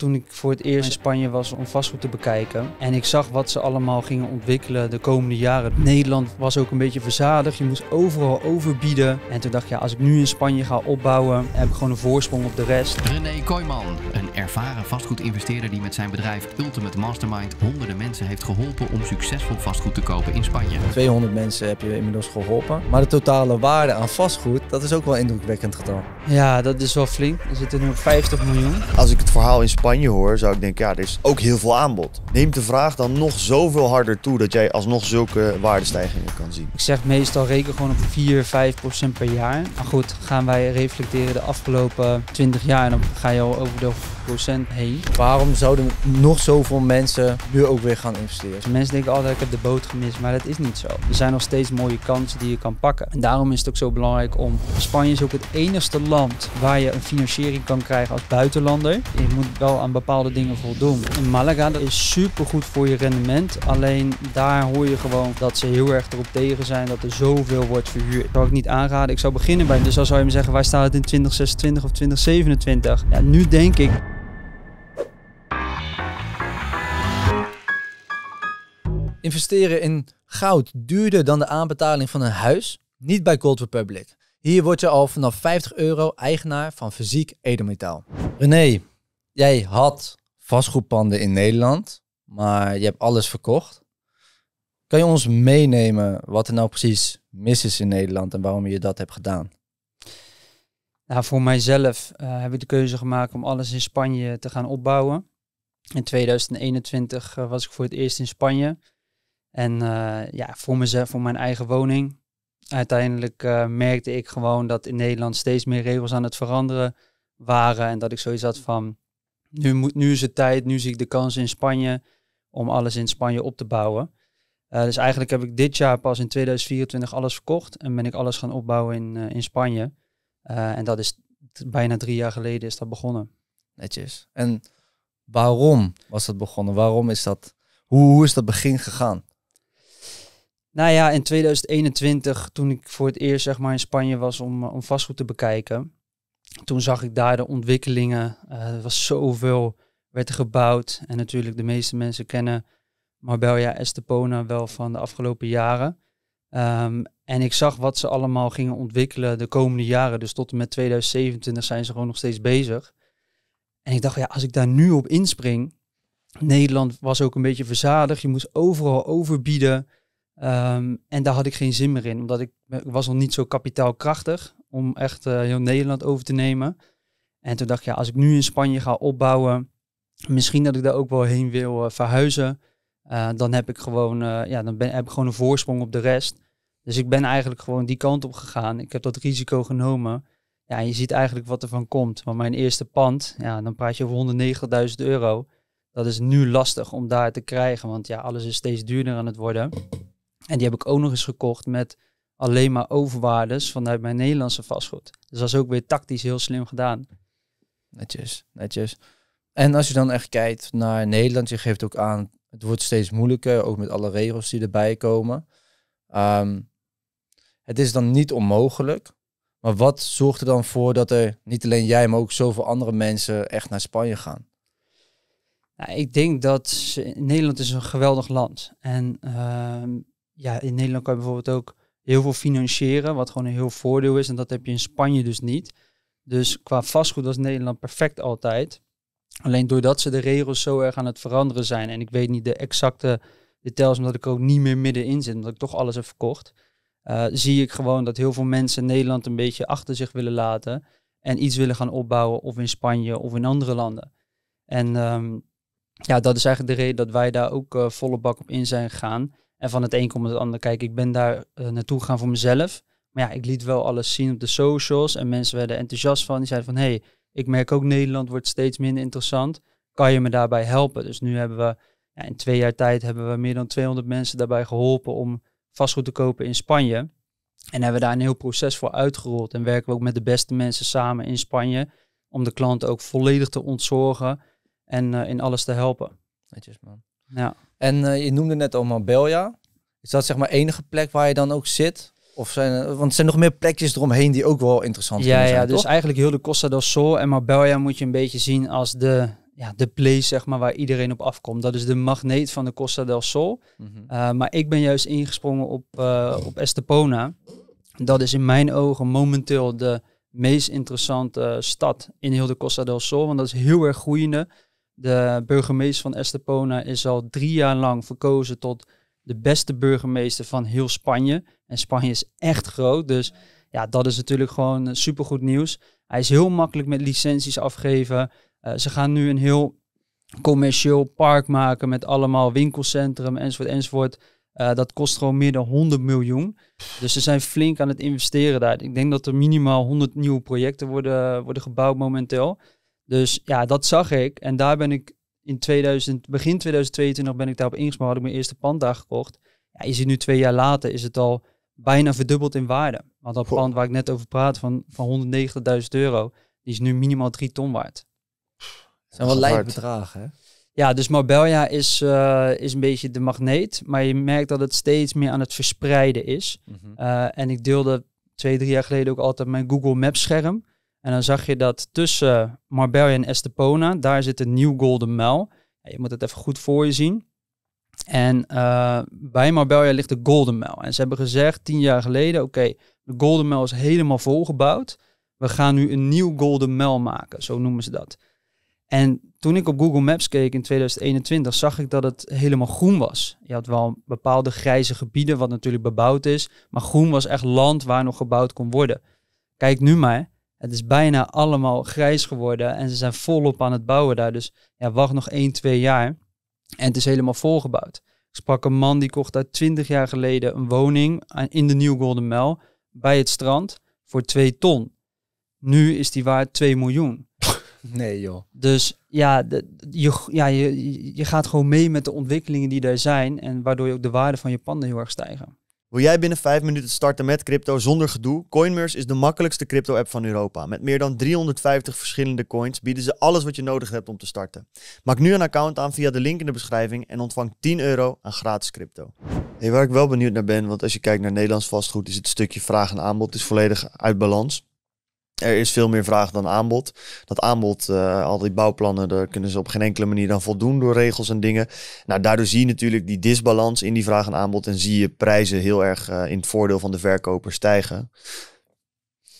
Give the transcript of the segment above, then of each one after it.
toen ik voor het eerst in Spanje was om vastgoed te bekijken. En ik zag wat ze allemaal gingen ontwikkelen de komende jaren. Nederland was ook een beetje verzadigd. Je moest overal overbieden. En toen dacht ik, ja, als ik nu in Spanje ga opbouwen, heb ik gewoon een voorsprong op de rest. René Kooijman, een ervaren vastgoedinvesteerder die met zijn bedrijf Ultimate Mastermind honderden mensen heeft geholpen om succesvol vastgoed te kopen in Spanje. 200 mensen heb je inmiddels geholpen. Maar de totale waarde aan vastgoed, dat is ook wel indrukwekkend getal. Ja, dat is wel flink. Er zitten nu 50 miljoen. Als ik het verhaal in Spanje hoor, zou ik denken, ja, er is ook heel veel aanbod. Neemt de vraag dan nog zoveel harder toe dat jij alsnog zulke waardestijgingen kan zien? Ik zeg meestal reken gewoon op 4, 5 procent per jaar. Maar goed, gaan wij reflecteren de afgelopen 20 jaar en dan ga je al over de heen. Waarom zouden nog zoveel mensen nu ook weer gaan investeren? Dus mensen denken altijd, ik heb de boot gemist, maar dat is niet zo. Er zijn nog steeds mooie kansen die je kan pakken. En daarom is het ook zo belangrijk om... Spanje is ook het enigste land waar je een financiering kan krijgen als buitenlander. Je moet wel aan bepaalde dingen voldoen. In Malaga dat is super goed voor je rendement. Alleen daar hoor je gewoon dat ze heel erg erop tegen zijn dat er zoveel wordt verhuurd. Dat zou ik niet aanraden. Ik zou beginnen bij, dus dan zou je me zeggen, waar staat het in 2026 of 2027? Ja, nu denk ik Investeren in goud duurder dan de aanbetaling van een huis? Niet bij Gold Republic. Hier word je al vanaf 50 euro eigenaar van fysiek edelmetaal. René, jij had vastgoedpanden in Nederland, maar je hebt alles verkocht. Kan je ons meenemen wat er nou precies mis is in Nederland en waarom je dat hebt gedaan? Nou, voor mijzelf eh, heb ik de keuze gemaakt om alles in Spanje te gaan opbouwen. In 2021 eh, was ik voor het eerst in Spanje. En eh, ja, voor mezelf, voor mijn eigen woning. Uiteindelijk eh, merkte ik gewoon dat in Nederland steeds meer regels aan het veranderen waren. En dat ik zoiets had van, nu, moet, nu is het tijd, nu zie ik de kans in Spanje om alles in Spanje op te bouwen. Eh, dus eigenlijk heb ik dit jaar pas in 2024 alles verkocht en ben ik alles gaan opbouwen in, in Spanje. en dat is bijna drie jaar geleden is dat begonnen. Netjes. En waarom was dat begonnen? Waarom is dat? Hoe, hoe is dat begin gegaan? Nou ja, in 2021, toen ik voor het eerst zeg maar, in Spanje was om, eh, om vastgoed te bekijken, toen zag ik daar de ontwikkelingen. Eh, er was zoveel, werd gebouwd. En natuurlijk, de meeste mensen kennen Marbella Estepona wel van de afgelopen jaren. Ehm, en ik zag wat ze allemaal gingen ontwikkelen de komende jaren. Dus tot en met 2027 zijn ze gewoon nog steeds bezig. En ik dacht, ja, als ik daar nu op inspring. Nederland was ook een beetje verzadigd. Je moest overal overbieden. Ehm, en daar had ik geen zin meer in, omdat ik, was nog niet zo kapitaalkrachtig om echt uh, heel Nederland over te nemen. En toen dacht ik, ja, als ik nu in Spanje ga opbouwen, misschien dat ik daar ook wel heen wil eh, verhuizen. Eh, dan heb ik gewoon, ja, dan ben, heb ik gewoon een voorsprong op de rest. Dus ik ben eigenlijk gewoon die kant op gegaan. Ik heb dat risico genomen. Ja, je ziet eigenlijk wat er van komt. Want mijn eerste pand, ja, dan praat je over 190.000 euro. Dat is nu lastig om daar te krijgen, want ja, alles is steeds duurder aan het worden. En die heb ik ook nog eens gekocht met alleen maar overwaardes vanuit mijn Nederlandse vastgoed. Dus dat is ook weer tactisch heel slim gedaan. Netjes, netjes. En als je dan echt kijkt naar Nederland, je geeft ook aan, het wordt steeds moeilijker, ook met alle regels die erbij komen. Ehm, het is dan niet onmogelijk, maar wat zorgt er dan voor dat er niet alleen jij, maar ook zoveel andere mensen echt naar Spanje gaan? Nou, ik denk dat Nederland is een geweldig land. En ehm, ja, in Nederland kan je bijvoorbeeld ook heel veel financieren, wat gewoon een heel voordeel is. En dat heb je in Spanje dus niet. Dus qua vastgoed was Nederland perfect altijd. Alleen doordat ze de regels zo erg aan het veranderen zijn, en ik weet niet de exacte details, omdat ik ook niet meer middenin zit, omdat ik toch alles heb verkocht, eh, zie ik gewoon dat heel veel mensen Nederland een beetje achter zich willen laten en iets willen gaan opbouwen, of in Spanje of in andere landen. En ehm, ja, dat is eigenlijk de reden dat wij daar ook eh, volle bak op in zijn gegaan. En van het een komt het ander. Kijk, ik ben daar eh, naartoe gegaan voor mezelf. Maar ja, ik liet wel alles zien op de socials. En mensen werden enthousiast van. Die zeiden van, hey, ik merk ook Nederland wordt steeds minder interessant. Kan je me daarbij helpen? Dus nu hebben we, ja, in twee jaar tijd hebben we meer dan 200 mensen daarbij geholpen om vastgoed te kopen in Spanje. En hebben we daar een heel proces voor uitgerold. En werken we ook met de beste mensen samen in Spanje. Om de klanten ook volledig te ontzorgen en eh, in alles te helpen. Netjes man. Ja. En eh, je noemde net al Marbella. Is dat zeg maar enige plek waar je dan ook zit? Of zijn er, want zijn nog meer plekjes eromheen die ook wel interessant zijn. Ja, dus toch? dus eigenlijk heel de Costa del Sol en Marbella moet je een beetje zien als de, ja, de place zeg maar, waar iedereen op afkomt. Dat is de magneet van de Costa del Sol. Mhm. Eh, maar ik ben juist ingesprongen op, eh, op Estepona. Dat is in mijn ogen momenteel de meest interessante stad in heel de Costa del Sol. Want dat is heel erg groeiende. De burgemeester van Estepona is al drie jaar lang verkozen tot de beste burgemeester van heel Spanje. En Spanje is echt groot, dus ja, dat is natuurlijk gewoon eh, supergoed nieuws. Hij is heel makkelijk met licenties afgeven. Eh, ze gaan nu een heel commercieel park maken met allemaal winkelcentrum enzovoort enzovoort. Eh, dat kost gewoon meer dan 100 miljoen. Dus ze zijn flink aan het investeren daar. Ik denk dat er minimaal 100 nieuwe projecten worden, worden gebouwd momenteel. Dus ja, dat zag ik. En daar ben ik in 2000, begin 2022 ben ik daarop ingesproken. Had ik mijn eerste pand daar gekocht. Ja, je ziet nu twee jaar later is het al bijna verdubbeld in waarde. Want dat pand waar ik net over praat van, van 190.000 euro, die is nu minimaal 3 ton waard. Dat zijn wel leidbedragen, hè? Ja, dus Marbella is, eh, is een beetje de magneet. Maar je merkt dat het steeds meer aan het verspreiden is. Mhm. Eh, en ik deelde twee, drie jaar geleden ook altijd mijn Google Maps scherm. En dan zag je dat tussen Marbella en Estepona, daar zit een nieuw Golden Mile. Je moet het even goed voor je zien. En eh, bij Marbella ligt de Golden Mile. En ze hebben gezegd tien jaar geleden, oké, de Golden Mile is helemaal volgebouwd. We gaan nu een nieuw Golden Mile maken, zo noemen ze dat. En toen ik op Google Maps keek in 2021, zag ik dat het helemaal groen was. Je had wel bepaalde grijze gebieden, wat natuurlijk bebouwd is. Maar groen was echt land waar nog gebouwd kon worden. Kijk nu maar, het is bijna allemaal grijs geworden en ze zijn volop aan het bouwen daar. Dus ja, wacht nog 1, 2 jaar en het is helemaal volgebouwd. Ik sprak een man die kocht daar 20 jaar geleden een woning in de New Golden Mel bij het strand voor 2 ton. Nu is die waard 2 miljoen. Nee joh. Dus ja, je, ja je, je gaat gewoon mee met de ontwikkelingen die er zijn en waardoor je ook de waarde van je panden heel erg stijgen. Wil jij binnen 5 minuten starten met crypto zonder gedoe? Coinmers is de makkelijkste crypto-app van Europa. Met meer dan 350 verschillende coins bieden ze alles wat je nodig hebt om te starten. Maak nu een account aan via de link in de beschrijving en ontvang 10 euro aan gratis crypto. Hey, waar ik wel benieuwd naar ben, want als je kijkt naar Nederlands vastgoed, is het stukje vraag en aanbod is volledig uit balans er is veel meer vraag dan aanbod. Dat aanbod, eh, al die bouwplannen, daar kunnen ze op geen enkele manier aan voldoen door regels en dingen. Nou, daardoor zie je natuurlijk die disbalans in die vraag en aanbod en zie je prijzen heel erg eh, in het voordeel van de verkoper stijgen.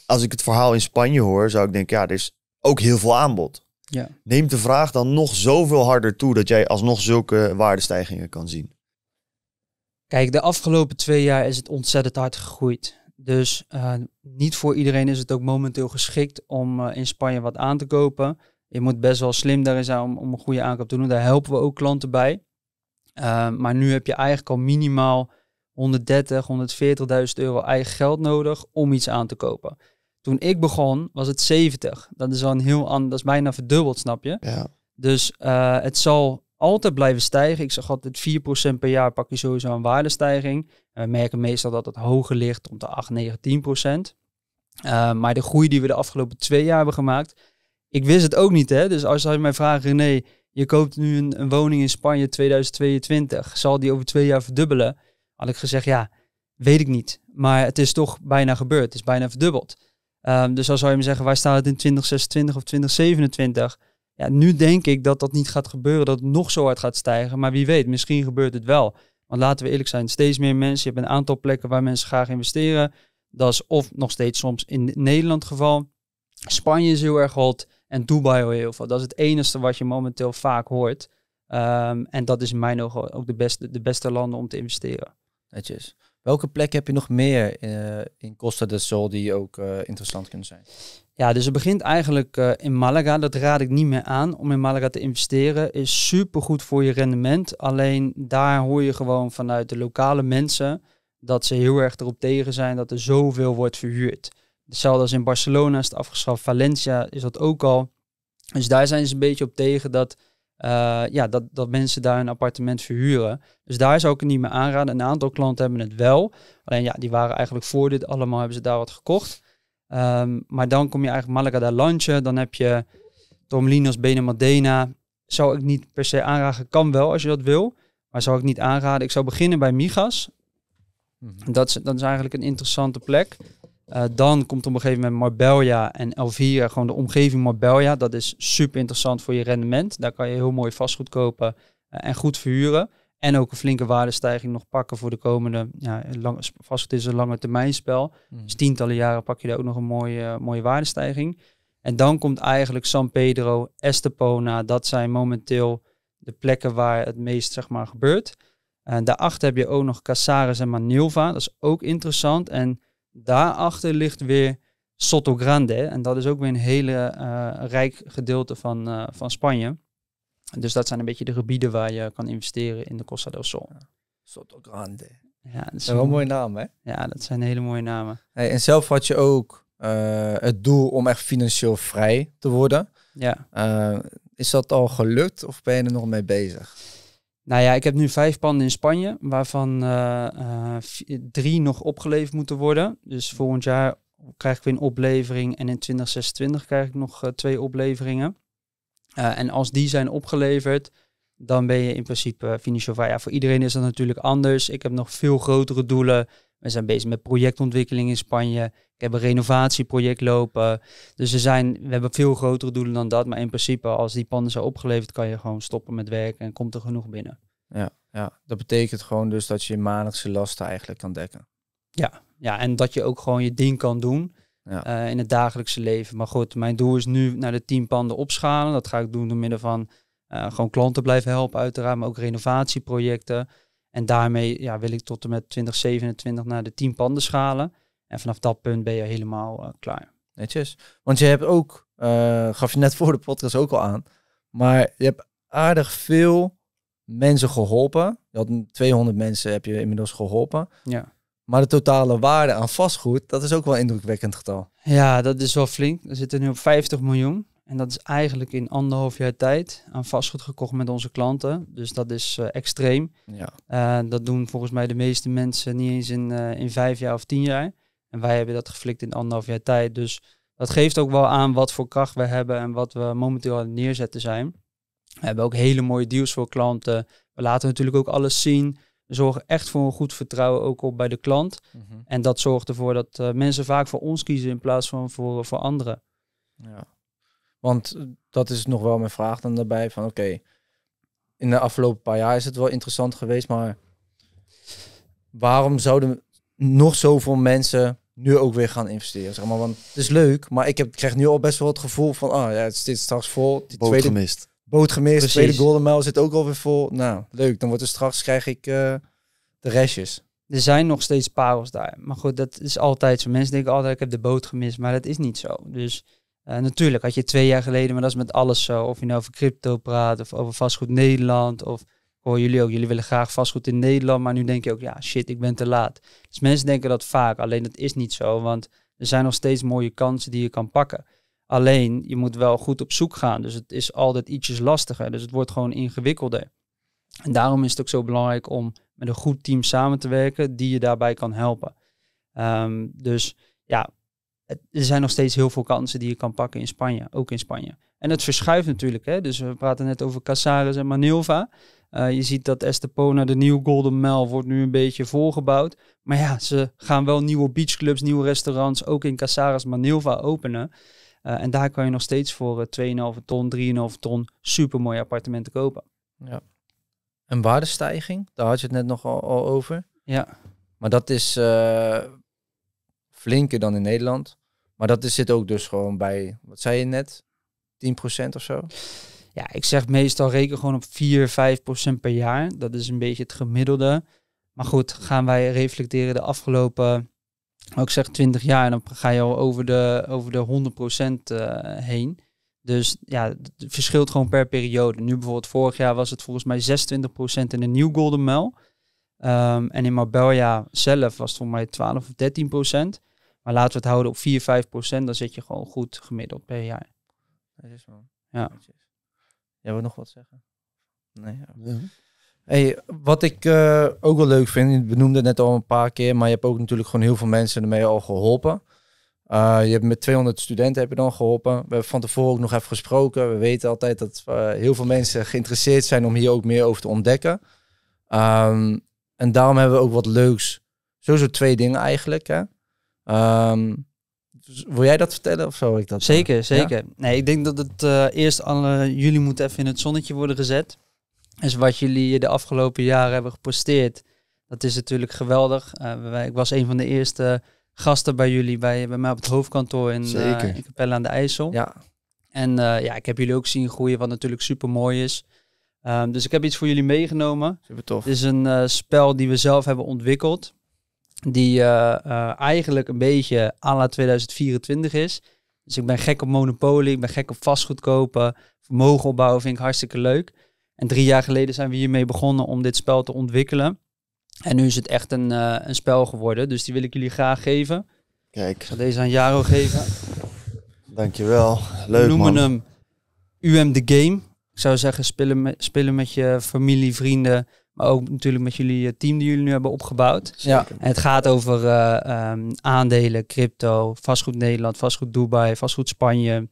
Als ik het verhaal in Spanje hoor, zou ik denken, ja, er is ook heel veel aanbod. Ja. Neemt de vraag dan nog zoveel harder toe dat jij alsnog zulke waardestijgingen kan zien? Kijk, de afgelopen twee jaar is het ontzettend hard gegroeid. Dus uh, niet voor iedereen is het ook momenteel geschikt om eh, in Spanje wat aan te kopen. Je moet best wel slim daarin zijn om, om een goede aankoop te doen. Daar helpen we ook klanten bij. Eh, maar nu heb je eigenlijk al minimaal 130, 140.000 euro eigen geld nodig om iets aan te kopen. Toen ik begon was het 70. Dat is al een heel anders. dat is bijna verdubbeld, snap je? Ja. Dus het zal altijd blijven stijgen. Ik zag altijd 4% per jaar pak je sowieso een waardestijging. Eh, we merken meestal dat het hoger ligt, om de 8, 9, 10 procent. Eh, maar de groei die we de afgelopen twee jaar hebben gemaakt, ik wist het ook niet. Hè? Dus als je mij vraagt, René, je koopt nu een, een, woning in Spanje 2022, zal die over twee jaar verdubbelen? Had ik gezegd, ja, weet ik niet. Maar het is toch bijna gebeurd, het is bijna verdubbeld. Ehm, dus dan zou je me zeggen, waar staat het in 2026 of 2027? Ja, nu denk ik dat dat niet gaat gebeuren, dat het nog zo hard gaat stijgen. Maar wie weet, misschien gebeurt het wel. Want laten we eerlijk zijn, steeds meer mensen, je hebt een aantal plekken waar mensen graag investeren. Dat is of nog steeds soms in Nederland geval. Spanje is heel erg hot en Dubai al heel veel. Dat is het enige wat je momenteel vaak hoort. Ehm, en dat is in mijn ogen ook de beste, de beste landen om te investeren. Netjes. Welke plek heb je nog meer in, eh, in Costa del Sol die ook eh, interessant kunnen zijn? Ja, dus het begint eigenlijk eh, in Malaga. Dat raad ik niet meer aan om in Malaga te investeren. Is supergoed voor je rendement. Alleen daar hoor je gewoon vanuit de lokale mensen dat ze heel erg erop tegen zijn dat er zoveel wordt verhuurd. Hetzelfde als in Barcelona is het afgeschaft. Valencia is dat ook al. Dus daar zijn ze een beetje op tegen dat eh, ja, dat, dat mensen daar een appartement verhuren. Dus daar is ook niet meer aanraden. Een aantal klanten hebben het wel. Alleen ja, die waren eigenlijk voor dit allemaal, hebben ze daar wat gekocht. Ehm, maar dan kom je eigenlijk Malaga daar lunchen. Dan heb je Bene Madena. Zou ik niet per se aanraden. Kan wel als je dat wil. Maar zou ik niet aanraden. Ik zou beginnen bij Migas. Mhm. dat, is, dat is eigenlijk een interessante plek. Eh, dan komt op een gegeven moment Marbella en Elvira, gewoon de omgeving Marbella. Dat is super interessant voor je rendement. Daar kan je heel mooi vastgoed kopen eh, en goed verhuren. En ook een flinke waardestijging nog pakken voor de komende. Ja, lang, vastgoed is een lange termijn spel. Mhm. Dus tientallen jaren pak je daar ook nog een mooie, eh, mooie waardestijging. En dan komt eigenlijk San Pedro, Estepona. Dat zijn momenteel de plekken waar het meest zeg maar, gebeurt. daarachter heb je ook nog Casares en Manilva. Dat is ook interessant. En Daarachter ligt weer Soto Grande. En dat is ook weer een hele eh, rijk gedeelte van, eh, van Spanje. Dus dat zijn een beetje de gebieden waar je kan investeren in de Costa del Sol. Soto Grande. Ja, dat een mooie naam, hè? Ja, dat zijn hele mooie namen. Hey, en zelf had je ook eh, het doel om echt financieel vrij te worden. Ja. is dat al gelukt of ben je er nog mee bezig? Nou ja, ik heb nu vijf panden in Spanje, waarvan eh, eh, drie nog opgeleverd moeten worden. Dus volgend jaar krijg ik weer een oplevering en in 2026 krijg ik nog eh, twee opleveringen. en als die zijn opgeleverd, dan ben je in principe financieel vrij. Ja, voor iedereen is dat natuurlijk anders. Ik heb nog veel grotere doelen we zijn bezig met projectontwikkeling in Spanje. Ik heb een renovatieproject lopen. Dus er zijn, we hebben veel grotere doelen dan dat. Maar in principe, als die panden zijn opgeleverd, kan je gewoon stoppen met werken en komt er genoeg binnen. Ja, ja. dat betekent gewoon dus dat je je maandelijkse lasten eigenlijk kan dekken. Ja, ja, en dat je ook gewoon je ding kan doen. Ja. Eh, in het dagelijkse leven. Maar goed, mijn doel is nu naar de tien panden opschalen. Dat ga ik doen door middel van eh, gewoon klanten blijven helpen, uiteraard, maar ook renovatieprojecten. En daarmee ja, wil ik tot en met 2027 naar de 10 panden schalen. En vanaf dat punt ben je helemaal eh, klaar. Netjes. Want je hebt ook, eh, gaf je net voor de podcast ook al aan, maar je hebt aardig veel mensen geholpen. Je had 200 mensen heb je inmiddels geholpen. Ja. Maar de totale waarde aan vastgoed, dat is ook wel een indrukwekkend getal. Ja, dat is wel flink. Er zitten nu op 50 miljoen. En dat is eigenlijk in anderhalf jaar tijd aan vastgoed gekocht met onze klanten. Dus dat is eh, extreem. Ja. Eh, dat doen volgens mij de meeste mensen niet eens in, eh, in vijf jaar of tien jaar. En wij hebben dat geflikt in anderhalf jaar tijd. Dus dat geeft ook wel aan wat voor kracht we hebben en wat we momenteel aan het neerzetten zijn. We hebben ook hele mooie deals voor klanten. We laten natuurlijk ook alles zien. We zorgen echt voor een goed vertrouwen ook op bij de klant. Mhm. En dat zorgt ervoor dat mensen vaak voor ons kiezen in plaats van voor, voor anderen. Ja. Want dat is nog wel mijn vraag dan daarbij van oké, in de afgelopen paar jaar is het wel interessant geweest, maar waarom zouden nog zoveel mensen nu ook weer gaan investeren? Zeg maar, want het is leuk, maar ik, heb, krijg nu al best wel het gevoel van, ah ja, het zit straks vol. Die boot tweede, gemist. Boot gemist, De tweede golden mile zit ook alweer vol. Nou, leuk, dan wordt er straks, krijg ik eh, de restjes. Er zijn nog steeds parels daar. Maar goed, dat is altijd zo. Mensen denken altijd, ik heb de boot gemist, maar dat is niet zo. Dus eh, natuurlijk had je twee jaar geleden, maar dat is met alles zo. Of je nou over crypto praat of over vastgoed Nederland. Of hoor jullie ook, jullie willen graag vastgoed in Nederland. Maar nu denk je ook, ja shit, ik ben te laat. Dus mensen denken dat vaak. Alleen dat is niet zo, want er zijn nog steeds mooie kansen die je kan pakken. Alleen je moet wel goed op zoek gaan. Dus het is altijd ietsjes lastiger. Dus het wordt gewoon ingewikkelder. En daarom is het ook zo belangrijk om met een goed team samen te werken die je daarbij kan helpen. Ehm, dus ja, eh, er zijn nog steeds heel veel kansen die je kan pakken in Spanje, ook in Spanje. En het verschuift natuurlijk. Hè? Dus we praten net over Casares en Manilva. Eh, je ziet dat Estepona, de nieuwe Golden Mile, wordt nu een beetje volgebouwd. Maar ja, ze gaan wel nieuwe beachclubs, nieuwe restaurants, ook in Casares Manilva openen. Eh, en daar kan je nog steeds voor 2,5 ton, 3,5 ton supermooie appartementen kopen. Ja. Een waardestijging, daar had je het net nog al, over. Ja. Maar dat is flinker dan in Nederland. Maar dat zit ook dus gewoon bij, wat zei je net, 10% of zo? Ja, ik zeg meestal reken gewoon op 4, 5% per jaar. Dat is een beetje het gemiddelde. Maar goed, gaan wij reflecteren de afgelopen, ook zeg 20 jaar, en dan ga je al over de, over de 100% eh, heen. Dus ja, het verschilt gewoon per periode. Nu bijvoorbeeld vorig jaar was het volgens mij 26% in de New Golden Mel. Ehm, en in Marbella zelf was het volgens mij 12 of 13%. Maar laten we het houden op 4, 5 procent. Dan zit je gewoon goed gemiddeld per jaar. Dat is wel. Ja. Jij wil nog wat zeggen? Nee. Ja. Hey, wat ik eh, ook wel leuk vind, we noemden het net al een paar keer, maar je hebt ook natuurlijk gewoon heel veel mensen ermee al geholpen. Eh, je hebt met 200 studenten heb je dan geholpen. We hebben van tevoren ook nog even gesproken. We weten altijd dat eh, heel veel mensen geïnteresseerd zijn om hier ook meer over te ontdekken. Ehm, en daarom hebben we ook wat leuks. Sowieso twee dingen eigenlijk. Hè. Um, wil jij dat vertellen of zou ik dat? Eh, zeker, zeker. Nee, ik denk dat het eh, eerst alle jullie moet even in het zonnetje worden gezet. Dus wat jullie de afgelopen jaren hebben geposteerd, dat is natuurlijk geweldig. Eh, ik was een van de eerste gasten bij jullie, bij, bij mij op het hoofdkantoor in, in Capelle aan de IJssel. Ja. En ja, ik heb jullie ook zien groeien, wat natuurlijk super mooi is. Ehm, dus ik heb iets voor jullie meegenomen. Super tof. Het is een spel die we zelf hebben ontwikkeld die eh, eh, eigenlijk een beetje à la 2024 is. Dus ik ben gek op monopolie, ik ben gek op vastgoed kopen, vermogen opbouwen vind ik hartstikke leuk. En drie jaar geleden zijn we hiermee begonnen om dit spel te ontwikkelen. En nu is het echt een, eh, een spel geworden, dus die wil ik jullie graag geven. Kijk. Ik ga deze aan Jaro geven. Dankjewel, leuk we noemen hem UM The Game. Ik zou zeggen, spelen spelen met je familie, vrienden ook natuurlijk met jullie eh, team die jullie nu hebben opgebouwd. Ja. het gaat over eh, ehm, aandelen, crypto, vastgoed Nederland, vastgoed Dubai, vastgoed Spanje.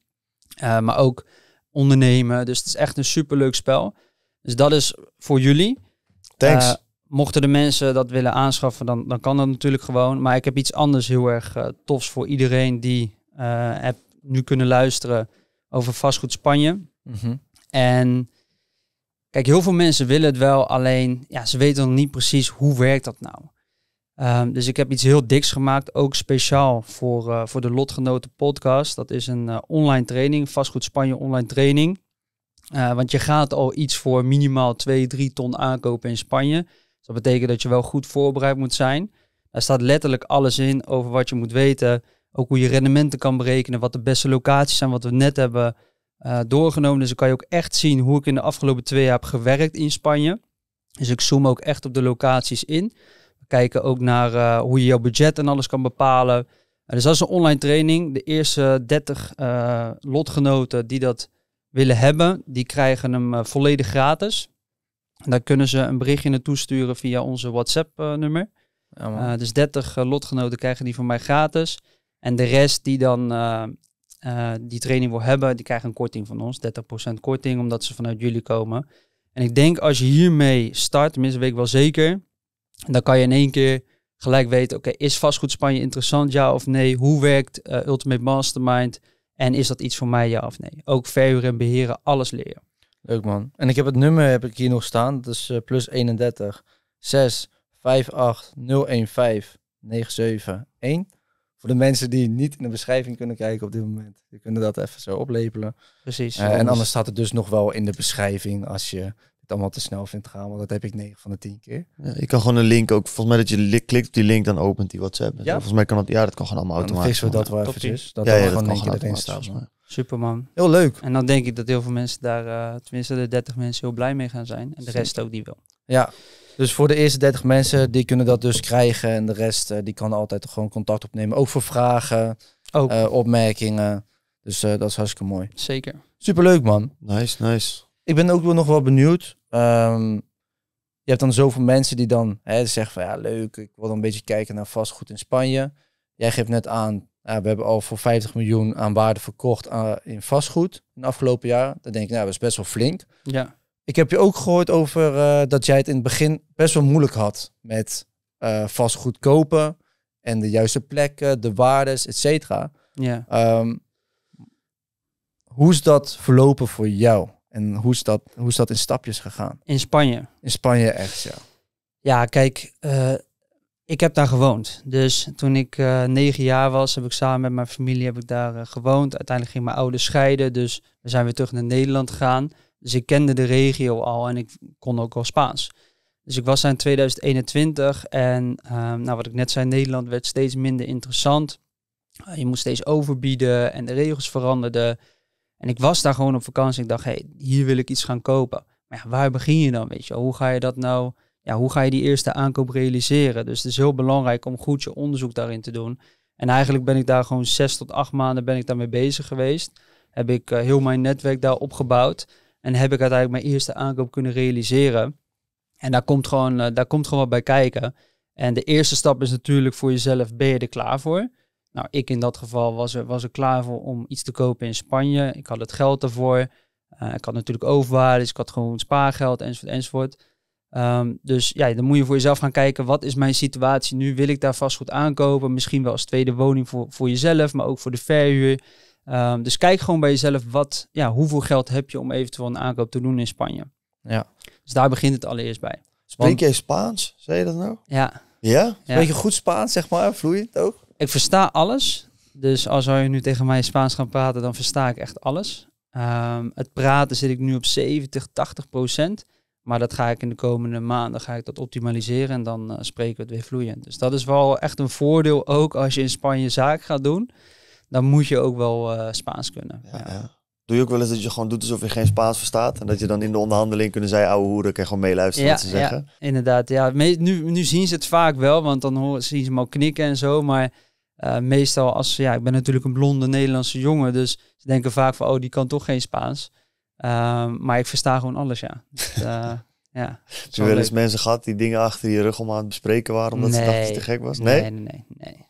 Eh, maar ook ondernemen. Dus het is echt een superleuk spel. Dus dat is voor jullie. Thanks. mochten de mensen dat willen aanschaffen, dan, dan kan dat natuurlijk gewoon. Maar ik heb iets anders heel erg tofs voor iedereen die heb nu kunnen luisteren over vastgoed Spanje. Mm En Kijk, heel veel mensen willen het wel, alleen ja, ze weten nog niet precies hoe werkt dat nou. Um, dus ik heb iets heel diks gemaakt, ook speciaal voor, eh, voor de Lotgenoten podcast. Dat is een eh, online training, vastgoed Spanje online training. Eh, want je gaat al iets voor minimaal 2, 3 ton aankopen in Spanje. Dus dat betekent dat je wel goed voorbereid moet zijn. Daar staat letterlijk alles in over wat je moet weten. Ook hoe je rendementen kan berekenen, wat de beste locaties zijn, wat we net hebben eh, doorgenomen. Dus dan kan je ook echt zien hoe ik in de afgelopen twee jaar heb gewerkt in Spanje. Dus ik zoom ook echt op de locaties in. We kijken ook naar eh, hoe je jouw budget en alles kan bepalen. Eh, dus dat is een online training. De eerste 30 lotgenoten die dat willen hebben, die krijgen hem volledig gratis. En daar kunnen ze een berichtje naartoe sturen via onze WhatsApp-nummer. dus 30 lotgenoten krijgen die van mij gratis. En de rest die dan eh, die training wil hebben, die krijgen een korting van ons. 30% korting, omdat ze vanuit jullie komen. En ik denk als je hiermee start, tenminste weet ik wel zeker, dan kan je in één keer gelijk weten, oké, is vastgoed Spanje interessant, ja of nee? Hoe werkt eh, Ultimate Mastermind? En is dat iets voor mij, ja of nee? Ook verhuren en beheren, alles leren. Leuk man. En ik heb het nummer heb ik hier nog staan, Dat is eh, plus 31 6 58 015 971 voor de mensen die niet in de beschrijving kunnen kijken op dit moment. Die kunnen dat even zo oplepelen. Precies. Eh, en anders staat het dus nog wel in de beschrijving als je het allemaal te snel vindt gaan. Want dat heb ik 9 van de 10 keer. Ja, ik kan gewoon een link ook. Volgens mij dat je klikt op die link, dan opent die WhatsApp. Ja. Volgens mij kan dat. Ja, dat kan gewoon allemaal automatisch. Dan dat wel eventjes. Dat ja, gewoon één erin staat. Superman. Heel leuk. En dan denk ik dat heel veel mensen daar, eh, tenminste de 30 mensen, heel blij mee gaan zijn. En de rest ook die wel. Ja. Dus voor de eerste 30 mensen, die kunnen dat dus krijgen. En de rest, eh, die kan altijd gewoon contact opnemen. Ook voor vragen, ook. Eh, opmerkingen. Dus eh, dat is hartstikke mooi. Zeker. Superleuk, man. Nice, nice. Ik ben ook nog wel benieuwd. Ehm, je hebt dan zoveel mensen die dan hè, zeggen van ja, leuk, ik wil dan een beetje kijken naar vastgoed in Spanje. Jij geeft net aan, ja, we hebben al voor 50 miljoen aan waarde verkocht aan, in vastgoed in afgelopen jaar. Dan denk ik, nou, dat is best wel flink. Ja. Ik heb je ook gehoord over eh, dat jij het in het begin best wel moeilijk had met uh, vastgoed kopen en de juiste plekken, de waardes, et cetera. Ja. Ehm, hoe is dat verlopen voor jou? En hoe is dat, hoe is dat in stapjes gegaan? In Spanje. In Spanje echt, ja. Ja, kijk, eh, ik heb daar gewoond. Dus toen ik negen jaar was, heb ik samen met mijn familie heb ik daar gewoond. Uiteindelijk gingen mijn ouders scheiden, dus we zijn weer terug naar Nederland gegaan. Dus ik kende de regio al en ik kon ook al Spaans. Dus ik was daar in 2021 en ehm, nou, wat ik net zei, Nederland werd steeds minder interessant. Eh, je moest steeds overbieden en de regels veranderden. En ik was daar gewoon op vakantie. Ik dacht, hé, hey, hier wil ik iets gaan kopen. Maar ja, waar begin je dan, weet je Hoe ga je dat nou, ja, hoe ga je die eerste aankoop realiseren? Dus het is heel belangrijk om goed je onderzoek daarin te doen. En eigenlijk ben ik daar gewoon zes tot acht maanden ben ik daarmee bezig geweest. Heb ik eh, heel mijn netwerk daar opgebouwd. En heb ik uiteindelijk mijn eerste aankoop kunnen realiseren. En daar komt gewoon, eh, daar komt gewoon wat bij kijken. En de eerste stap is natuurlijk voor jezelf, ben je er klaar voor? Nou, ik in dat geval was er, was er klaar voor om iets te kopen in Spanje. Ik had het geld ervoor. Eh, ik had natuurlijk overwaardes, ik had gewoon spaargeld enzovoort enzovoort. Um, dus ja, dan moet je voor jezelf gaan kijken, wat is mijn situatie nu? Wil ik daar vastgoed aankopen? Misschien wel als tweede woning voor, voor jezelf, maar ook voor de verhuur. Ehm, dus kijk gewoon bij jezelf, wat, ja, hoeveel geld heb je om eventueel een aankoop te doen in Spanje? Ja. Dus daar begint het allereerst bij. Spreek jij Spaans? Zei je dat nou? Ja. Ja? Spreek je goed Spaans, zeg maar, vloeiend ook? Ik versta alles. Dus als je nu tegen mij Spaans gaan praten, dan versta ik echt alles. Ehm, het praten zit ik nu op 70, 80 procent. Maar dat ga ik in de komende maanden ga ik dat optimaliseren en dan eh, spreken we het weer vloeiend. Dus dat is wel echt een voordeel ook als je in Spanje zaak gaat doen dan moet je ook wel eh, Spaans kunnen. Ja, ja. Doe je ook wel eens dat je gewoon doet alsof je geen Spaans verstaat? En dat je dan in de onderhandeling kunnen zeggen, ouwe hoeren, kan gewoon meeluisteren wat ze zeggen? inderdaad. Ja. Nu, nu zien ze het vaak wel, want dan horen, zien ze maar al knikken en zo. Maar eh, meestal als, ja, ik ben natuurlijk een blonde Nederlandse jongen, dus ze denken vaak van, oh, die kan toch geen Spaans. Ehm, maar ik versta gewoon alles, ja. Dus, eh, Ja, Heb je eens mensen gehad die dingen achter je rug om aan het bespreken waren omdat nee, ze dachten dat het te gek was? nee, nee. nee, nee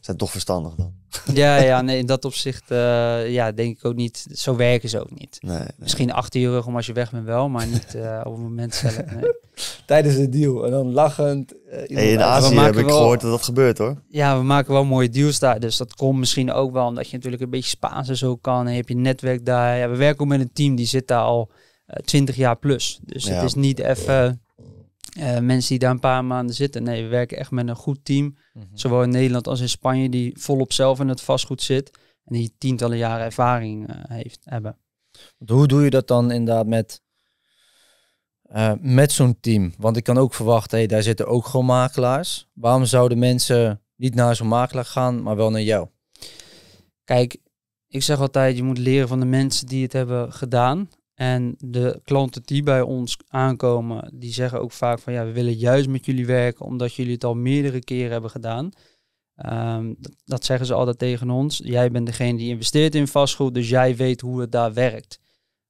zijn toch verstandig dan. Ja, ja nee, in dat opzicht eh, ja, denk ik ook niet. Zo werken ze ook niet. Nee, Misschien achter je rug om als je weg bent wel, maar niet eh, op het moment zelf. Nee. Tijdens de deal en dan lachend. Eh, in Azië heb ik gehoord dat dat gebeurt hoor. Ja, we maken wel mooie deals daar. Dus dat komt misschien ook wel omdat je natuurlijk een beetje Spaans en zo kan. En je hebt netwerk daar. Ja, we werken ook met een team die zit daar al 20 jaar plus. Dus ja. het is niet even uh, mensen die daar een paar maanden zitten. Nee, we werken echt met een goed team. Mhm. Zowel in Nederland als in Spanje, die volop zelf in het vastgoed zit. En die tientallen jaren ervaring eh, heeft, hebben. Hoe doe je dat dan inderdaad met, eh, met zo'n team? Want ik kan ook verwachten, hey, daar zitten ook gewoon makelaars. Waarom zouden mensen niet naar zo'n makelaar gaan, maar wel naar jou? Kijk, ik zeg altijd, je moet leren van de mensen die het hebben gedaan. En de klanten die bij ons aankomen, die zeggen ook vaak van ja, we willen juist met jullie werken omdat jullie het al meerdere keren hebben gedaan. Ehm, dat, zeggen ze altijd tegen ons. Jij bent degene die investeert in vastgoed, dus jij weet hoe het daar werkt.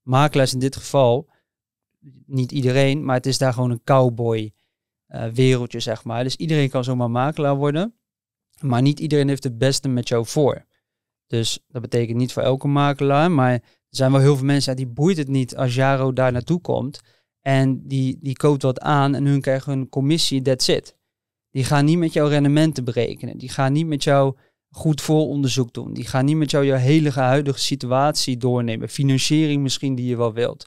Makelaars in dit geval, niet iedereen, maar het is daar gewoon een cowboy eh, wereldje, zeg maar. Dus iedereen kan zomaar makelaar worden, maar niet iedereen heeft het beste met jou voor. Dus dat betekent niet voor elke makelaar, maar er zijn wel heel veel mensen, die boeit het niet als Jaro daar naartoe komt. En die, die koopt wat aan en hun krijgen hun commissie, that's it. Die gaan niet met jouw rendementen berekenen. Die gaan niet met jou goed onderzoek doen. Die gaan niet met jou jouw hele huidige situatie doornemen. Financiering misschien die je wel wilt.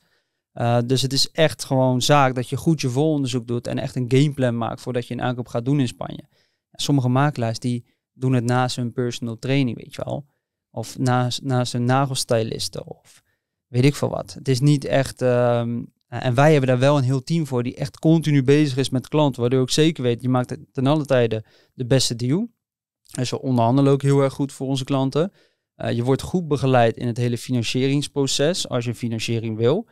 Eh, dus het is echt gewoon zaak dat je goed je onderzoek doet en echt een gameplan maakt voordat je een aankoop gaat doen in Spanje. Sommige makelaars die doen het naast hun personal training, weet je wel. Of naast naast een nagelstylisten of weet ik veel wat. Het is niet echt. Ehm, eh, en wij hebben daar wel een heel team voor die echt continu bezig is met klanten. Waardoor ik zeker weet, je maakt ten alle tijde de beste deal. En ze onderhandelen ook heel erg goed voor onze klanten. Eh, je wordt goed begeleid in het hele financieringsproces als je financiering wil.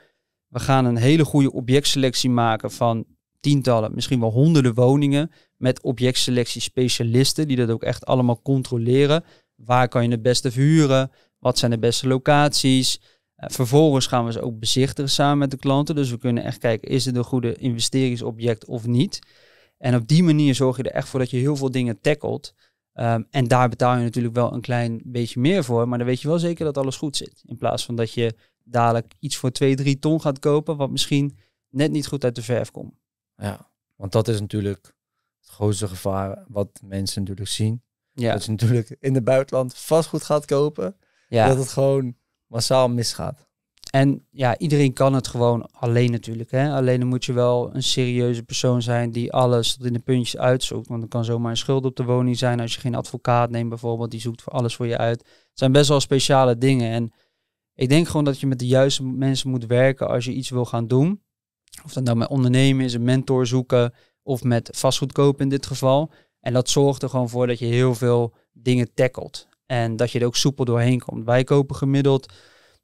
We gaan een hele goede objectselectie maken van tientallen, misschien wel honderden woningen met objectselectiespecialisten die dat ook echt allemaal controleren. Waar kan je het beste verhuren? Wat zijn de beste locaties? Eh, vervolgens gaan we ze ook bezichtigen samen met de klanten. Dus we kunnen echt kijken, is het een goede investeringsobject of niet? En op die manier zorg je er echt voor dat je heel veel dingen tackelt. Ehm, en daar betaal je natuurlijk wel een klein beetje meer voor. Maar dan weet je wel zeker dat alles goed zit. In plaats van dat je dadelijk iets voor 2, 3 ton gaat kopen, wat misschien net niet goed uit de verf komt. Ja, want dat is natuurlijk het grootste gevaar wat mensen natuurlijk zien. Ja. Dat je natuurlijk in het buitenland vastgoed gaat kopen. Dat het gewoon massaal misgaat. En ja, iedereen kan het gewoon alleen natuurlijk. Hè? Alleen dan moet je wel een serieuze persoon zijn die alles tot in de puntjes uitzoekt. Want er kan zomaar een schuld op de woning zijn als je geen advocaat neemt bijvoorbeeld. Die zoekt voor alles voor je uit. Het zijn best wel speciale dingen. En ik denk gewoon dat je met de juiste mensen moet werken als je iets wil gaan doen. Of dat nou met ondernemen is, een mentor zoeken of met vastgoed kopen in dit geval. En dat zorgt er gewoon voor dat je heel veel dingen tackelt. En dat je er ook soepel doorheen komt. Wij kopen gemiddeld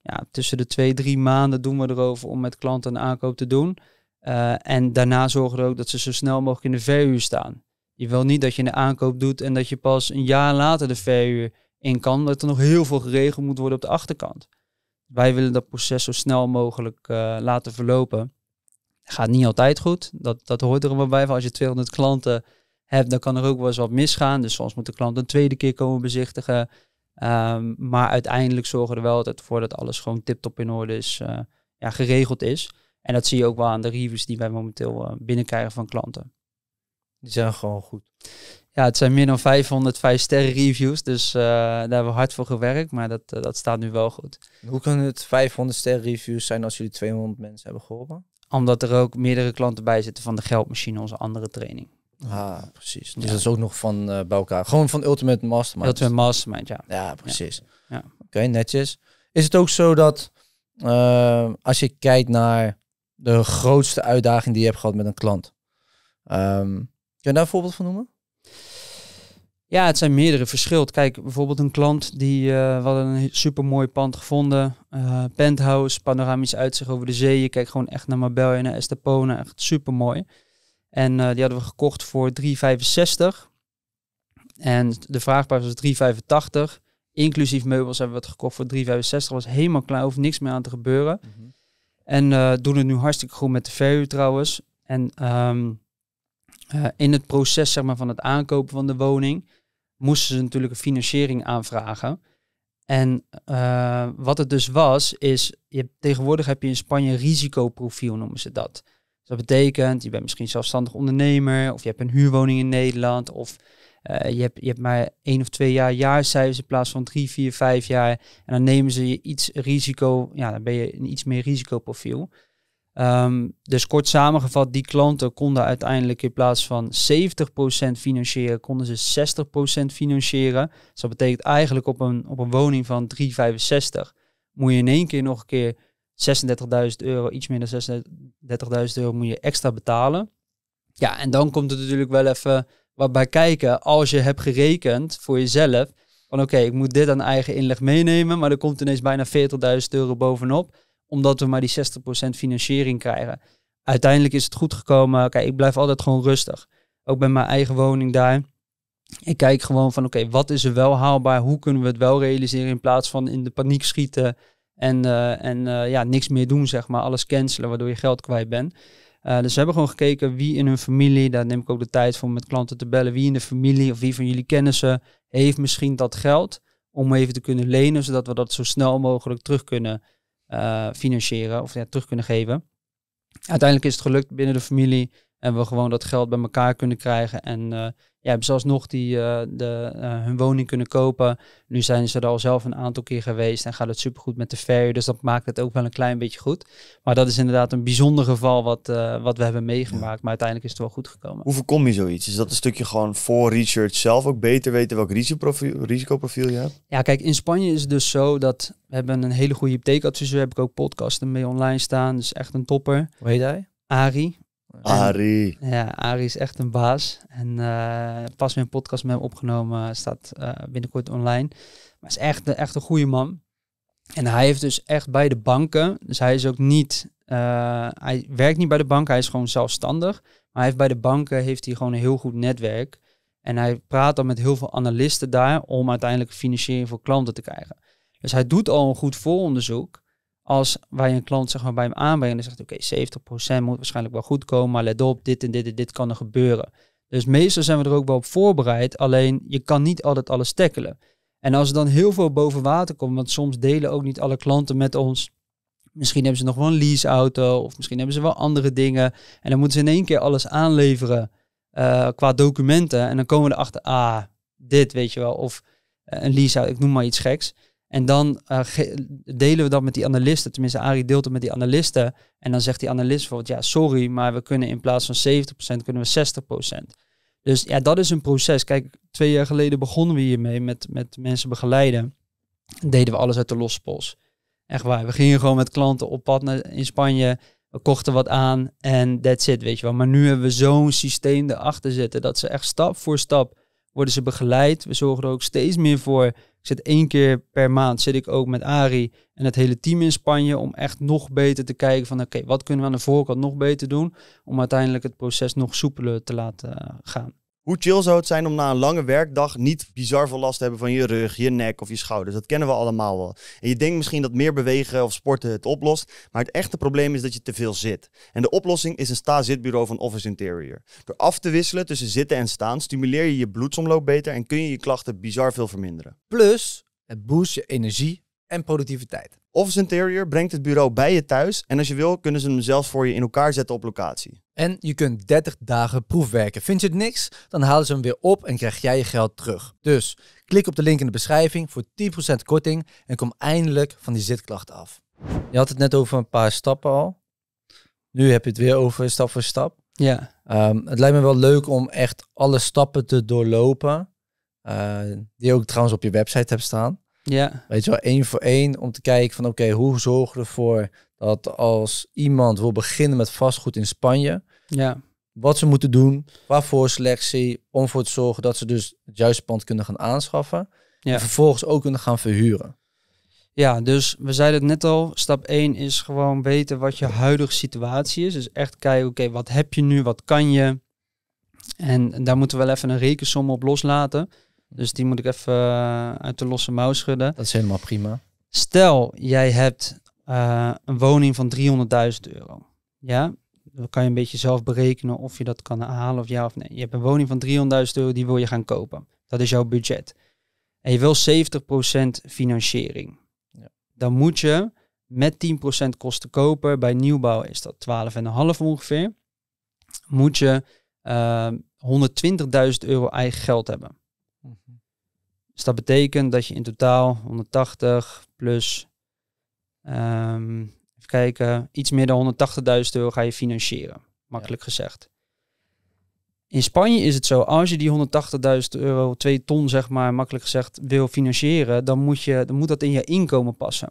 ja, tussen de twee, drie maanden doen we erover om met klanten een aankoop te doen. Eh, en daarna zorgen we ook dat ze zo snel mogelijk in de verhuur staan. Je wil niet dat je een aankoop doet en dat je pas een jaar later de verhuur in kan. Dat er nog heel veel geregeld moet worden op de achterkant. Wij willen dat proces zo snel mogelijk eh, laten verlopen. Gaat niet altijd goed. Dat, dat hoort er wel bij. Als je 200 klanten dan kan er ook wel eens wat misgaan. Dus soms moet de klant een tweede keer komen bezichtigen. Ehm, maar uiteindelijk zorgen we er wel altijd voor dat alles gewoon tip-top in orde is, eh, ja, geregeld is. En dat zie je ook wel aan de reviews die wij momenteel eh, binnenkrijgen van klanten. Die zijn gewoon goed. Ja, het zijn meer dan 505 sterren reviews, dus eh, daar hebben we hard voor gewerkt, maar dat, dat staat nu wel goed. Hoe kunnen het 500 sterren reviews zijn als jullie 200 mensen hebben geholpen? Omdat er ook meerdere klanten bij zitten van de geldmachine, onze andere training. Ah, precies. Dus dat is ook nog van eh, bij elkaar. Gewoon van Ultimate Mastermind. Ultimate Mastermind, ja. Ja, precies. Ja. Oké, netjes. Is het ook zo dat eh, als je kijkt naar de grootste uitdaging die je hebt gehad met een klant, ehm, kun je daar een voorbeeld van noemen? Ja, het zijn meerdere verschillen. Kijk, bijvoorbeeld een klant die uh, we hadden een mooi pand gevonden. penthouse, panoramisch uitzicht over de zee. Je kijkt gewoon echt naar Marbella en naar Estepona. Echt super mooi. En eh, die hadden we gekocht voor 3,65. En de vraagprijs was 3,85. Inclusief meubels hebben we het gekocht voor 3,65. Was helemaal klaar, hoeft niks meer aan te gebeuren. Mhm. En uh, doen het nu hartstikke goed met de verhuur trouwens. En ehm, eh, in het proces zeg maar, van het aankopen van de woning moesten ze natuurlijk een financiering aanvragen. En wat het dus was, is je, tegenwoordig heb je in Spanje een risicoprofiel, noemen ze dat. Dus dat betekent, je bent misschien zelfstandig ondernemer, of je hebt een huurwoning in Nederland, of eh, je, hebt, je hebt maar één of twee jaar jaarcijfers in plaats van drie, vier, vijf jaar. En dan nemen ze je iets risico, ja, dan ben je een iets meer risicoprofiel. Um, dus kort samengevat, die klanten konden uiteindelijk in plaats van 70% financieren, konden ze 60% financieren. Dus dat betekent eigenlijk op een, op een woning van 3,65 moet je in één keer nog een keer 36.000 euro, iets minder 36.000 euro moet je extra betalen. Ja, en dan komt het natuurlijk wel even wat bij kijken. Als je hebt gerekend voor jezelf, van oké, ik moet dit aan eigen inleg meenemen, maar er komt ineens bijna 40.000 euro bovenop, omdat we maar die 60% financiering krijgen. Uiteindelijk is het goed gekomen. Kijk, ik blijf altijd gewoon rustig. Ook bij mijn eigen woning daar. Ik kijk gewoon van oké, wat is er wel haalbaar? Hoe kunnen we het wel realiseren in plaats van in de paniek schieten? En, eh, en eh, ja, niks meer doen, zeg maar. Alles cancelen, waardoor je geld kwijt bent. Eh, dus we hebben gewoon gekeken wie in hun familie, daar neem ik ook de tijd voor met klanten te bellen, wie in de familie of wie van jullie kennissen heeft misschien dat geld om even te kunnen lenen, zodat we dat zo snel mogelijk terug kunnen financieren of terug kunnen geven. Uiteindelijk is het gelukt binnen de familie en we gewoon dat geld bij elkaar kunnen krijgen en ja, hebben zelfs nog die, eh, de, eh, hun woning kunnen kopen. Nu zijn ze er al zelf een aantal keer geweest en gaat het supergoed met de ferry. Dus dat maakt het ook wel een klein beetje goed. Maar dat is inderdaad een bijzonder geval wat, eh, wat we hebben meegemaakt. Maar uiteindelijk is het wel goed gekomen. Hoe voorkom je zoiets? Is dat een stukje gewoon voor research zelf ook beter weten welk risicoprofiel, je hebt? Ja, kijk, in Spanje is het dus zo dat we hebben een hele goede hypotheekadviseur. Heb ik ook podcasten mee online staan. Dus echt een topper. Hoe heet hij? Ari. Ari. Ja, Ari is echt een baas. En eh, pas mijn een podcast met hem opgenomen. Staat eh, binnenkort online. Maar is echt, echt een goede man. En hij heeft dus echt bij de banken. Dus hij is ook niet. Eh, hij werkt niet bij de bank. Hij is gewoon zelfstandig. Maar hij heeft bij de banken heeft hij gewoon een heel goed netwerk. En hij praat dan met heel veel analisten daar om uiteindelijk financiering voor klanten te krijgen. Dus hij doet al een goed vooronderzoek als wij een klant zeg maar, bij hem aanbrengen en zegt, oké, 70% moet waarschijnlijk wel goed komen, maar let op, dit en dit en dit kan er gebeuren. Dus meestal zijn we er ook wel op voorbereid, alleen je kan niet altijd alles tackelen. En als er dan heel veel boven water komt, want soms delen ook niet alle klanten met ons, misschien hebben ze nog wel een leaseauto of misschien hebben ze wel andere dingen en dan moeten ze in één keer alles aanleveren eh, qua documenten en dan komen we erachter, ah, dit weet je wel, of eh, een leaseauto, ik noem maar iets geks. En dan eh, delen we dat met die analisten. Tenminste, Ari deelt het met die analisten. En dan zegt die analist bijvoorbeeld, ja, sorry, maar we kunnen in plaats van 70%, kunnen we 60%. Dus ja, dat is een proces. Kijk, twee jaar geleden begonnen we hiermee met, met mensen begeleiden. Deden we alles uit de losse pols. Echt waar. We gingen gewoon met klanten op pad naar, in Spanje. We kochten wat aan en that's it, weet je wel. Maar nu hebben we zo'n systeem erachter zitten dat ze echt stap voor stap worden ze begeleid. We zorgen er ook steeds meer voor zit één keer per maand zit ik ook met Ari en het hele team in Spanje om echt nog beter te kijken van oké, wat kunnen we aan de voorkant nog beter doen om uiteindelijk het proces nog soepeler te laten eh, gaan. Hoe chill zou het zijn om na een lange werkdag niet bizar veel last te hebben van je rug, je nek of je schouders? Dat kennen we allemaal wel. En je denkt misschien dat meer bewegen of sporten het oplost, maar het echte probleem is dat je te veel zit. En de oplossing is een sta-zitbureau van Office Interior. Door af te wisselen tussen zitten en staan stimuleer je je bloedsomloop beter en kun je je klachten bizar veel verminderen. Plus, het boost je energie en productiviteit. Office Interior brengt het bureau bij je thuis en als je wil kunnen ze hem zelfs voor je in elkaar zetten op locatie. En je kunt 30 dagen proefwerken. Vind je het niks? Dan halen ze hem weer op en krijg jij je geld terug. Dus klik op de link in de beschrijving voor 10% korting en kom eindelijk van die zitklachten af. Je had het net over een paar stappen al. Nu heb je het weer over stap voor stap. Ja. Ehm, het lijkt me wel leuk om echt alle stappen te doorlopen. Eh, die ook trouwens op je website hebt staan. Ja. Weet je wel, één voor één om te kijken van oké, hoe zorgen we ervoor dat als iemand wil beginnen met vastgoed in Spanje, ja. wat ze moeten doen, waarvoor selectie, om voor te zorgen dat ze dus het juiste pand kunnen gaan aanschaffen ja. en vervolgens ook kunnen gaan verhuren. Ja, dus we zeiden het net al, stap 1 is gewoon weten wat je huidige situatie is. Dus echt kijken, oké, wat heb je nu, wat kan je? En daar moeten we wel even een rekensom op loslaten. Dus die moet ik even eh, uit de losse mouw schudden. Dat is helemaal prima. Stel, jij hebt eh, een woning van 300.000 euro. Ja, dan kan je een beetje zelf berekenen of je dat kan halen of ja of nee. Je hebt een woning van 300.000 euro, die wil je gaan kopen. Dat is jouw budget. En je wil 70% financiering. Ja. Dan moet je met 10% kosten kopen. Bij nieuwbouw is dat 12,5 ongeveer. Moet je 120.000 eh, euro eigen geld hebben. Dus dat betekent dat je in totaal 180 plus, ehm, even kijken, iets meer dan 180.000 euro ga je financieren. Makkelijk gezegd. In Spanje is het zo, als je die 180.000 euro, 2 ton zeg maar, makkelijk gezegd, wil financieren, dan moet, je, dan moet dat in je inkomen passen.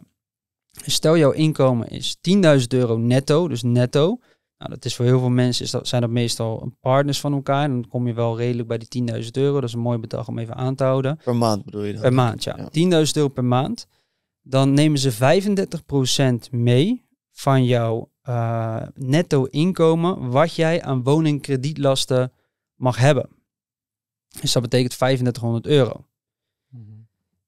Stel jouw inkomen is 10.000 euro netto, dus netto, nou, dat is voor heel veel mensen, is dat, zijn dat meestal partners van elkaar. En dan kom je wel redelijk bij die 10.000 euro. Dat is een mooi bedrag om even aan te houden. Per maand bedoel je dat. Per maand, ja. 10.000 euro per maand. Dan nemen ze 35% mee van jouw uh, netto inkomen wat jij aan woningkredietlasten mag hebben. Dus dat betekent 3500 euro. Mhm.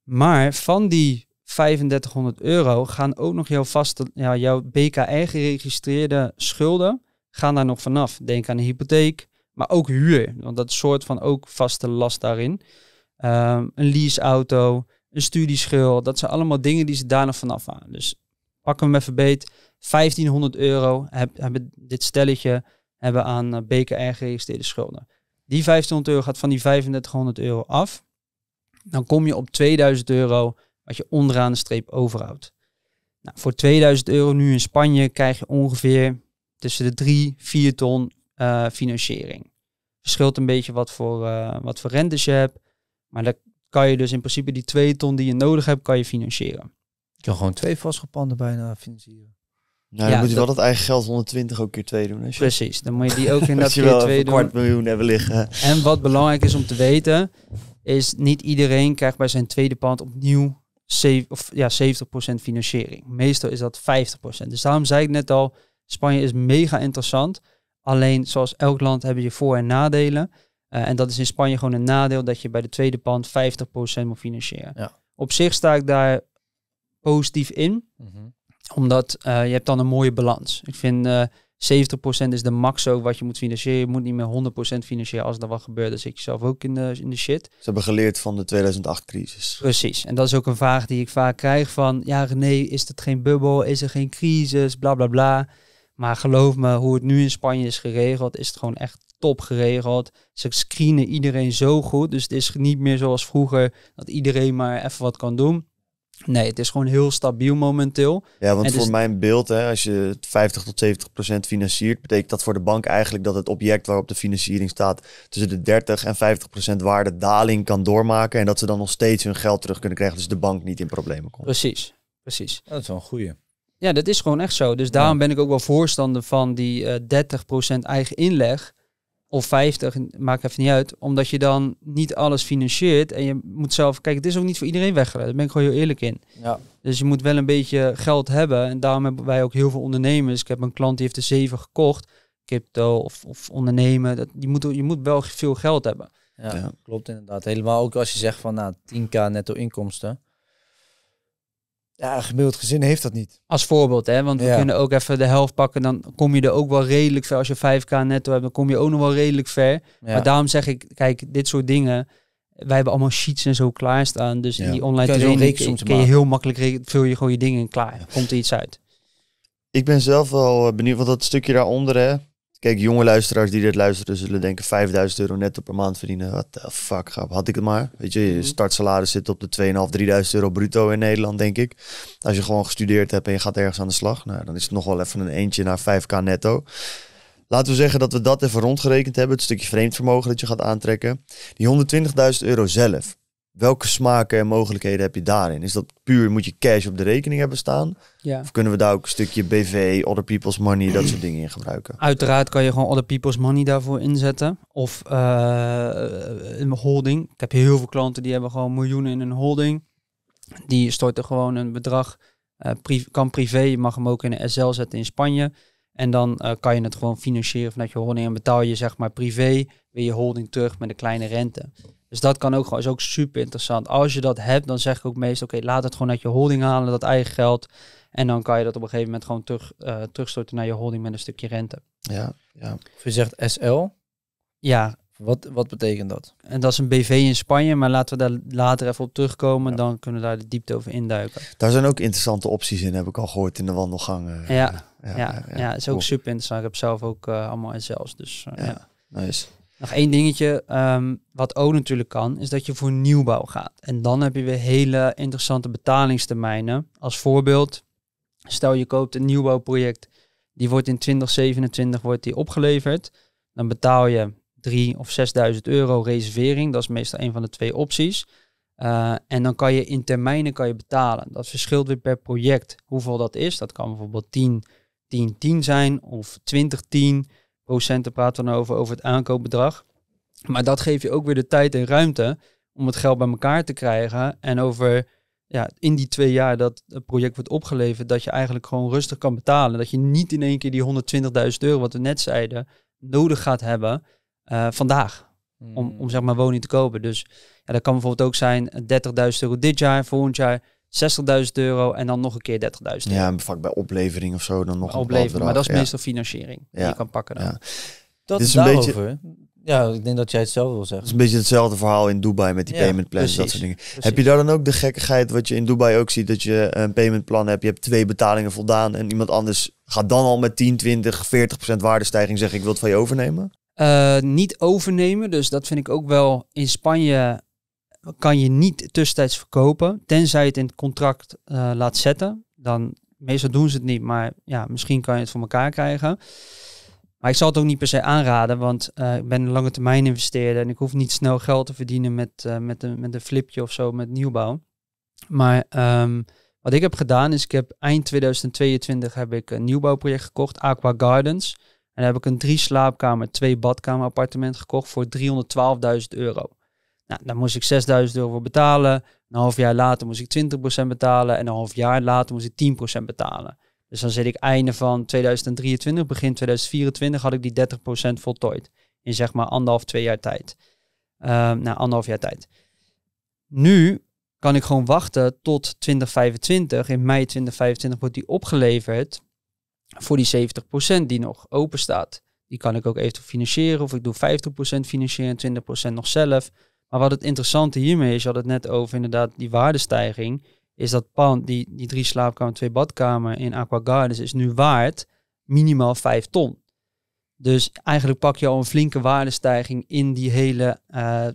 Maar van die 3500 euro gaan ook nog jouw, vaste, ja, jouw BKR geregistreerde schulden gaan daar nog vanaf. Denk aan de hypotheek, maar ook huur. Want dat soort van ook vaste last daarin. Um, een leaseauto, een studieschuld. Dat zijn allemaal dingen die ze daar nog vanaf halen. Dus pak hem even beet. 1500 euro heb, hebben dit stelletje hebben aan eh, BKR geregistreerde schulden. Die 1500 euro gaat van die 3500 euro af. Dan kom je op 2000 euro wat je onderaan de streep overhoudt. Nou, voor 2000 euro nu in Spanje krijg je ongeveer tussen de 3, 4 ton eh, financiering. Verschilt een beetje wat voor, uh, wat voor rentes je hebt. Maar dan kan je dus in principe die 2 ton die je nodig hebt, kan je financieren. Je kan gewoon twee vastgepanden bijna financieren. Nou, dan moet je wel dat eigen geld 120 ook keer twee doen. je... Precies, dan moet je die ook in dat keer twee doen. kwart miljoen hebben liggen. En wat belangrijk is om te weten, is niet iedereen krijgt bij zijn tweede pand opnieuw of, ja, 70% financiering. Meestal is dat 50%. Dus daarom zei ik net al, Spanje is mega interessant. Alleen zoals elk land hebben je voor- en nadelen. Eh, en dat is in Spanje gewoon een nadeel dat je bij de tweede pand 50% moet financieren. Ja. Op zich sta ik daar positief in, mhm. omdat eh, je hebt dan een mooie balans. Ik vind eh, 70% is de max ook wat je moet financieren. Je moet niet meer 100% financieren als er wat gebeurt. zit je zelf ook in de, in de shit. Ze hebben geleerd van de 2008-crisis. Precies. En dat is ook een vraag die ik vaak krijg van... Ja, René, is het geen bubbel? Is er geen crisis? Bla, bla, bla. Maar geloof me, hoe het nu in Spanje is geregeld... is het gewoon echt top geregeld. Ze screenen iedereen zo goed. Dus het is niet meer zoals vroeger... dat iedereen maar even wat kan doen. Nee, het is gewoon heel stabiel momenteel. Ja, want dus voor mijn beeld, hè, als je 50 tot 70 procent financiert, betekent dat voor de bank eigenlijk dat het object waarop de financiering staat tussen de 30 en 50 procent waarde daling kan doormaken. En dat ze dan nog steeds hun geld terug kunnen krijgen, dus de bank niet in problemen komt. Precies, precies. dat is wel een goeie. Ja, dat is gewoon echt zo. Dus daarom ben ik ook wel voorstander van die 30 eh, procent eigen inleg. Of 50, maakt even niet uit. Omdat je dan niet alles financiert. En je moet zelf. Kijk, het is ook niet voor iedereen weggelegd. Daar ben ik gewoon heel eerlijk in. Ja. Dus je moet wel een beetje geld hebben. En daarom hebben wij ook heel veel ondernemers. Ik heb een klant die heeft de zeven gekocht. Crypto of, of ondernemen. Dat, je, moet, je moet wel veel geld hebben. Ja, ja, klopt inderdaad. Helemaal ook als je zegt van nou 10k netto inkomsten. Ja, gemiddeld gezin heeft dat niet. Als voorbeeld, hè? want we kunnen ook even de helft pakken. Dan kom je er ook wel redelijk ver. Als je 5k netto hebt, dan kom je ook nog wel redelijk ver. Maar daarom zeg ik, kijk, dit soort dingen. Wij hebben allemaal sheets en zo klaarstaan. Dus in die online training kun je, heel makkelijk vul je gewoon je dingen in klaar. Komt er iets uit. Ik ben zelf wel eh, benieuwd, wat dat stukje daaronder, hè, Kijk, jonge luisteraars die dit luisteren zullen denken 5000 euro netto per maand verdienen. Wat de fuck, grap. had ik het maar. Weet je, je mhm. startsalaris zit op de 2,5, 3000 euro bruto in Nederland, denk ik. Als je gewoon gestudeerd hebt en je gaat ergens aan de slag, nou, dan is het nog wel even een eentje naar 5k netto. Laten we zeggen dat we dat even rondgerekend hebben, het stukje vreemdvermogen dat je gaat aantrekken. Die 120.000 euro zelf welke smaken en mogelijkheden heb je daarin? Is dat puur, moet je cash op de rekening hebben staan? Ja. Of kunnen we daar ook een stukje BV, other people's money, dat soort dingen in gebruiken? Uiteraard kan je gewoon other people's money daarvoor inzetten. Of in eh, een holding. Ik heb heel veel klanten die hebben gewoon miljoenen in een holding. Die storten gewoon een bedrag. Eh, kan privé, je mag hem ook in een SL zetten in Spanje. En dan eh, kan je het gewoon financieren vanuit je holding en betaal je zeg maar privé weer je holding terug met een kleine rente. Dus dat kan ook gewoon, is ook super interessant. Als je dat hebt, dan zeg ik ook meestal, oké, laat het gewoon uit je holding halen, dat eigen geld. En dan kan je dat op een gegeven moment gewoon terug, eh, terugstorten naar je holding met een stukje rente. Ja, ja. Of je zegt SL? Ja. Wat, wat betekent dat? En dat is een BV in Spanje, maar laten we daar later even op terugkomen. Dan kunnen we daar de diepte over induiken. Daar zijn ook interessante opties in, heb ik al gehoord in de wandelgangen. Ja, ja, ja, is ook super interessant. Ik heb zelf ook uh, allemaal SL's, dus eh, ja. Nice. Nog één dingetje, ehm, wat ook natuurlijk kan, is dat je voor nieuwbouw gaat. En dan heb je weer hele interessante betalingstermijnen. Als voorbeeld, stel je koopt een nieuwbouwproject, die wordt in 2027 wordt die opgeleverd. Dan betaal je 3 of 6.000 euro reservering, dat is meestal een van de twee opties. Eh, en dan kan je in termijnen kan je betalen. Dat verschilt weer per project hoeveel dat is. Dat kan bijvoorbeeld 10, 10, 10 zijn of 20, 10 procenten praten nou over, over het aankoopbedrag. Maar dat geeft je ook weer de tijd en ruimte om het geld bij elkaar te krijgen. En over ja, in die twee jaar dat het project wordt opgeleverd, dat je eigenlijk gewoon rustig kan betalen. Dat je niet in één keer die 120.000 euro, wat we net zeiden, nodig gaat hebben eh, vandaag. Om, hmm. om zeg maar woning te kopen. Dus ja, dat kan bijvoorbeeld ook zijn 30.000 eh, euro dit jaar, volgend jaar 60.000 euro en dan nog een keer 30.000 euro. Ja, vaak bij oplevering of zo dan nog bij oplevering, Maar dat is meestal financiering die je kan pakken dan. Ja. Dat is een daarover. beetje... Ja, ik denk dat jij hetzelfde wil zeggen. Het is een beetje hetzelfde verhaal in Dubai met die ja, payment plans, precies, dat soort dingen. Heb je daar dan ook de gekkigheid wat je in Dubai ook ziet, dat je een payment plan hebt, je hebt twee betalingen voldaan en iemand anders gaat dan al met 10, 20, 40 waardestijging zeggen ik wil het van je overnemen? Eh, niet overnemen, dus dat vind ik ook wel in Spanje kan je niet tussentijds verkopen, tenzij je het in het contract eh, laat zetten. Dan, meestal doen ze het niet, maar ja, misschien kan je het voor elkaar krijgen. Maar ik zal het ook niet per se aanraden, want eh, ik ben een lange termijn investeerder en ik hoef niet snel geld te verdienen met, eh, met, een, met een flipje of zo, met nieuwbouw. Maar ehm, wat ik heb gedaan is, ik heb eind 2022 heb ik een nieuwbouwproject gekocht, Aqua Gardens. En daar heb ik een drie slaapkamer, twee badkamer appartement gekocht voor 312.000 euro. Nou, daar moest ik 6000 euro voor betalen. Een half jaar later moest ik 20% betalen. En een half jaar later moest ik 10% betalen. Dus dan zit ik einde van 2023, begin 2024 had ik die 30% voltooid. In zeg maar anderhalf, twee jaar tijd. Um, nou, anderhalf jaar tijd. Nu kan ik gewoon wachten tot 2025. In mei 2025 wordt die opgeleverd voor die 70% die nog open staat. Die kan ik ook eventueel financieren of ik doe 50% financieren en 20% nog zelf. Maar wat het interessante hiermee is, je had het net over inderdaad die waardestijging, is dat pand, die, die drie slaapkamer, twee badkamer in Aqua Gardens, is nu waard minimaal 5 ton. Dus eigenlijk pak je al een flinke waardestijging in die hele eh,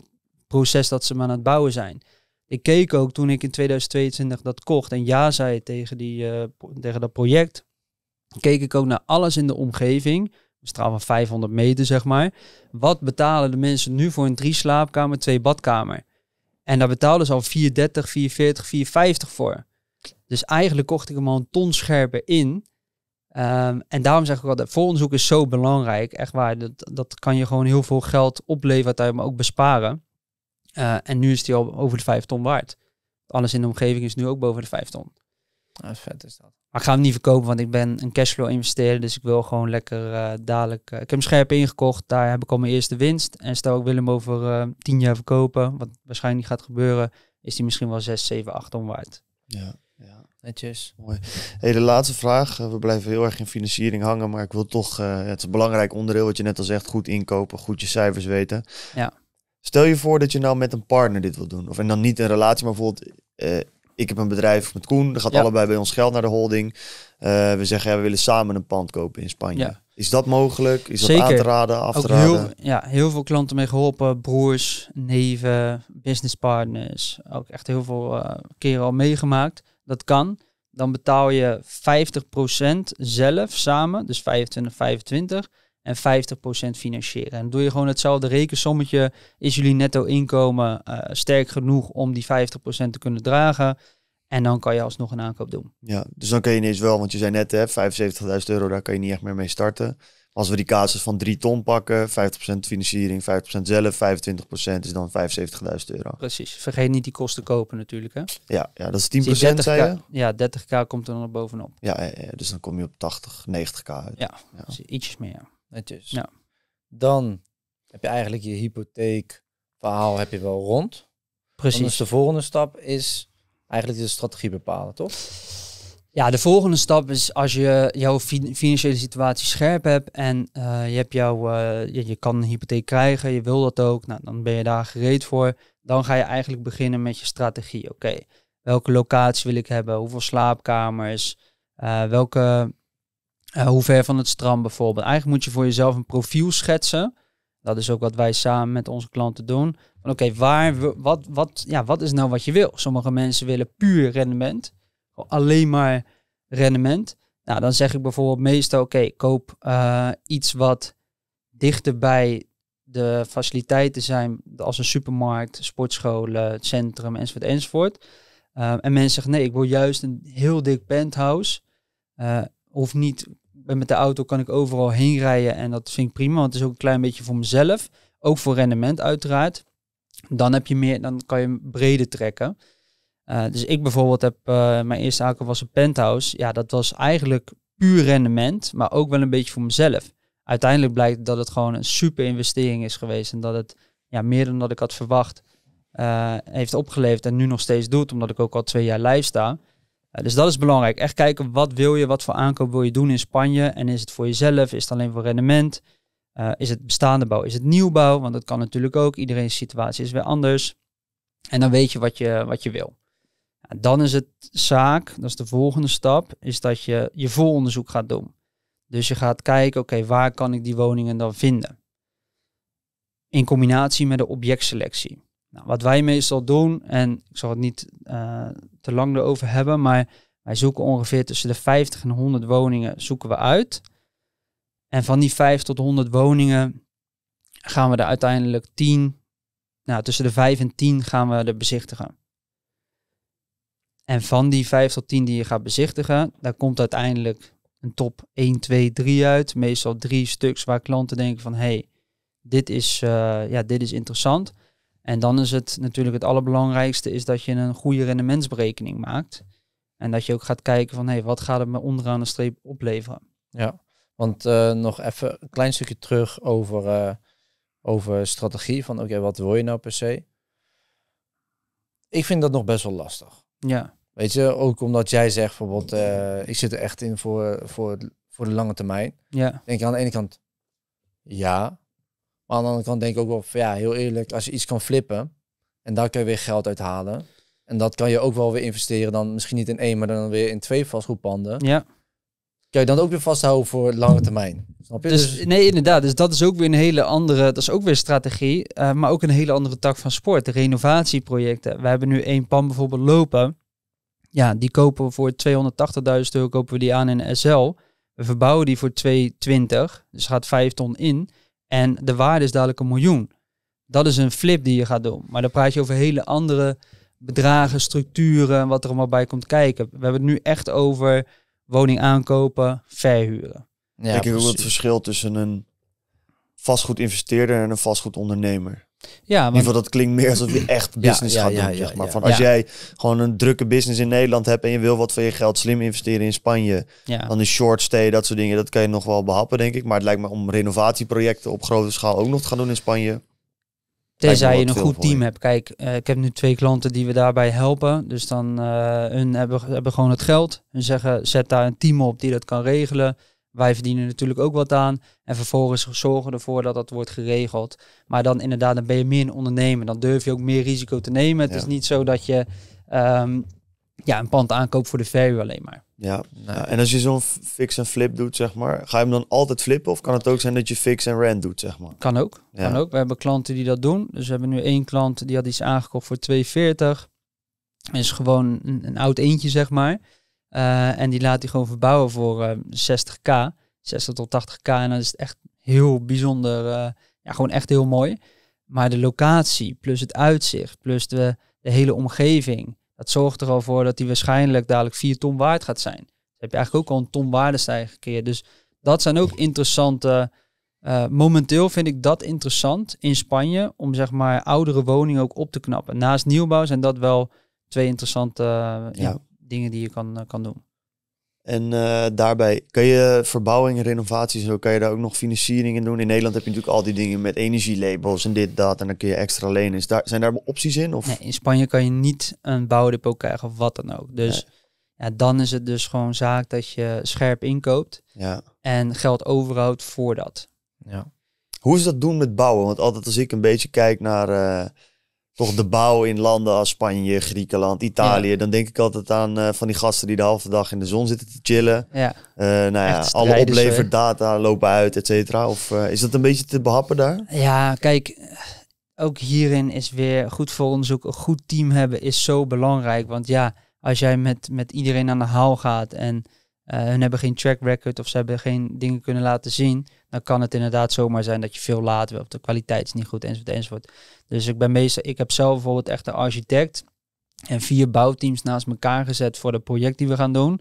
proces dat ze maar aan het bouwen zijn. Ik keek ook toen ik in 2022 dat kocht en ja zei tegen, die, eh, tegen dat project, keek ik ook naar alles in de omgeving een straal van 500 meter, zeg maar. Wat betalen de mensen nu voor een drie slaapkamer, twee badkamer? En daar betaalden ze al 430, 440, 450 voor. Dus eigenlijk kocht ik hem al een ton scherper in. Ehm, en daarom zeg ik altijd, vooronderzoek is zo belangrijk. Echt waar, dat, dat kan je gewoon heel veel geld opleveren, maar ook besparen. Eh, en nu is die al over de 5 ton waard. Alles in de omgeving is nu ook boven de 5 ton. Nou, dat is vet is dat. Maar ik ga hem niet verkopen, want ik ben een cashflow investeerder. Dus ik wil gewoon lekker eh, dadelijk... Eh, ik heb hem scherp ingekocht, daar heb ik al mijn eerste winst. En stel ik wil hem over uh, tien jaar verkopen, wat waarschijnlijk niet gaat gebeuren, is die misschien wel 6, 7, 8 onwaard. Ja, ja. Netjes. Mooi. Hey, de laatste vraag. We blijven heel erg in financiering hangen, maar ik wil toch... het is een belangrijk onderdeel wat je net al zegt. Goed inkopen, goed je cijfers weten. Ja. Stel je voor dat je nou met een partner dit wil doen. Of en dan niet een relatie, maar bijvoorbeeld ik heb een bedrijf met Koen. dat gaat allebei bij ons geld naar de holding. Eh, we zeggen, ja, we willen samen een pand kopen in Spanje. Is dat mogelijk? Is dat aan te raden, af te raden? Heel, ja, heel veel klanten mee geholpen. Broers, neven, businesspartners. Ook echt heel veel eh, keren al meegemaakt. Dat kan. Dan betaal je 50% zelf samen. Dus 25, 25 en 50% financieren. En doe je gewoon hetzelfde rekensommetje, is jullie netto inkomen eh, sterk genoeg om die 50% te kunnen dragen. En dan kan je alsnog een aankoop doen. Ja, dus dan kun je ineens wel, want je zei net, 75.000 euro, daar kan je niet echt meer mee starten. Als we die casus van 3 ton pakken, 50% financiering, 50% zelf, 25% is dan 75.000 euro. Precies. Vergeet niet die kosten kopen natuurlijk. Hè? Ja, ja, dat is 10% 30K, dus zei je? Ja, 30k komt er dan bovenop. Ja, ja, dus dan kom je op 80, 90k uit. Ja, ja. Dus ietsjes meer. Ja dus Dan heb je eigenlijk je hypotheekverhaal heb je wel rond. Precies. de volgende stap is eigenlijk de strategie bepalen, toch? Ja, de volgende stap is als je jouw financiële situatie scherp hebt en eh, je, hebt jouw, eh, je, je, kan een hypotheek krijgen, je wil dat ook, nou, dan ben je daar gereed voor. Dan ga je eigenlijk beginnen met je strategie. Oké, welke locatie wil ik hebben? Hoeveel slaapkamers? Eh, welke uh, hoe ver van het strand bijvoorbeeld. Eigenlijk moet je voor jezelf een profiel schetsen. Dat is ook wat wij samen met onze klanten doen. oké, waar, wat, wat, ja, wat is nou wat je wil? Sommige mensen willen puur rendement. Alleen maar rendement. Nou, dan zeg ik bijvoorbeeld meestal, oké, koop eh, iets wat dichter bij de faciliteiten zijn, als een supermarkt, sportscholen, het centrum, enzovoort, enzovoort. Eh, en mensen zeggen, nee, ik wil juist een heel dik penthouse. Uh, hoeft niet ben met de auto kan ik overal heen rijden en dat vind ik prima, want het is ook een klein beetje voor mezelf, ook voor rendement uiteraard. Dan heb je meer, dan kan je breder trekken. Eh, dus ik bijvoorbeeld heb, eh, mijn eerste auto was een penthouse. Ja, dat was eigenlijk puur rendement, maar ook wel een beetje voor mezelf. Uiteindelijk blijkt dat het gewoon een super investering is geweest en dat het ja, meer dan dat ik had verwacht eh, heeft opgeleverd en nu nog steeds doet, omdat ik ook al twee jaar lijf sta. Eh, dus dat is belangrijk. Echt kijken wat wil je, wat voor aankoop wil je doen in Spanje. En is het voor jezelf? Is het alleen voor rendement? Eh, is het bestaande bouw? Is het nieuwbouw? Want dat kan natuurlijk ook. Iedereen's situatie is weer anders. En dan weet je wat je, wat je wil. dan is het zaak, dat is de volgende stap, is dat je je vooronderzoek gaat doen. Dus je gaat kijken, oké, waar kan ik die woningen dan vinden? In combinatie met de objectselectie. Nou, wat wij meestal doen, en ik zal het niet eh, te lang erover hebben, maar wij zoeken ongeveer tussen de 50 en 100 woningen zoeken we uit. En van die 5 tot 100 woningen gaan we er uiteindelijk 10, nou tussen de 5 en 10 gaan we er bezichtigen. En van die 5 tot 10 die je gaat bezichtigen, daar komt uiteindelijk een top 1, 2, 3 uit. Meestal drie stuks waar klanten denken van hé, hey, dit, is, eh, ja, dit is interessant. En dan is het natuurlijk het allerbelangrijkste is dat je een goede rendementsberekening maakt. En dat je ook gaat kijken van hé, hey, wat gaat het me onderaan de streep opleveren. Ja, want eh, nog even een klein stukje terug over, eh, over strategie. Van oké, wat wil je nou per se? Ik vind dat nog best wel lastig. Ja. Weet je, ook omdat jij zegt bijvoorbeeld, eh, ik zit er echt in voor, voor, voor de lange termijn. Ja. Denk je aan de ene kant, ja, maar aan de andere kant denk ik ook wel, ja, heel eerlijk, als je iets kan flippen en daar kun je weer geld uit halen. En dat kan je ook wel weer investeren, dan misschien niet in één, maar dan weer in twee vastgoedpanden. Ja. Kun je dan ook weer vasthouden voor lange termijn. Snap je? Dus, dus, nee, inderdaad. Dus dat is ook weer een hele andere, dat is ook weer strategie, eh, maar ook een hele andere tak van sport. De renovatieprojecten. We hebben nu één pan bijvoorbeeld lopen. Ja, die kopen we voor 280.000 euro kopen we die aan in SL. We verbouwen die voor 220, dus gaat 5 ton in. En de waarde is dadelijk een miljoen. Dat is een flip die je gaat doen. Maar dan praat je over hele andere bedragen, structuren wat er allemaal bij komt kijken. We hebben het nu echt over woning aankopen, verhuren. Ja, Denk ik het verschil tussen een vastgoedinvesteerder en een vastgoedondernemer? Ja, In ieder geval, dat klinkt meer alsof je echt business gaat doen. zeg maar. Van als jij gewoon een drukke business in Nederland hebt en je wil wat van je geld slim investeren in Spanje, dan is short stay, dat soort dingen, dat kan je nog wel behappen, denk ik. Maar het lijkt me om renovatieprojecten op grote schaal ook nog te gaan doen in Spanje. Tenzij je een goed team hebt. Kijk, eh, ik heb nu twee klanten die we daarbij helpen. Dus dan eh, hun hebben, hebben gewoon het geld. en zeggen, zet daar een team op die dat kan regelen. Wij verdienen natuurlijk ook wat aan. En vervolgens zorgen ervoor dat dat wordt geregeld. Maar dan inderdaad, dan ben je meer een ondernemer. Dan durf je ook meer risico te nemen. Het is niet zo dat je ehm, ja, een pand aankoopt voor de verhuur alleen maar. Ja, nou, en als je zo'n fix en flip doet, zeg maar, ga je hem dan altijd flippen? Of kan het ook zijn dat je fix en rent doet, zeg maar? Kan ook, ja. kan ook. We hebben klanten die dat doen. Dus we hebben nu één klant die had iets aangekocht voor 2,40. Is gewoon een, een oud eentje, zeg maar. Eh, en die laat hij gewoon verbouwen voor 60k, eh, 60 tot 80k. En dan is het echt heel bijzonder, eh, ja, gewoon echt heel mooi. Maar de locatie, plus het uitzicht, plus de, de hele omgeving, dat zorgt er al voor dat hij waarschijnlijk dadelijk 4 ton waard gaat zijn. Dus dan heb je eigenlijk ook al een ton waardestijging gekeerd. Dus dat zijn ook interessante. momenteel vind ik dat interessant in Spanje om zeg maar oudere woningen ook op te knappen. Naast nieuwbouw zijn dat wel twee interessante ja dingen die je kan, eh, kan doen. En eh, daarbij kun je verbouwing, renovaties en zo, kan je daar ook nog financiering in doen. In Nederland heb je natuurlijk al die dingen met energielabels en dit, dat. En dan kun je extra lenen. Is daar, zijn daar opties in? Of? Nee, in Spanje kan je niet een bouwdepot krijgen of wat dan ook. Dus ja, dan is het dus gewoon zaak dat je scherp inkoopt ja. en geld overhoudt voor dat. Ja. Hoe is dat doen met bouwen? Want altijd als ik een beetje kijk naar... Eh, toch de bouw in landen als Spanje, Griekenland, Italië. Dan denk ik altijd aan eh, van die gasten die de halve dag in de zon zitten te chillen. Ja. Eh, nou ja, alle opleverdata lopen uit, et cetera. Of eh, is dat een beetje te behappen daar? Ja, kijk, ook hierin is weer goed voor onderzoek. Een goed team hebben is zo belangrijk. Want ja, als jij met, met iedereen aan de haal gaat en hun hebben geen track record of ze hebben geen dingen kunnen laten zien, dan kan het inderdaad zomaar zijn dat je veel laat of De kwaliteit is niet goed, enzovoort, enzovoort. Dus ik ben meestal, ik heb zelf bijvoorbeeld echt een architect en vier bouwteams naast elkaar gezet voor de project die we gaan doen.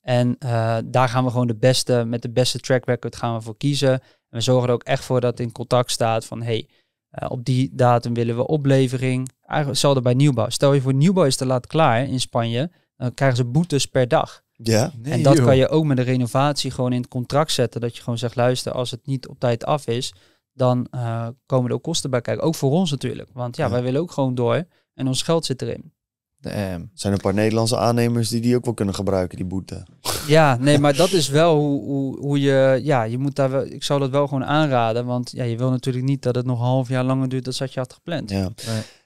En eh, daar gaan we gewoon de beste, met de beste track record gaan we voor kiezen. En we zorgen er ook echt voor dat in contact staat van hey, eh, op die datum willen we oplevering. Eigenlijk hetzelfde bij nieuwbouw. Stel je voor, nieuwbouw is te laat klaar in Spanje, dan krijgen ze boetes per dag. Ja. en dat kan je ook met de renovatie gewoon in het contract zetten. Dat je gewoon zegt, luister, als het niet op tijd af is, dan eh, komen er ook kosten bij kijken. Ook voor ons natuurlijk. Want ja, wij willen ook gewoon door en ons geld zit erin. Er Zijn een paar Nederlandse aannemers die die ook wel kunnen gebruiken, die boete. Ja, nee, maar dat is wel hoe, hoe, hoe, je... Ja, je moet daar wel, ik zou dat wel gewoon aanraden. Want ja, je wil natuurlijk niet dat het nog een half jaar langer duurt dan dat je had gepland. Ja.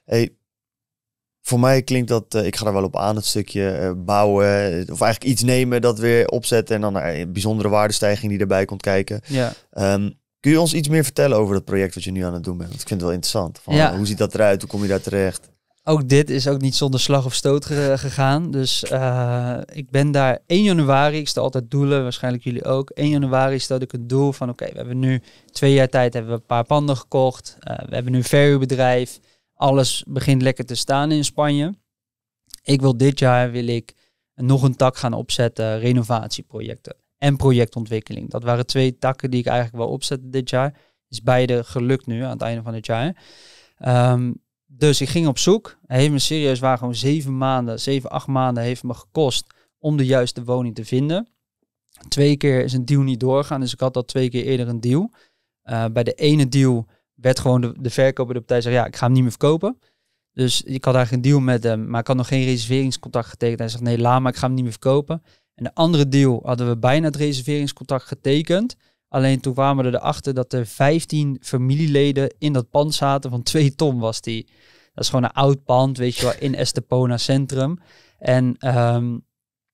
Hey, voor mij klinkt dat, eh, ik ga er wel op aan, het stukje eh, bouwen. Eh, of eigenlijk iets nemen, dat weer opzetten. En dan een bijzondere waardestijging die erbij komt kijken. Ja. Ehm, kun je ons iets meer vertellen over dat project wat je nu aan het doen bent? Want ik vind het wel interessant. Hoe ziet dat eruit? Hoe kom je daar terecht? Ook dit is ook niet zonder slag of stoot gegaan. Dus ik ben daar 1 januari, ik stel altijd doelen, waarschijnlijk jullie ook. 1 januari stelde ik het doel van oké, we hebben nu twee jaar tijd hebben we een paar panden gekocht. we hebben nu een verhuurbedrijf. Alles begint lekker te staan in Spanje. Ik wil dit jaar wil ik nog een tak gaan opzetten, renovatieprojecten en projectontwikkeling. Dat waren twee takken die ik eigenlijk wil opzetten dit jaar. Is beide gelukt nu aan het einde van het jaar. Ehm, dus ik ging op zoek. Hij heeft me serieus waar gewoon zeven maanden, zeven, acht maanden heeft me gekost om de juiste woning te vinden. Twee keer is een deal niet doorgaan, dus ik had al twee keer eerder een deal. Eh, bij de ene deal werd gewoon de, verkoper de partij zegt, ja, ik ga hem niet meer verkopen. Dus ik had eigenlijk een deal met hem, maar ik had nog geen reserveringscontact getekend. Hij zegt, nee, laat maar, ik ga hem niet meer verkopen. En de andere deal hadden we bijna het reserveringscontact getekend. Alleen toen kwamen we erachter dat er 15 familieleden in dat pand zaten van 2 ton was die. Dat is gewoon een oud pand, weet je wel, in Estepona Centrum. En um,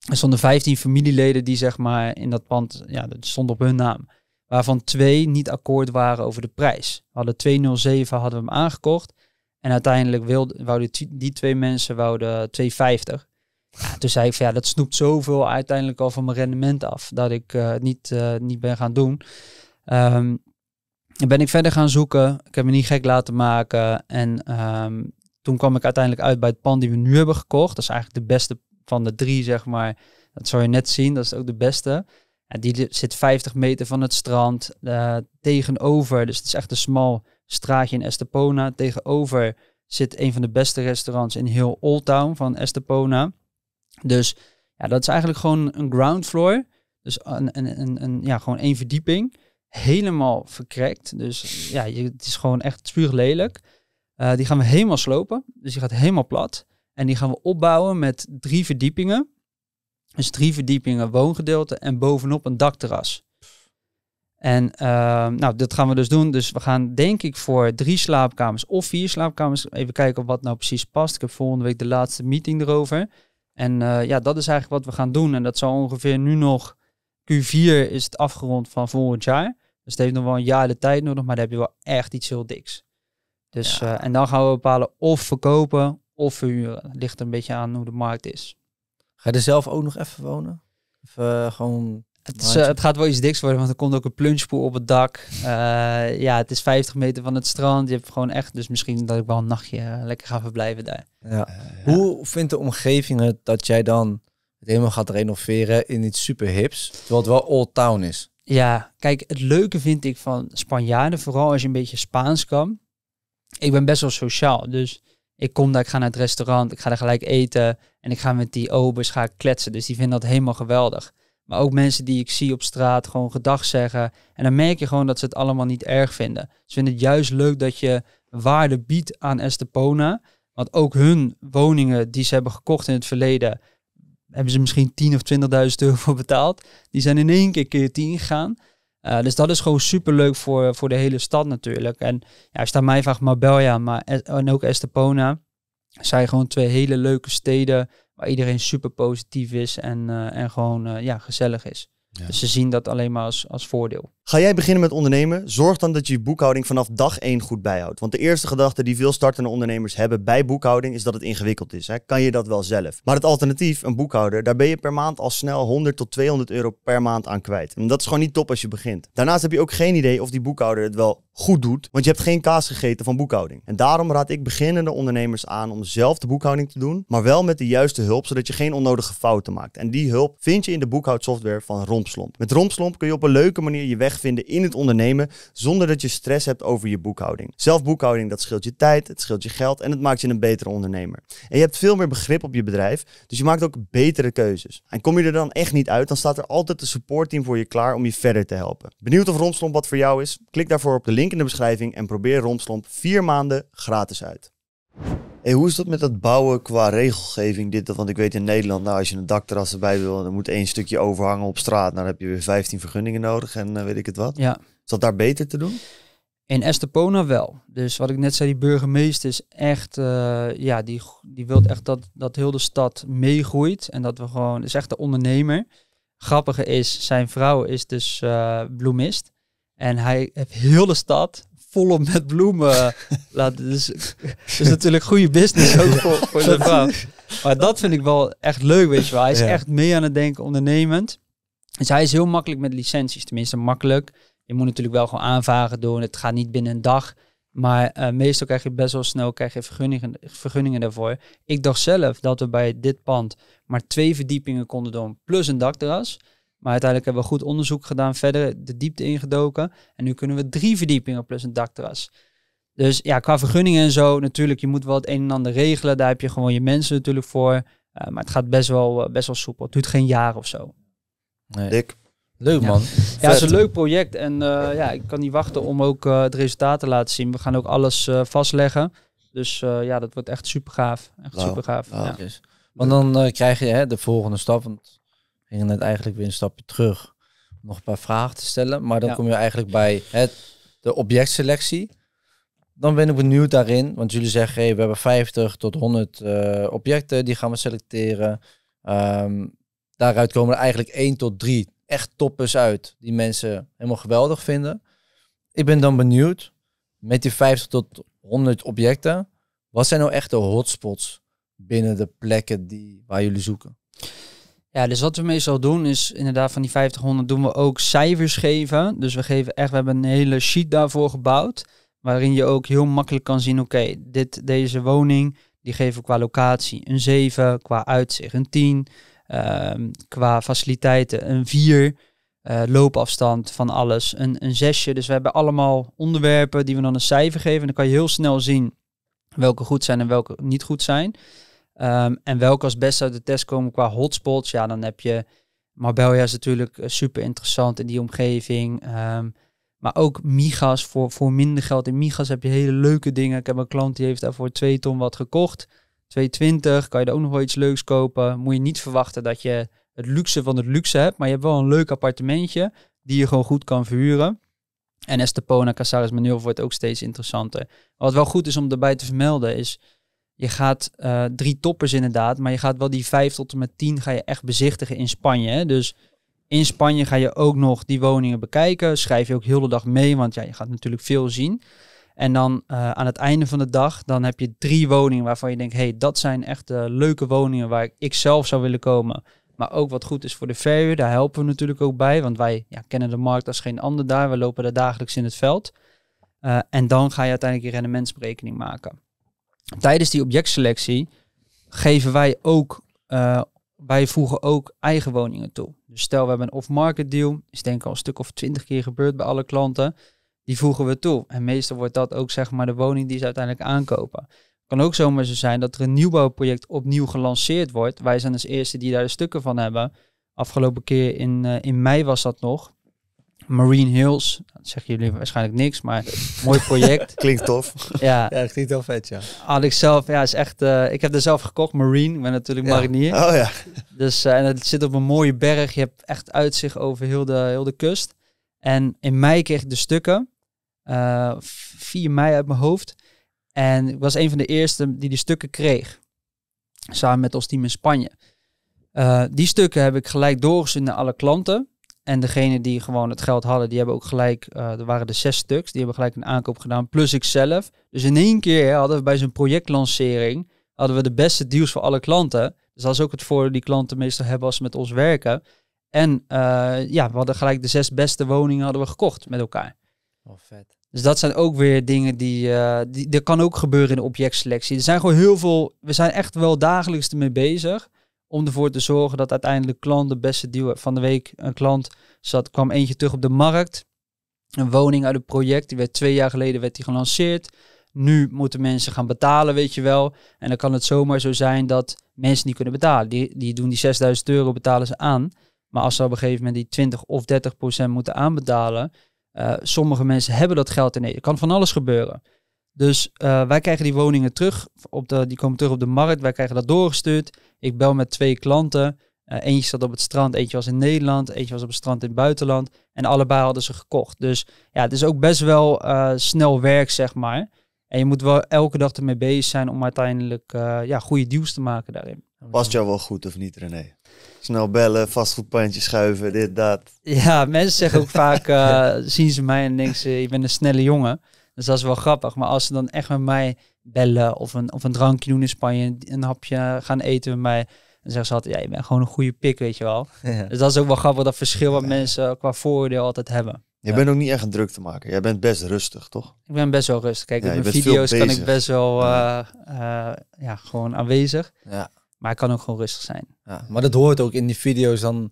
er stonden 15 familieleden die zeg maar in dat pand, ja, dat stond op hun naam waarvan twee niet akkoord waren over de prijs. We hadden 207 hadden we hem aangekocht. En uiteindelijk wilden, wouden die twee mensen wouden 250. Ja, toen zei ik ja, dat snoept zoveel uiteindelijk al van mijn rendement af. Dat ik eh, het niet, eh, niet ben gaan doen. Um, ben ik verder gaan zoeken. Ik heb me niet gek laten maken. En ehm, toen kwam ik uiteindelijk uit bij het pand die we nu hebben gekocht. Dat is eigenlijk de beste van de drie, zeg maar. Dat zou je net zien. Dat is ook de beste die zit 50 meter van het strand eh, tegenover. Dus het is echt een smal straatje in Estepona. Tegenover zit een van de beste restaurants in heel Old Town van Estepona. Dus ja, dat is eigenlijk gewoon een ground floor. Dus een, een, een, een ja, gewoon één verdieping. Helemaal verkrekt. Dus ja, het is gewoon echt puur lelijk. Eh, die gaan we helemaal slopen. Dus die gaat helemaal plat. En die gaan we opbouwen met drie verdiepingen. Dus drie verdiepingen woongedeelte en bovenop een dakterras. En ehm, nou, dat gaan we dus doen. Dus we gaan denk ik voor drie slaapkamers of vier slaapkamers even kijken wat nou precies past. Ik heb volgende week de laatste meeting erover. En eh, ja, dat is eigenlijk wat we gaan doen. En dat zal ongeveer nu nog Q4 is het afgerond van volgend jaar. Dus het heeft nog wel een jaar de tijd nodig, maar dan heb je wel echt iets heel diks. Dus, eh, en dan gaan we bepalen of verkopen of verhuren. Ligt er een beetje aan hoe de markt is. Ga je er zelf ook nog even wonen? Of eh, gewoon... Het, eh, het, gaat wel iets diks worden, want er komt ook een plungepool op het dak. Eh, ja, het is 50 meter van het strand. Je hebt gewoon echt, dus misschien dat ik wel een nachtje lekker ga verblijven daar. Ja. Hoe vindt de omgeving het dat jij dan het helemaal gaat renoveren in iets super hips, terwijl het wel old town is? Ja, kijk, het leuke vind ik van Spanjaarden, vooral als je een beetje Spaans kan. Ik ben best wel sociaal, dus ik kom daar, ik ga naar het restaurant, ik ga daar gelijk eten en ik ga met die obers ga kletsen. Dus die vinden dat helemaal geweldig. Maar ook mensen die ik zie op straat gewoon gedag zeggen. En dan merk je gewoon dat ze het allemaal niet erg vinden. Ze vinden het juist leuk dat je waarde biedt aan Estepona. Want ook hun woningen die ze hebben gekocht in het verleden, hebben ze misschien 10 of 20.000 euro voor betaald. Die zijn in één keer keer 10 gegaan. Eh, dus dat is gewoon super leuk voor, voor de hele stad natuurlijk. En ja, als je mij vraagt, Marbella maar, en ook Estepona zijn gewoon twee hele leuke steden waar iedereen super positief is en, eh, en gewoon eh, ja, gezellig is. Dus ze zien dat alleen maar als, als voordeel. Ga jij beginnen met ondernemen? Zorg dan dat je je boekhouding vanaf dag 1 goed bijhoudt. Want de eerste gedachte die veel startende ondernemers hebben bij boekhouding is dat het ingewikkeld is. Hè? Kan je dat wel zelf? Maar het alternatief, een boekhouder, daar ben je per maand al snel 100 tot 200 euro per maand aan kwijt. En dat is gewoon niet top als je begint. Daarnaast heb je ook geen idee of die boekhouder het wel goed doet, want je hebt geen kaas gegeten van boekhouding. En daarom raad ik beginnende ondernemers aan om zelf de boekhouding te doen, maar wel met de juiste hulp, zodat je geen onnodige fouten maakt. En die hulp vind je in de boekhoudsoftware van Rompslomp. Met Rompslomp kun je op een leuke manier je weg vinden in het ondernemen zonder dat je stress hebt over je boekhouding. zelfboekhouding boekhouding, dat scheelt je tijd, het scheelt je geld en het maakt je een betere ondernemer. En je hebt veel meer begrip op je bedrijf, dus je maakt ook betere keuzes. En kom je er dan echt niet uit, dan staat er altijd een supportteam voor je klaar om je verder te helpen. Benieuwd of Romslomp wat voor jou is? Klik daarvoor op de link in de beschrijving en probeer Romslomp vier maanden gratis uit hoe is dat met dat bouwen qua regelgeving? Dit, want ik weet in Nederland, nou, als je een dakterras erbij wil, dan moet één stukje overhangen op straat. Nou, dan heb je weer 15 vergunningen nodig en eh, weet ik het wat. Ja. Is dat daar beter te doen? In Estepona wel. Dus wat ik net zei, die burgemeester is echt, eh, ja, die, die wil echt dat, dat heel de stad meegroeit. En dat we gewoon, is echt de ondernemer. Grappige is, zijn vrouw is dus eh, bloemist. En hij heeft heel de stad volop met bloemen eh, laten. Dus, is natuurlijk goede business ook voor, voor zijn vrouw. Maar dat vind ik wel echt leuk, weet je wel. Hij is echt mee aan het denken, ondernemend. Dus hij is heel makkelijk met licenties, tenminste makkelijk. Je moet natuurlijk wel gewoon aanvragen doen. Het gaat niet binnen een dag. Maar eh, meestal krijg je best wel snel krijg je vergunningen, vergunningen daarvoor. Ik dacht zelf dat we bij dit pand maar twee verdiepingen konden doen, plus een dakterras. Maar uiteindelijk hebben we goed onderzoek gedaan, verder de diepte ingedoken. En nu kunnen we drie verdiepingen plus een dakterras. Dus ja, qua vergunningen en zo, natuurlijk, je moet wel het een en ander regelen. Daar heb je gewoon je mensen natuurlijk voor. Eh, maar het gaat best wel, eh, best wel soepel. Het duurt geen jaar of zo. Nee. Dik. Leuk man. Ja, het is een leuk project. En eh, ja, ik kan niet wachten om ook het resultaat te laten zien. We gaan ook alles vastleggen. Dus ja, dat wordt echt super gaaf. Echt wow. super gaaf. Ja. Want dan krijg je hè, de volgende stap. Want gingen net eigenlijk weer een stapje terug. Om nog een paar vragen te stellen. Maar dan kom je eigenlijk bij het, de objectselectie. Dan ben ik benieuwd daarin. Want jullie zeggen, hey, we hebben 50 tot 100 eh, objecten. Die gaan we selecteren. Ehm, daaruit komen er eigenlijk 1 tot 3 echt toppers uit. Die mensen helemaal geweldig vinden. Ik ben dan benieuwd, met die 50 tot 100 objecten, wat zijn nou echt de hotspots binnen de plekken die, waar jullie zoeken? Ja, dus wat we meestal doen is inderdaad van die 500 doen we ook cijfers geven. Dus we geven echt, we hebben een hele sheet daarvoor gebouwd. Waarin je ook heel makkelijk kan zien, oké, dit deze woning, die geven qua locatie een 7, qua uitzicht een 10, ehm, qua faciliteiten een 4, eh, loopafstand van alles een, een 6. Dus we hebben allemaal onderwerpen die we dan een cijfer geven. En dan kan je heel snel zien welke goed zijn en welke niet goed zijn. Ehm, en welke als best uit de test komen qua hotspots? Ja, dan heb je Marbella is natuurlijk eh, super interessant in die omgeving. Ehm, maar ook Migas voor, voor minder geld. In Migas heb je hele leuke dingen. Ik heb een klant die heeft daar voor 2 ton wat gekocht. 220, kan je er ook nog wel iets leuks kopen. Moet je niet verwachten dat je het luxe van het luxe hebt. Maar je hebt wel een leuk appartementje die je gewoon goed kan verhuren. En Estepona, Casares Manuel wordt ook steeds interessanter. Wat wel goed is om erbij te vermelden is je gaat eh, drie toppers inderdaad, maar je gaat wel die vijf tot en met tien ga je echt bezichtigen in Spanje. Hè? Dus in Spanje ga je ook nog die woningen bekijken. Schrijf je ook heel de dag mee, want ja, je gaat natuurlijk veel zien. En dan eh, aan het einde van de dag, dan heb je drie woningen waarvan je denkt, hé, hey, dat zijn echt eh, leuke woningen waar ik zelf zou willen komen. Maar ook wat goed is voor de verhuur, daar helpen we natuurlijk ook bij, want wij ja, kennen de markt als geen ander daar. We lopen daar dagelijks in het veld. en dan ga je uiteindelijk je rendementsberekening maken tijdens die objectselectie geven wij ook, eh, wij voegen ook eigen woningen toe. Dus stel we hebben een off-market deal, is denk ik al een stuk of twintig keer gebeurd bij alle klanten. Die voegen we toe. En meestal wordt dat ook zeg maar de woning die ze uiteindelijk aankopen. Kan ook zomaar zo zijn dat er een nieuwbouwproject opnieuw gelanceerd wordt. Wij zijn als eerste die daar de stukken van hebben. Afgelopen keer in, eh, in mei was dat nog. Marine Hills, dat zeggen jullie waarschijnlijk niks, maar mooi project. Klinkt tof. Ja. ja, klinkt heel vet, ja. Alex zelf, ja, is echt, eh, ik heb er zelf gekocht, Marine, maar natuurlijk marinier. Oh ja. Dus, eh, en het zit op een mooie berg, je hebt echt uitzicht over heel de, heel de kust. En in mei kreeg ik de stukken, uh, eh, 4 mei uit mijn hoofd. En ik was een van de eerste die die stukken kreeg, samen met ons team in Spanje. die stukken heb ik gelijk doorgezonden naar alle klanten. En degene die gewoon het geld hadden, die hebben ook gelijk, eh, er waren de zes stuks, die hebben gelijk een aankoop gedaan, plus ikzelf. Dus in één keer hadden we bij zo'n projectlancering, hadden we de beste deals voor alle klanten. Dus dat is ook het voordeel die klanten meestal hebben als ze met ons werken. En eh, ja, we hadden gelijk de zes beste woningen hadden we gekocht met elkaar. Oh, vet. Dus dat zijn ook weer dingen die, uh, die... Dat kan ook gebeuren in de objectselectie. Er zijn gewoon heel veel... We zijn echt wel dagelijks ermee bezig om ervoor te zorgen dat uiteindelijk klant de beste deal van de week. Een klant zat, kwam eentje terug op de markt. Een woning uit het project, die werd twee jaar geleden werd die gelanceerd. Nu moeten mensen gaan betalen, weet je wel. En dan kan het zomaar zo zijn dat mensen niet kunnen betalen. Die, die doen die 6000 euro, betalen ze aan. Maar als ze op een gegeven moment die 20 of 30 procent moeten aanbetalen. Eh, sommige mensen hebben dat geld ineens. Er kan van alles gebeuren. Dus eh, wij krijgen die woningen terug. Op de, die komen terug op de markt. Wij krijgen dat doorgestuurd. Ik bel met twee klanten. Eh, eentje zat op het strand, eentje was in Nederland, eentje was op het strand in het buitenland. En allebei hadden ze gekocht. Dus ja, het is ook best wel eh, snel werk, zeg maar. En je moet wel elke dag ermee bezig zijn om uiteindelijk ja, goede deals te maken daarin. Past jou wel goed of niet, René? Snel bellen, vastgoedpandjes schuiven, dit, dat. Ja, mensen zeggen ook vaak, zien ze mij en denken ze, je bent een snelle jongen. Dus dat is wel grappig. Maar als ze dan echt met mij bellen of een, of een drankje doen in Spanje, een hapje gaan eten met mij. Dan zeggen ze altijd, ja, je bent gewoon een goede pik, weet je wel. Dus dat is ook wel grappig, dat verschil wat mensen qua voordeel altijd hebben. Je bent ook niet echt een druk te maken. Jij bent best rustig, toch? Ik ben best wel rustig. Kijk, ja, mijn video's kan ik best wel eh, eh, ja, gewoon aanwezig. Ja. Maar ik kan ook gewoon rustig zijn. Ja, maar dat hoort ook in die video's dan.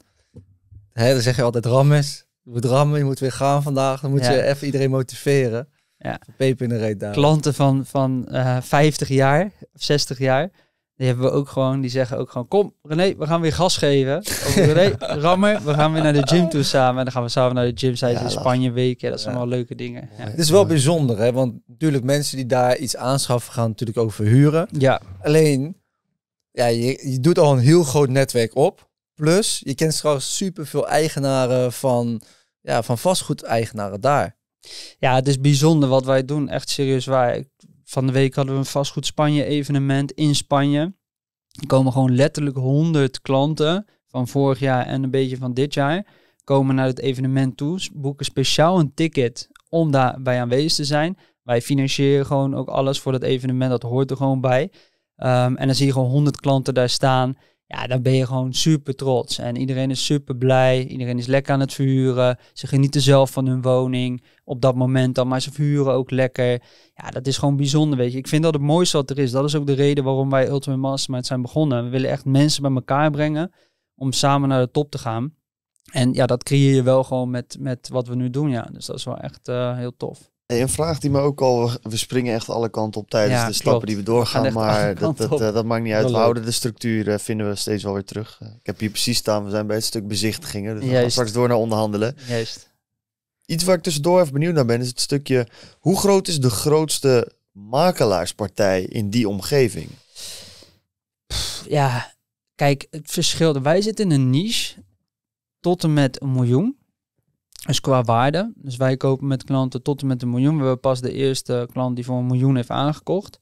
Hè, dan zeg je altijd Rammes. Je moet rammen, je moet weer gaan vandaag. Dan moet je even iedereen motiveren. Ja. Peep in de reet daar. Klanten van, van uh, eh, 50 jaar, 60 jaar. Die hebben we ook gewoon, die zeggen ook gewoon: Kom, René, we gaan weer gas geven. rammer, we gaan weer naar de gym toe samen. En dan gaan we samen naar de gym. Zij ja, in Spanje weken. Dat zijn ja. allemaal leuke dingen. Ja. Het is wel bijzonder, hè? Want natuurlijk, mensen die daar iets aanschaffen, gaan natuurlijk ook verhuren. Ja. Alleen, ja, je, je doet al een heel groot netwerk op. Plus, je kent straks superveel eigenaren van, ja, van vastgoedeigenaren daar. Ja, het is bijzonder wat wij doen. Echt serieus waar. Van de week hadden we een vastgoed Spanje evenement in Spanje. Er komen gewoon letterlijk 100 klanten van vorig jaar en een beetje van dit jaar. Komen naar het evenement toe, boeken speciaal een ticket om daarbij aanwezig te zijn. Wij financieren gewoon ook alles voor dat evenement, dat hoort er gewoon bij. Ehm, en dan zie je gewoon 100 klanten daar staan. Ja, dan ben je gewoon super trots. En iedereen is super blij. Iedereen is lekker aan het verhuren. Ze genieten zelf van hun woning. Op dat moment dan. Maar ze verhuren ook lekker. Ja, dat is gewoon bijzonder. Weet je. Ik vind dat het mooiste wat er is. Dat is ook de reden waarom wij Ultimate Mastermind zijn begonnen. We willen echt mensen bij elkaar brengen. Om samen naar de top te gaan. En ja, dat creëer je wel gewoon met, met wat we nu doen. Ja. Dus dat is wel echt eh, heel tof een vraag die me ook al... We springen echt alle kanten op tijdens ja, de stappen die we doorgaan. maar dat, dat, eh, dat, maakt niet uit. We houden de structuur eh, vinden we steeds wel weer terug. Eh, ik heb hier precies staan. We zijn bij het stuk bezichtigingen. Dus we gaan straks door naar onderhandelen. Juist. Iets waar ik tussendoor even benieuwd naar ben, is het stukje... Hoe groot is de grootste makelaarspartij in die omgeving? ja, kijk, het verschil... Wij zitten in een niche tot en met een miljoen. Dus qua waarde. Dus wij kopen met klanten tot en met een miljoen. We hebben pas de eerste klant die voor een miljoen heeft aangekocht.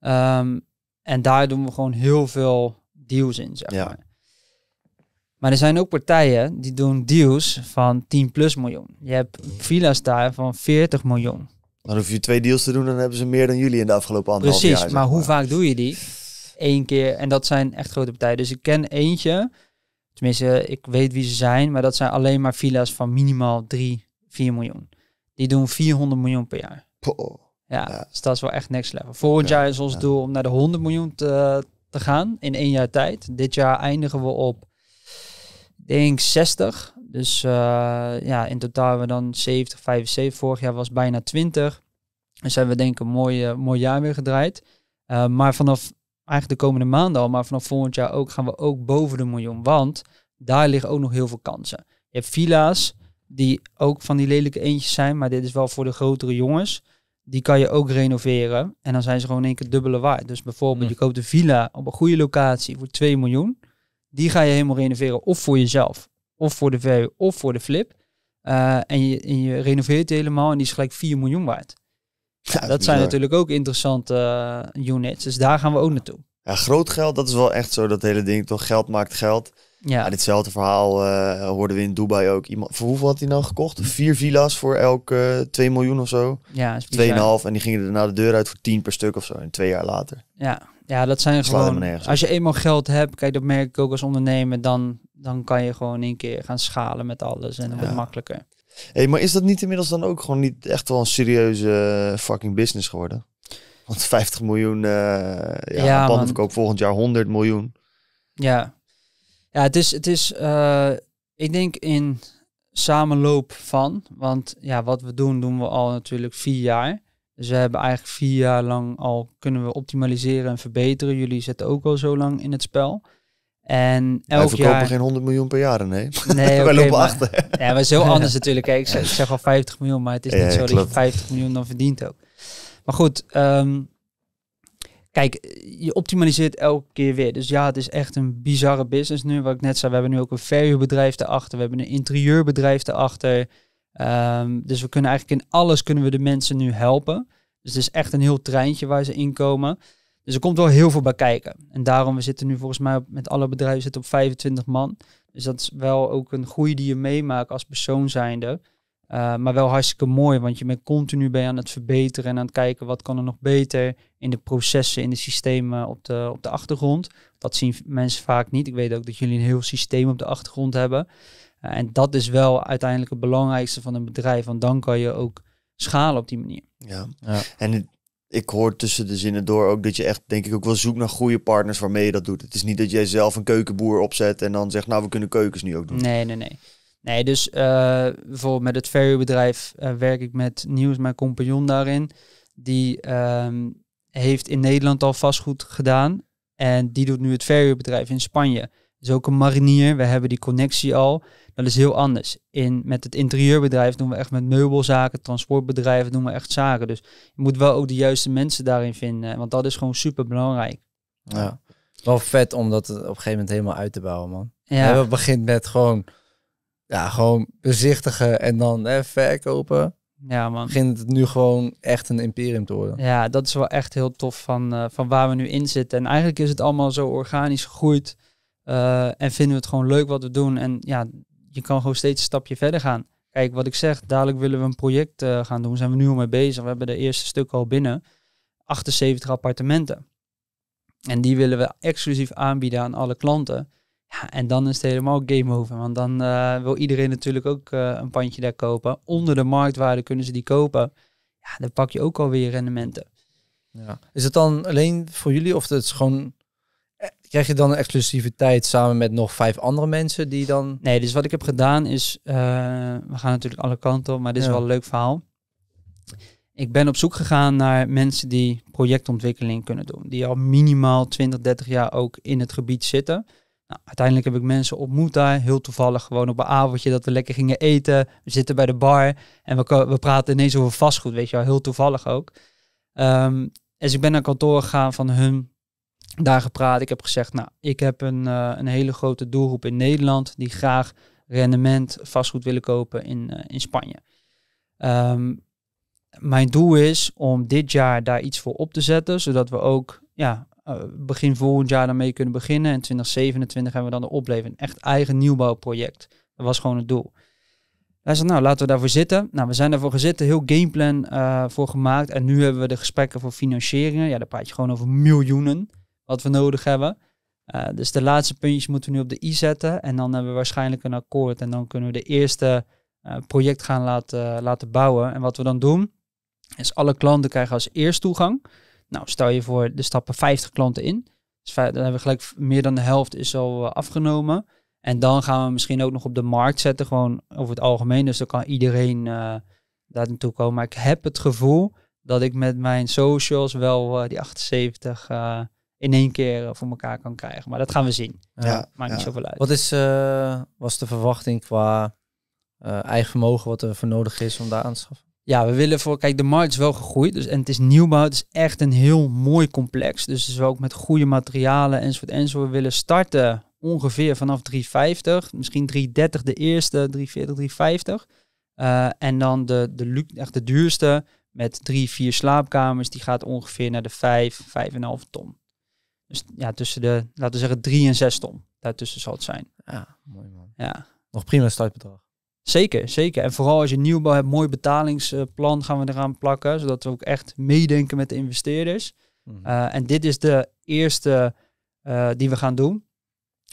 Ehm, en daar doen we gewoon heel veel deals in, zeg maar. Maar er zijn ook partijen die doen deals van 10 plus miljoen. Je hebt villa's daar van 40 miljoen. Dan hoef je twee deals te doen, dan hebben ze meer dan jullie in de afgelopen anderhalf jaar. Precies, maar, maar hoe vaak doe je die? Eén keer, en dat zijn echt grote partijen. Dus ik ken eentje, Tenminste, ik weet wie ze zijn, maar dat zijn alleen maar villa's van minimaal 3, 4 miljoen. Die doen 400 miljoen per jaar. ja, ja, dus dat is wel echt next level. Volgend jaar is ons doel om naar de 100 miljoen te, te gaan in één jaar tijd. Dit jaar eindigen we op, denk 60. Dus uh, ja, in totaal hebben we dan 70, 75. Vorig jaar was bijna 20. Dus hebben we denk ik een mooi, mooi jaar weer gedraaid. Uh, maar vanaf eigenlijk de komende maanden al, maar vanaf volgend jaar ook, gaan we ook boven de miljoen. Want daar liggen ook nog heel veel kansen. Je hebt villa's die ook van die lelijke eentjes zijn, maar dit is wel voor de grotere jongens. Die kan je ook renoveren en dan zijn ze gewoon in één keer dubbele waard. Dus bijvoorbeeld, mm. je koopt een villa op een goede locatie voor 2 miljoen. Die ga je helemaal renoveren, of voor jezelf, of voor de verhuur, of voor de flip. Eh, en, je, en je renoveert helemaal en die is gelijk 4 miljoen waard dat, zijn natuurlijk ook interessante eh, units. Dus daar gaan we ook naartoe. Ja, groot geld, dat is wel echt zo. Dat hele ding, toch? Geld maakt geld. Ja. ditzelfde verhaal uh, hoorden we in Dubai ook. Iemand, voor hoeveel had hij nou gekocht? Vier villa's voor elk uh, eh, 2 miljoen of zo. Ja, 2,5. En die gingen er naar nou de deur uit voor 10 per stuk of zo. En twee jaar later. Ja, ja dat zijn gewoon... Als je eenmaal geld hebt, kijk, dat merk ik ook als ondernemer, dan, dan kan je gewoon in één keer gaan schalen met alles. En dan wordt het makkelijker. Hey, maar is dat niet inmiddels dan ook gewoon niet echt wel een serieuze eh, fucking business geworden? Want 50 miljoen uh, ja, ja verkoop volgend jaar 100 miljoen. Ja, ja het is, het is eh, ik denk in samenloop van. Want ja, wat we doen, doen we al natuurlijk vier jaar. Dus we hebben eigenlijk vier jaar lang al kunnen we optimaliseren en verbeteren. Jullie zitten ook al zo lang in het spel. En elk verkopen jaar... geen 100 miljoen per jaar, nee. nee we lopen achter. Ja, maar zo anders natuurlijk. Kijk, ik zeg al 50 miljoen, maar het is niet zo dat je 50 miljoen dan verdient ook. Maar goed, ehm, kijk, je optimaliseert elke keer weer. Dus ja, het is echt een bizarre business nu. Wat ik net zei, we hebben nu ook een verhuurbedrijf erachter. We hebben een interieurbedrijf erachter. Um, dus we kunnen eigenlijk in alles kunnen we de mensen nu helpen. Dus het is echt een heel treintje waar ze inkomen. Dus er komt wel heel veel bij kijken. En daarom, we zitten nu volgens mij met alle bedrijven zitten op 25 man. Dus dat is wel ook een groei die je meemaakt als persoon zijnde. Eh, maar wel hartstikke mooi, want je bent continu bij aan het verbeteren en aan het kijken wat kan er nog beter in de processen, in de systemen op de, op de achtergrond. Dat zien mensen vaak niet. Ik weet ook dat jullie een heel systeem op de achtergrond hebben. Eh, en dat is wel uiteindelijk het belangrijkste van een bedrijf, want dan kan je ook schalen op die manier. Ja, ja. en ik hoor tussen de zinnen door ook dat je echt, denk ik, ook wel zoekt naar goede partners waarmee je dat doet. Het is niet dat jij zelf een keukenboer opzet en dan zegt, nou, we kunnen keukens nu ook doen. Nee, nee, nee. Nee, dus eh, bijvoorbeeld met het ferrybedrijf uh, werk ik met Nieuws, mijn compagnon daarin. Die ehm, heeft in Nederland al vastgoed gedaan en die doet nu het bedrijf in Spanje. Is ook een marinier, we hebben die connectie al. Dat is heel anders. In, met het interieurbedrijf doen we echt met meubelzaken, transportbedrijven doen we echt zaken. Dus je moet wel ook de juiste mensen daarin vinden, want dat is gewoon super belangrijk. Ja, wel vet om dat op een gegeven moment helemaal uit te bouwen, man. Ja. we begint met gewoon, ja, gewoon bezichtigen en dan verkopen. Ja, man. Begint het nu gewoon echt een imperium te worden. Ja, dat is wel echt heel tof van, eh, van waar we nu in zitten. En eigenlijk is het allemaal zo organisch gegroeid. Eh, en vinden we het gewoon leuk wat we doen. En ja, je kan gewoon steeds een stapje verder gaan. Kijk, wat ik zeg, dadelijk willen we een project eh, gaan doen. Zijn we nu al mee bezig. We hebben de eerste stuk al binnen. 78 appartementen. En die willen we exclusief aanbieden aan alle klanten. Ja, en dan is het helemaal game over. Want dan eh, wil iedereen natuurlijk ook eh, een pandje daar kopen. Onder de marktwaarde kunnen ze die kopen. Ja, dan pak je ook alweer rendementen. Ja. Is het dan alleen voor jullie of het is gewoon Krijg je dan een exclusiviteit samen met nog vijf andere mensen die dan... Nee, dus wat ik heb gedaan is... Eh, we gaan natuurlijk alle kanten op, maar dit is wel een leuk verhaal. Ik ben op zoek gegaan naar mensen die projectontwikkeling kunnen doen. Die al minimaal 20, 30 jaar ook in het gebied zitten. Nou, uiteindelijk heb ik mensen ontmoet daar. Heel toevallig gewoon op een avondje dat we lekker gingen eten. We zitten bij de bar en we, we praten ineens over vastgoed. Weet je wel, heel toevallig ook. Um, dus ik ben naar kantoor gegaan van hun daar gepraat. Ik heb gezegd, nou, ik heb een, eh, een hele grote doelgroep in Nederland die graag rendement vastgoed willen kopen in, eh, in Spanje. Ehm, mijn doel is om dit jaar daar iets voor op te zetten, zodat we ook ja, eh, begin volgend jaar daarmee kunnen beginnen. En 2027 hebben we dan de opleving. Een echt eigen nieuwbouwproject. Dat was gewoon het doel. Hij zei, nou laten we daarvoor zitten. Nou, we zijn daarvoor gezeten, heel gameplan voor gemaakt. En nu hebben we de gesprekken voor financieringen. Ja, daar praat je gewoon over miljoenen wat we nodig hebben. Eh, dus de laatste puntjes moeten we nu op de i zetten. En dan hebben we waarschijnlijk een akkoord. En dan kunnen we de eerste eh, project gaan laten, laten bouwen. En wat we dan doen, is alle klanten krijgen als eerst toegang. Nou, stel je voor, er stappen 50 klanten in. Dus dan hebben we gelijk meer dan de helft is al eh, afgenomen. En dan gaan we misschien ook nog op de markt zetten, gewoon over het algemeen. Dus dan kan iedereen uh, daar naartoe komen. Maar ik heb het gevoel dat ik met mijn socials wel die 78 in één keer eh, voor elkaar kan krijgen. Maar dat gaan we zien. Ja, Maakt niet zoveel uit. Wat is, eh, was de verwachting qua eh, eigen vermogen wat er voor nodig is om daar aan te schaffen? Ja, we willen voor, kijk, de markt is wel gegroeid. Dus, en het is nieuwbouw. Het is echt een heel mooi complex. Dus, is ook met goede materialen enzovoort enzovoort. We willen starten ongeveer vanaf 350. Misschien 330 de eerste, 340, 350. en dan de, de echt de duurste met drie, vier slaapkamers. Die gaat ongeveer naar de 5, 5,5 ton. Dus ja, tussen de, laten we zeggen, drie en zes ton. Daartussen zal het zijn. Ja, mooi man. Ja. Nog prima startbedrag. Zeker, zeker. En vooral als je nieuwbouw hebt, mooi betalingsplan gaan we eraan plakken. Zodat we ook echt meedenken met de investeerders. Mhm. Eh, en dit is de eerste eh, die we gaan doen.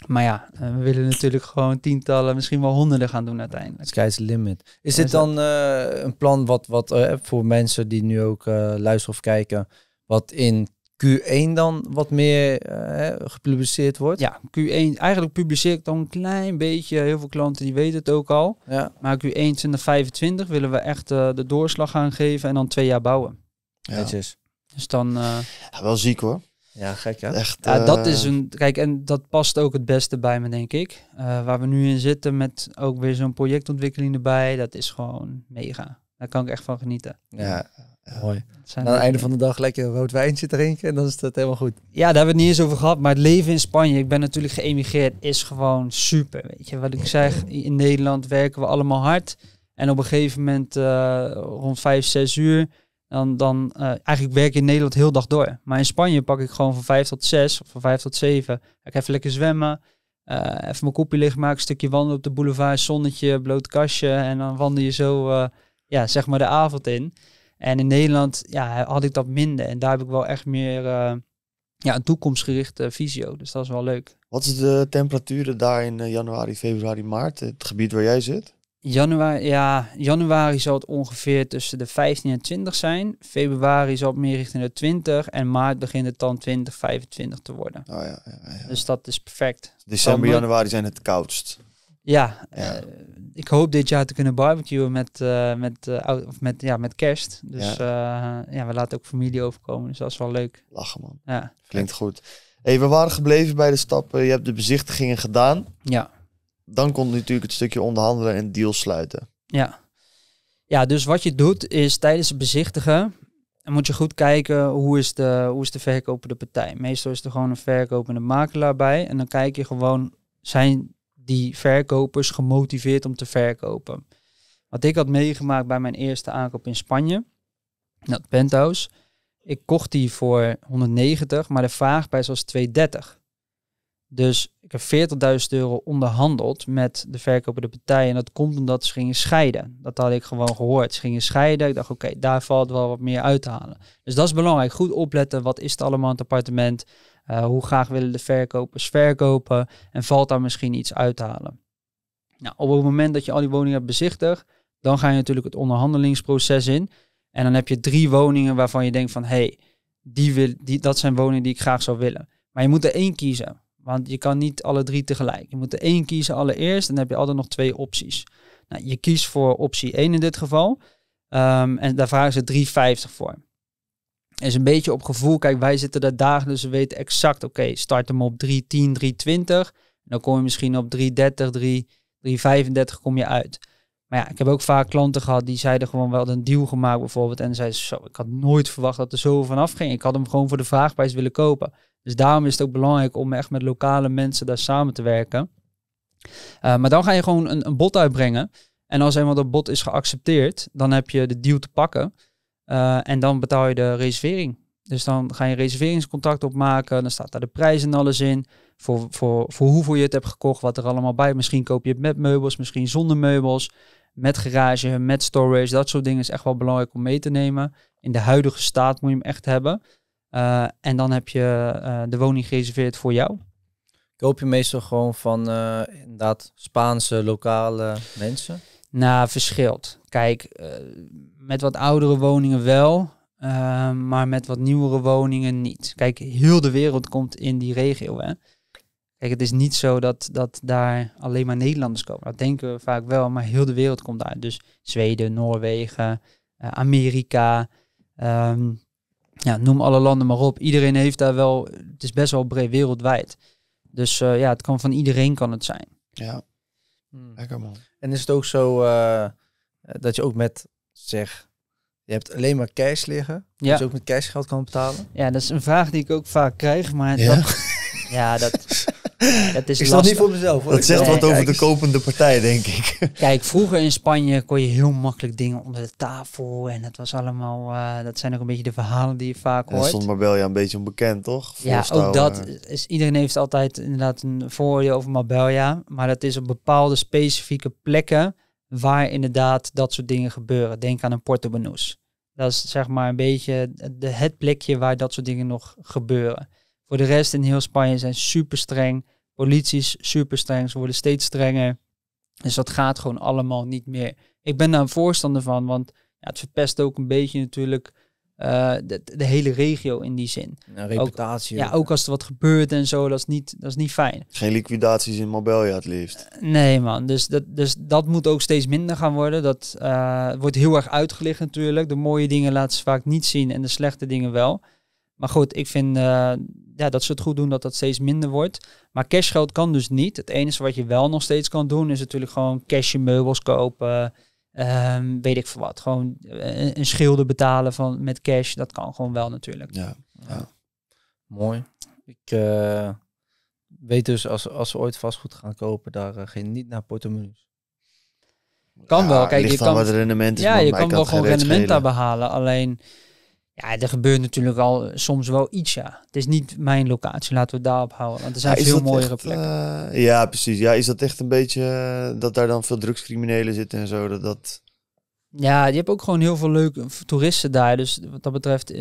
Maar ja, eh, we willen natuurlijk gewoon tientallen, misschien wel honderden gaan doen uiteindelijk. Sky's limit. Is dit dan een plan wat, wat voor mensen die nu ook luisteren of kijken, wat in Q1 dan wat meer eh, gepubliceerd wordt? Ja, Q1. Eigenlijk publiceer ik dan een klein beetje. Heel veel klanten die weten het ook al. Ja. Maar Q1 2025 willen we echt eh, de doorslag gaan geven en dan twee jaar bouwen. Ja. is. Dus dan... Eh, ja, wel ziek hoor. Ja, gek hè? Echt, ja, dat is een... Kijk, en dat past ook het beste bij me, denk ik. waar we nu in zitten met ook weer zo'n projectontwikkeling erbij. Dat is gewoon mega. Daar kan ik echt van genieten. Ja, Mooi. Aan het einde van de dag lekker rood wijntje drinken en dan is dat helemaal goed. Ja, daar hebben we het niet eens over gehad. Maar het leven in Spanje, ik ben natuurlijk geëmigreerd, is gewoon super. Weet je wat ik zeg? In Nederland werken we allemaal hard. En op een gegeven moment, eh, rond 5, 6 uur, dan, dan eh, eigenlijk werk je in Nederland heel dag door. Maar in Spanje pak ik gewoon van vijf tot zes of van vijf tot zeven. Ik even lekker zwemmen. Eh, even mijn kopje licht maken, een stukje wandelen op de boulevard, zonnetje, bloot kastje. En dan wandel je zo ja, zeg maar de avond in. En in Nederland ja, had ik dat minder. En daar heb ik wel echt meer eh, ja, een toekomstgerichte visio. Dus dat is wel leuk. Wat is de temperatuur daar in eh, januari, februari, maart? Het gebied waar jij zit? Januari, ja, januari zal het ongeveer tussen de 15 en 20 zijn. Februari zal het meer richting de 20. En maart begint het dan 20, 25 te worden. Oh ja, ja, ja. Dus dat is perfect. December, januari zijn het koudst. Ja, eh, ik hoop dit jaar te kunnen barbecuen met, eh, met, uh, of met, ja, met kerst. Dus ja. ja. we laten ook familie overkomen. Dus dat is wel leuk. Lachen man. Ja. Klinkt goed. Hey, we waren gebleven bij de stappen. Je hebt de bezichtigingen gedaan. Ja. Dan komt natuurlijk het stukje onderhandelen en deal sluiten. Ja. Ja, dus wat je doet is tijdens het bezichtigen moet je goed kijken hoe is de, hoe is de verkopende partij. Meestal is er gewoon een verkopende makelaar bij. En dan kijk je gewoon, zijn die verkopers gemotiveerd om te verkopen. Wat ik had meegemaakt bij mijn eerste aankoop in Spanje, dat penthouse. Ik kocht die voor 190, maar de vraagprijs was 230. Dus ik heb 40.000 euro onderhandeld met de verkopende partij. En dat komt omdat ze gingen scheiden. Dat had ik gewoon gehoord. Ze gingen scheiden. Ik dacht, oké, daar valt wel wat meer uit te halen. Dus dat is belangrijk. Goed opletten. Wat is het allemaal het appartement? Eh, hoe graag willen de verkopers verkopen en valt daar misschien iets uit te halen? Nou, op het moment dat je al die woningen hebt bezichtigd, dan ga je natuurlijk het onderhandelingsproces in. En dan heb je drie woningen waarvan je denkt van hé, hey, die wil, die, dat zijn woningen die ik graag zou willen. Maar je moet er één kiezen, want je kan niet alle drie tegelijk. Je moet er één kiezen allereerst en dan heb je altijd nog twee opties. Nou, je kiest voor optie 1 in dit geval ehm, en daar vragen ze 3,50 voor is een beetje op gevoel. Kijk, wij zitten daar dagen, dus we weten exact, oké, start hem op 310, 320. En Dan kom je misschien op 330, 335 kom je uit. Maar ja, ik heb ook vaak klanten gehad die zeiden gewoon wel een deal gemaakt bijvoorbeeld. En zeiden zo, ik had nooit verwacht dat er zo vanaf ging. Ik had hem gewoon voor de vraagprijs willen kopen. Dus daarom is het ook belangrijk om echt met lokale mensen daar samen te werken. Eh, maar dan ga je gewoon een, een bod uitbrengen. En als eenmaal dat bod is geaccepteerd, dan heb je de deal te pakken. Eh, en dan betaal je de reservering. Dus dan ga je een reserveringscontact opmaken. Dan staat daar de prijs en alles in. Voor, voor, voor hoeveel je het hebt gekocht, wat er allemaal bij. Misschien koop je het met meubels, misschien zonder meubels. Met garage, met storage. Dat soort dingen is echt wel belangrijk om mee te nemen. In de huidige staat moet je hem echt hebben. Eh, en dan heb je eh, de woning gereserveerd voor jou. Koop je meestal gewoon van inderdaad Spaanse lokale mensen? Nou, verschilt. Kijk, met wat oudere woningen wel, ehm, maar met wat nieuwere woningen niet. Kijk, heel de wereld komt in die regio. Hè? Kijk, het is niet zo dat, dat daar alleen maar Nederlanders komen. Dat denken we vaak wel, maar heel de wereld komt daar. Dus Zweden, Noorwegen, eh, Amerika, ehm, ja, noem alle landen maar op. Iedereen heeft daar wel, het is best wel breed wereldwijd. Dus eh, ja, het kan van iedereen kan het zijn. Ja, hmm. lekker man. En is het ook zo eh, dat je ook met zeg, je hebt alleen maar cash liggen. Ja. Dus ook met cash geld kan betalen. Ja, dat is een vraag die ik ook vaak krijg. Maar ja, dat, ja, dat, is ik niet voor mezelf. Hoor. Dat zegt wat over de kopende partij, denk ik. Kijk, vroeger in Spanje kon je heel makkelijk dingen onder de tafel. En dat was allemaal, eh, dat zijn ook een beetje de verhalen die je vaak hoort. En stond Marbella een beetje onbekend, toch? Ja, ook dat. Is, iedereen heeft altijd inderdaad een voordeel over Marbella. Maar dat is op bepaalde specifieke plekken waar inderdaad dat soort dingen gebeuren. Denk aan een portobenoes. Dat is zeg maar een beetje de, het plekje waar dat soort dingen nog gebeuren. Voor de rest in heel Spanje zijn super streng. Polities super streng. Ze worden steeds strenger. Dus dat gaat gewoon allemaal niet meer. Ik ben daar een voorstander van, want ja, het verpest ook een beetje natuurlijk eh, de, hele regio in die zin. Ja, reputatie. Ook, ja, ook als er wat gebeurt en zo, dat is niet, dat is niet fijn. Geen liquidaties in Marbella het liefst. Eh, nee man, dus dat, dus dat moet ook steeds minder gaan worden. Dat eh, wordt heel erg uitgelicht natuurlijk. De mooie dingen laten ze vaak niet zien en de slechte dingen wel. Maar goed, ik vind ja, dat ze het goed doen dat dat steeds minder wordt. Maar cashgeld kan dus niet. Het enige wat je wel nog steeds kan doen is natuurlijk gewoon cash je meubels kopen... Ehm, weet ik veel wat. Gewoon eh, een, schilder betalen van, met cash, dat kan gewoon wel natuurlijk. Ja, mooi. Ik eh, weet dus als, als we ooit vastgoed gaan kopen, daar uh, geen niet naar portemonnees. Kan wel. Kijk, je kan wat rendement Ja, je kan wel gewoon rendement daar behalen. Alleen ja, er gebeurt natuurlijk al eh, soms wel iets, ja. Het is niet mijn locatie, laten we het daarop houden. Want er zijn veel mooiere plekken. Eh, ja, precies. Ja, is dat echt een beetje eh, dat daar dan veel drugscriminelen zitten en zo? Dat, Ja, je hebt ook gewoon heel veel leuke toeristen daar. Dus wat dat betreft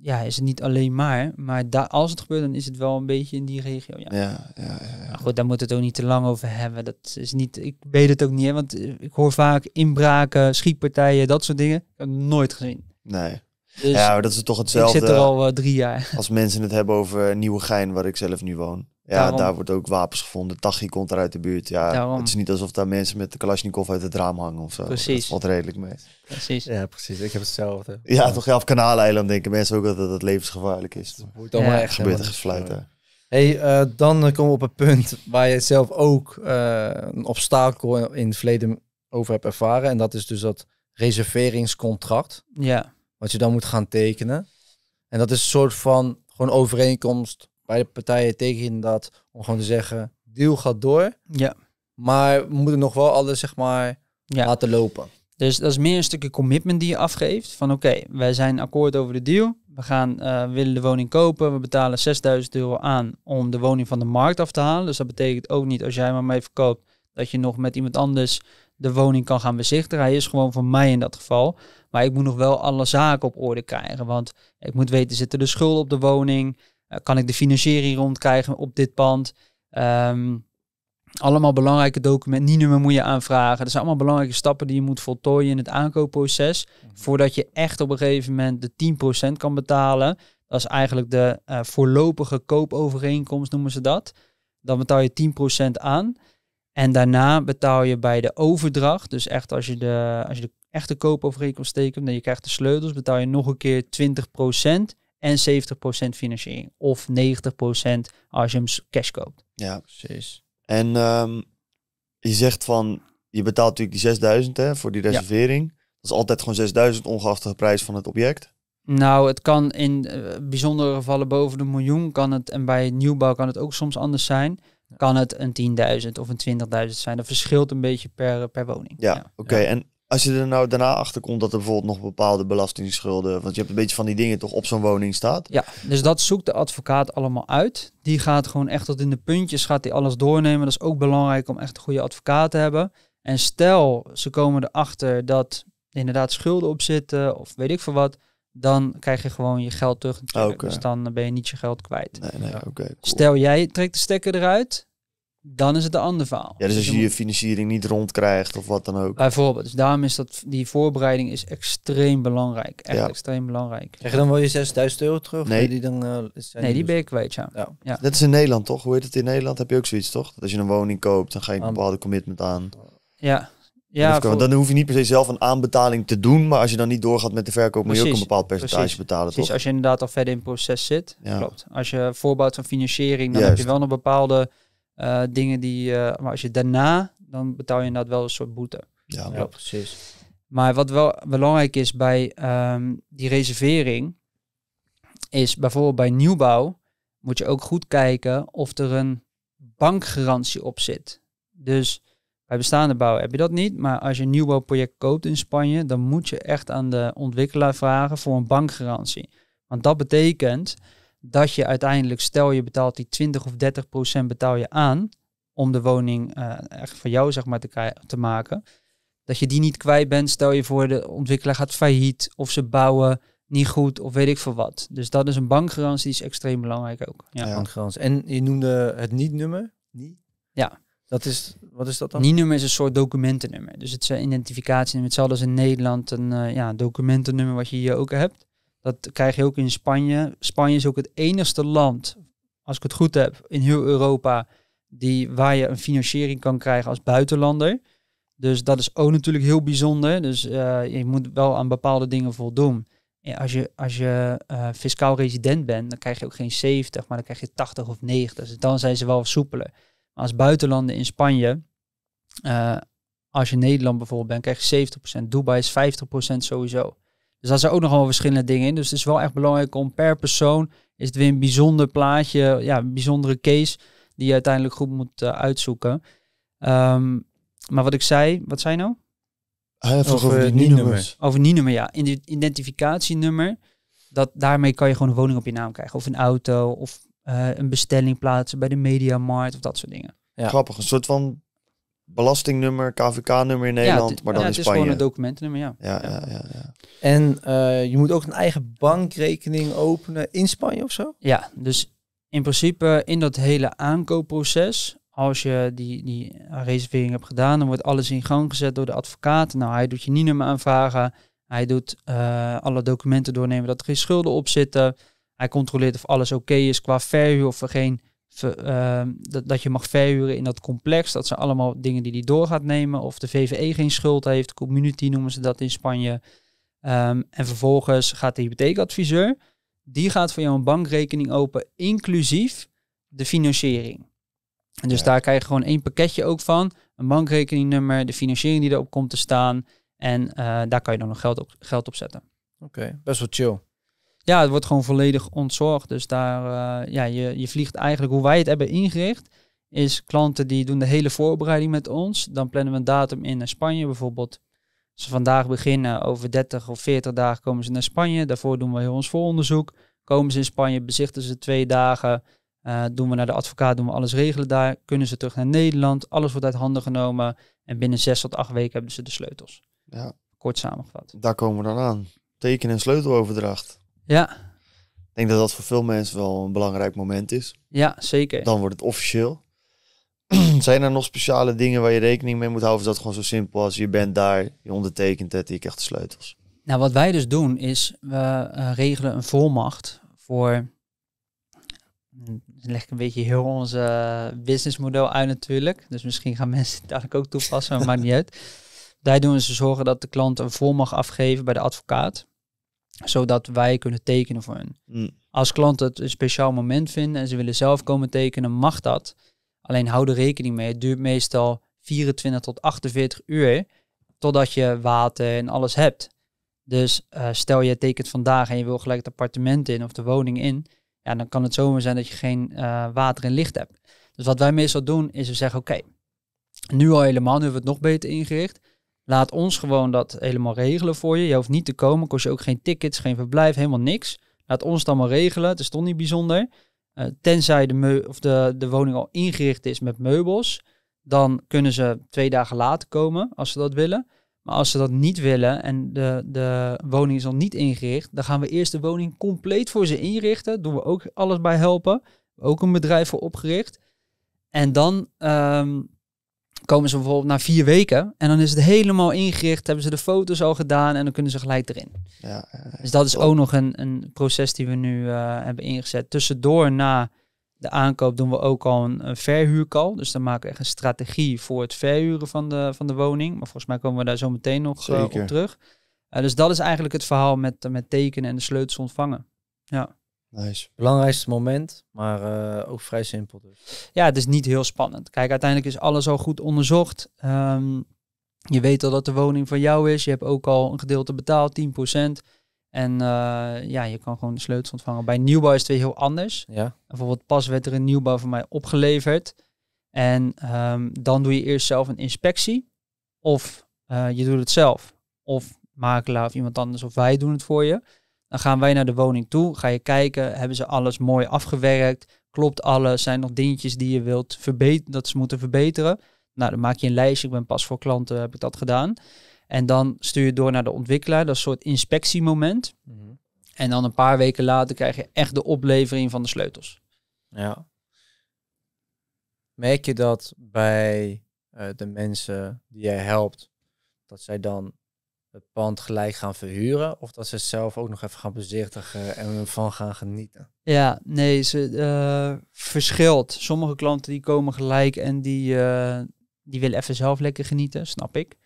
ja, is het niet alleen maar. Maar daar als het gebeurt, dan is het wel een beetje in die regio. Ja, ja, ja, goed, daar moet het ook niet te lang over hebben. Dat is niet, ik weet het ook niet, hè, want ik hoor vaak inbraken, schietpartijen, dat soort dingen. Ik heb nooit gezien. Nee. Dus ja, dat is toch hetzelfde. Ik zit er al eh, drie jaar. Als mensen het hebben over eh, nieuwe gein waar ik zelf nu woon. Ja, daar wordt ook wapens gevonden. Tachi komt eruit de buurt. Ja, het is niet alsof daar mensen met de Kalashnikov uit het raam hangen of zo. Precies. Dat valt redelijk mee. Precies. Ja, precies. Ik heb hetzelfde. Ja, ja. toch ja, op Kanaaleiland denken mensen ook dat het levensgevaarlijk is. Het wordt allemaal echt gebeurt gefluiten. Hey, eh, dan komen we op een punt waar je zelf ook een obstakel in het verleden over hebt ervaren. En dat is dus dat reserveringscontract. Ja. Wat je dan moet gaan tekenen. En dat is een soort van gewoon overeenkomst bij de partijen tegen dat. Om gewoon te zeggen, deal gaat door. Ja. Maar we moeten nog wel alles zeg maar laten lopen. Dus dat is meer een stukje commitment die je afgeeft. Van oké, wij zijn akkoord over de deal. We gaan, eh, willen de woning kopen. We betalen 6000 euro aan om de woning van de markt af te halen. Dus dat betekent ook niet als jij maar mij verkoopt dat je nog met iemand anders de woning kan gaan bezichtigen. Hij is gewoon van mij in dat geval. Maar ik moet nog wel alle zaken op orde krijgen. Want ik moet weten, zitten de schulden op de woning? Eh, kan ik de financiering rondkrijgen op dit pand? Ehm, allemaal belangrijke documenten. Niet moet je aanvragen. Dat zijn allemaal belangrijke stappen die je moet voltooien in het aankoopproces. Mhm. Voordat je echt op een gegeven moment de 10% kan betalen. Dat is eigenlijk de eh, voorlopige koopovereenkomst, noemen ze dat. Dan betaal je 10% aan. En daarna betaal je bij de overdracht, dus echt als je de, als je de echte koopovereenkomst tekent, en je krijgt de sleutels, betaal je nog een keer 20% en 70% financiering. Of 90% als je hem cash koopt. Ja, precies. En ehm, je zegt van, je betaalt natuurlijk die 6000 hè, voor die reservering. Dat is altijd gewoon 6000 ongeacht de prijs van het object. Nou, het kan in eh, bijzondere gevallen boven de miljoen kan het en bij nieuwbouw kan het ook soms anders zijn kan het een 10.000 of een 20.000 zijn. Dat verschilt een beetje per, per woning. Ja, oké. En als je er nou daarna achter komt dat er bijvoorbeeld nog bepaalde belastingsschulden, want je hebt een beetje van die dingen toch op zo'n woning staat. Ja, dus dat zoekt de advocaat allemaal uit. Die gaat gewoon echt tot in de puntjes, gaat die alles doornemen. Dat is ook belangrijk om echt een goede advocaat te hebben. En stel, ze komen erachter dat er inderdaad schulden op zitten of weet ik veel wat, dan krijg je gewoon je geld terug. Dus dan ben je niet je geld kwijt. Nee, nee, Stel jij trekt de stekker eruit, dan is het een ander verhaal. Ja, dus als dus je je financiering niet rondkrijgt of wat dan ook. Bijvoorbeeld. Dus daarom is dat die voorbereiding is extreem belangrijk. Echt extreem belangrijk. Krijg je dan wel je 6000 euro terug? Nee, die, dan, eh, nee, die dus- ben je kwijt, ja. ja. Dat is in Nederland toch? Hoe heet het in Nederland? Heb je ook zoiets toch? Dat als je een woning koopt, dan ga je een bepaalde commitment aan. Ja. Ja, Dan hoef je niet per se zelf een aanbetaling te doen. Maar als je dan niet doorgaat met de verkoop, moet je ook een bepaald percentage betalen. Precies, als je inderdaad al verder in het proces zit. Klopt. Als je voorbouwt van financiering, dan heb je wel nog bepaalde eh, dingen die. Eh, maar als je daarna, dan betaal je inderdaad wel een soort boete. Ja, precies. Maar wat wel belangrijk is bij ehm, die reservering, is bijvoorbeeld bij nieuwbouw moet je ook goed kijken of er een bankgarantie op zit. Dus bij bestaande bouw heb je dat niet, maar als je een nieuwbouwproject koopt in Spanje, dan moet je echt aan de ontwikkelaar vragen voor een bankgarantie. Want dat betekent dat je uiteindelijk, stel je betaalt die 20 of 30 procent betaal je aan om de woning eh, echt van jou zeg maar, te, te maken. Dat je die niet kwijt bent, stel je voor de ontwikkelaar gaat failliet of ze bouwen niet goed of weet ik veel wat. Dus dat is een bankgarantie, die is extreem belangrijk ook. Ja, ja. bankgarantie. En je noemde het niet-nummer? Niet? Ja. Dat is, wat is dat dan? nummer is een soort documentennummer. Dus het zijn identificatienummers, identificatienummer. Hetzelfde als in Nederland een eh, ja, documentennummer wat je hier ook hebt. Dat krijg je ook in Spanje. Spanje is ook het enigste land, als ik het goed heb, in heel Europa, die, waar je een financiering kan krijgen als buitenlander. Dus dat is ook natuurlijk heel bijzonder. Dus eh, je moet wel aan bepaalde dingen voldoen. als je, als je eh, fiscaal resident bent, dan krijg je ook geen 70, maar dan krijg je 80 of 90. Dus dan zijn ze wel soepeler als buitenlanden in Spanje, eh, als je Nederland bijvoorbeeld bent, krijg je 70%. Dubai is 50% sowieso. Dus daar zijn ook nogal verschillende dingen in. Dus het is wel echt belangrijk om per persoon, is het weer een bijzonder plaatje, ja, een bijzondere case die je uiteindelijk goed moet eh, uitzoeken. Ehm, maar wat ik zei, wat zei nou? over, over die nummer Over NIE-nummer, ja. Identificatienummer. Dat, daarmee kan je gewoon een woning op je naam krijgen. Of een auto, of eh, een bestelling plaatsen bij de mediamarkt of dat soort dingen. Ja. Grappig, een soort van belastingnummer, KVK-nummer in Nederland, maar dan in Spanje. het is gewoon een documentennummer, ja. Ja, ja. ja, ja En eh, je moet ook een eigen bankrekening openen in Spanje of zo? Ja, dus in principe in dat hele aankoopproces, als je die, die reservering hebt gedaan, dan wordt alles in gang gezet door de advocaat. Nou, hij doet je niet nummer aanvragen, hij doet eh, alle documenten doornemen dat er geen schulden op zitten... Hij controleert of alles oké is qua verhuur of er geen, ehm, dat, dat je mag verhuren in dat complex. Dat zijn allemaal dingen die hij door gaat nemen. Of de VVE geen schuld heeft, community noemen ze dat in Spanje. Ehm, en vervolgens gaat de hypotheekadviseur, die gaat voor jou een bankrekening open, inclusief de financiering. En dus daar krijg je gewoon één pakketje ook van. Een bankrekeningnummer, de financiering die erop komt te staan. En eh, daar kan je dan nog geld op, geld zetten. Oké, best wel chill ja, het wordt gewoon volledig ontzorgd. Dus daar, eh, ja, je, je vliegt eigenlijk hoe wij het hebben ingericht. Is klanten die doen de hele voorbereiding met ons. Dan plannen we een datum in naar Spanje bijvoorbeeld. ze vandaag beginnen, over 30 of 40 dagen komen ze naar Spanje. Daarvoor doen we heel ons vooronderzoek. Komen ze in Spanje, bezichten ze twee dagen. Eh, doen we naar de advocaat, doen we alles regelen daar. Kunnen ze terug naar Nederland. Alles wordt uit handen genomen. En binnen zes tot acht weken hebben ze de sleutels. Ja. Kort samengevat. Daar komen we dan aan. Teken- en sleuteloverdracht. Ja. Ik denk dat dat voor veel mensen wel een belangrijk moment is. Ja, zeker. Dan wordt het officieel. Zijn er nog speciale dingen waar je rekening mee moet houden? Of is dat gewoon zo simpel als je bent daar, je ondertekent het, je krijgt de sleutels? Nou, wat wij dus doen is, we eh, regelen een volmacht voor leg ik een beetje heel ons businessmodel uit natuurlijk. Dus misschien gaan mensen het dadelijk ook toepassen, maar maakt niet uit. Daar doen ze dus zorgen dat de klant een volmacht afgeven bij de advocaat zodat wij kunnen tekenen voor hun. Mm. Als klanten het een speciaal moment vinden en ze willen zelf komen tekenen, mag dat. Alleen hou er rekening mee. Het duurt meestal 24 tot 48 uur totdat je water en alles hebt. Dus eh, stel je tekent vandaag en je wil gelijk het appartement in of de woning in. Ja, dan kan het zomaar zijn dat je geen eh, water en licht hebt. Dus wat wij meestal doen is we zeggen, oké, nu al helemaal, nu hebben we het nog beter ingericht. Laat ons gewoon dat helemaal regelen voor je. Je hoeft niet te komen, kost je ook geen tickets, geen verblijf, helemaal niks. Laat ons het allemaal regelen, het is toch niet bijzonder. Eh, tenzij de, of de, de woning al ingericht is met meubels, dan kunnen ze twee dagen later komen als ze dat willen. Maar als ze dat niet willen en de, de woning is al niet ingericht, dan gaan we eerst de woning compleet voor ze inrichten. Doen we ook alles bij helpen. Ook een bedrijf voor opgericht. En dan ehm, komen ze bijvoorbeeld na vier weken en dan is het helemaal ingericht, hebben ze de foto's al gedaan en dan kunnen ze gelijk erin. Ja, dus dat is ook nog een, een proces die we nu eh, hebben ingezet. Tussendoor na de aankoop doen we ook al een, een verhuurkal. Dus dan maken we echt een strategie voor het verhuren van de, van de woning. Maar volgens mij komen we daar zo meteen nog eh, op terug. Eh, dus dat is eigenlijk het verhaal met, met tekenen en de sleutels ontvangen. Ja. Nice. Belangrijkste moment, maar eh, ook vrij simpel. Dus. Ja, het is niet heel spannend. Kijk, uiteindelijk is alles al goed onderzocht. Ehm, je weet al dat de woning van jou is. Je hebt ook al een gedeelte betaald, 10%. En eh, ja, je kan gewoon de sleutels ontvangen. Bij nieuwbouw is het weer heel anders. Ja. Bijvoorbeeld pas werd er een nieuwbouw van mij opgeleverd. En ehm, dan doe je eerst zelf een inspectie. Of eh, je doet het zelf. Of makelaar of iemand anders of wij doen het voor je. Dan gaan wij naar de woning toe, ga je kijken, hebben ze alles mooi afgewerkt, klopt alles, zijn nog dingetjes die je wilt verbeteren, dat ze moeten verbeteren. Nou, dan maak je een lijstje, ik ben pas voor klanten, heb ik dat gedaan. En dan stuur je door naar de ontwikkelaar, dat is een soort inspectiemoment. Mm En dan een paar weken later krijg je echt de oplevering van de sleutels. Ja. Merk je dat bij eh, de mensen die jij helpt, dat zij dan het pand gelijk gaan verhuren. Of dat ze zelf ook nog even gaan bezichtigen en ervan gaan genieten. Ja, nee, ze eh, verschilt. Sommige klanten die komen gelijk en die, eh, die willen even zelf lekker genieten, snap ik.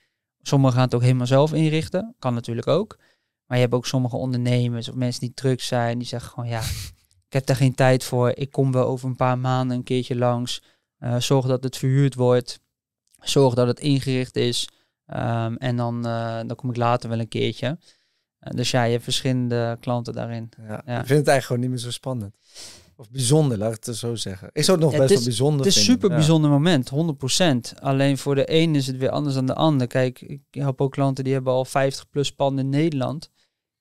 Sommigen gaan het ook helemaal zelf inrichten, kan natuurlijk ook. Maar je hebt ook sommige ondernemers of mensen die druk zijn, die zeggen gewoon ja, ik heb daar geen tijd voor. Ik kom wel over een paar maanden een keertje langs. Eh, zorg dat het verhuurd wordt. Zorg dat het ingericht is. Ehm, en dan, eh, dan kom ik later wel een keertje. Eh, dus ja, je hebt verschillende klanten daarin. Ja, Ik vind het eigenlijk gewoon niet meer zo spannend. Of bijzonder, laat ik het zo zeggen. Is ook nog best is, wel bijzonder Het is een super bijzonder moment, 100%. Alleen voor de een is het weer anders dan de ander. Kijk, ik heb ook klanten die hebben al 50 plus panden in Nederland.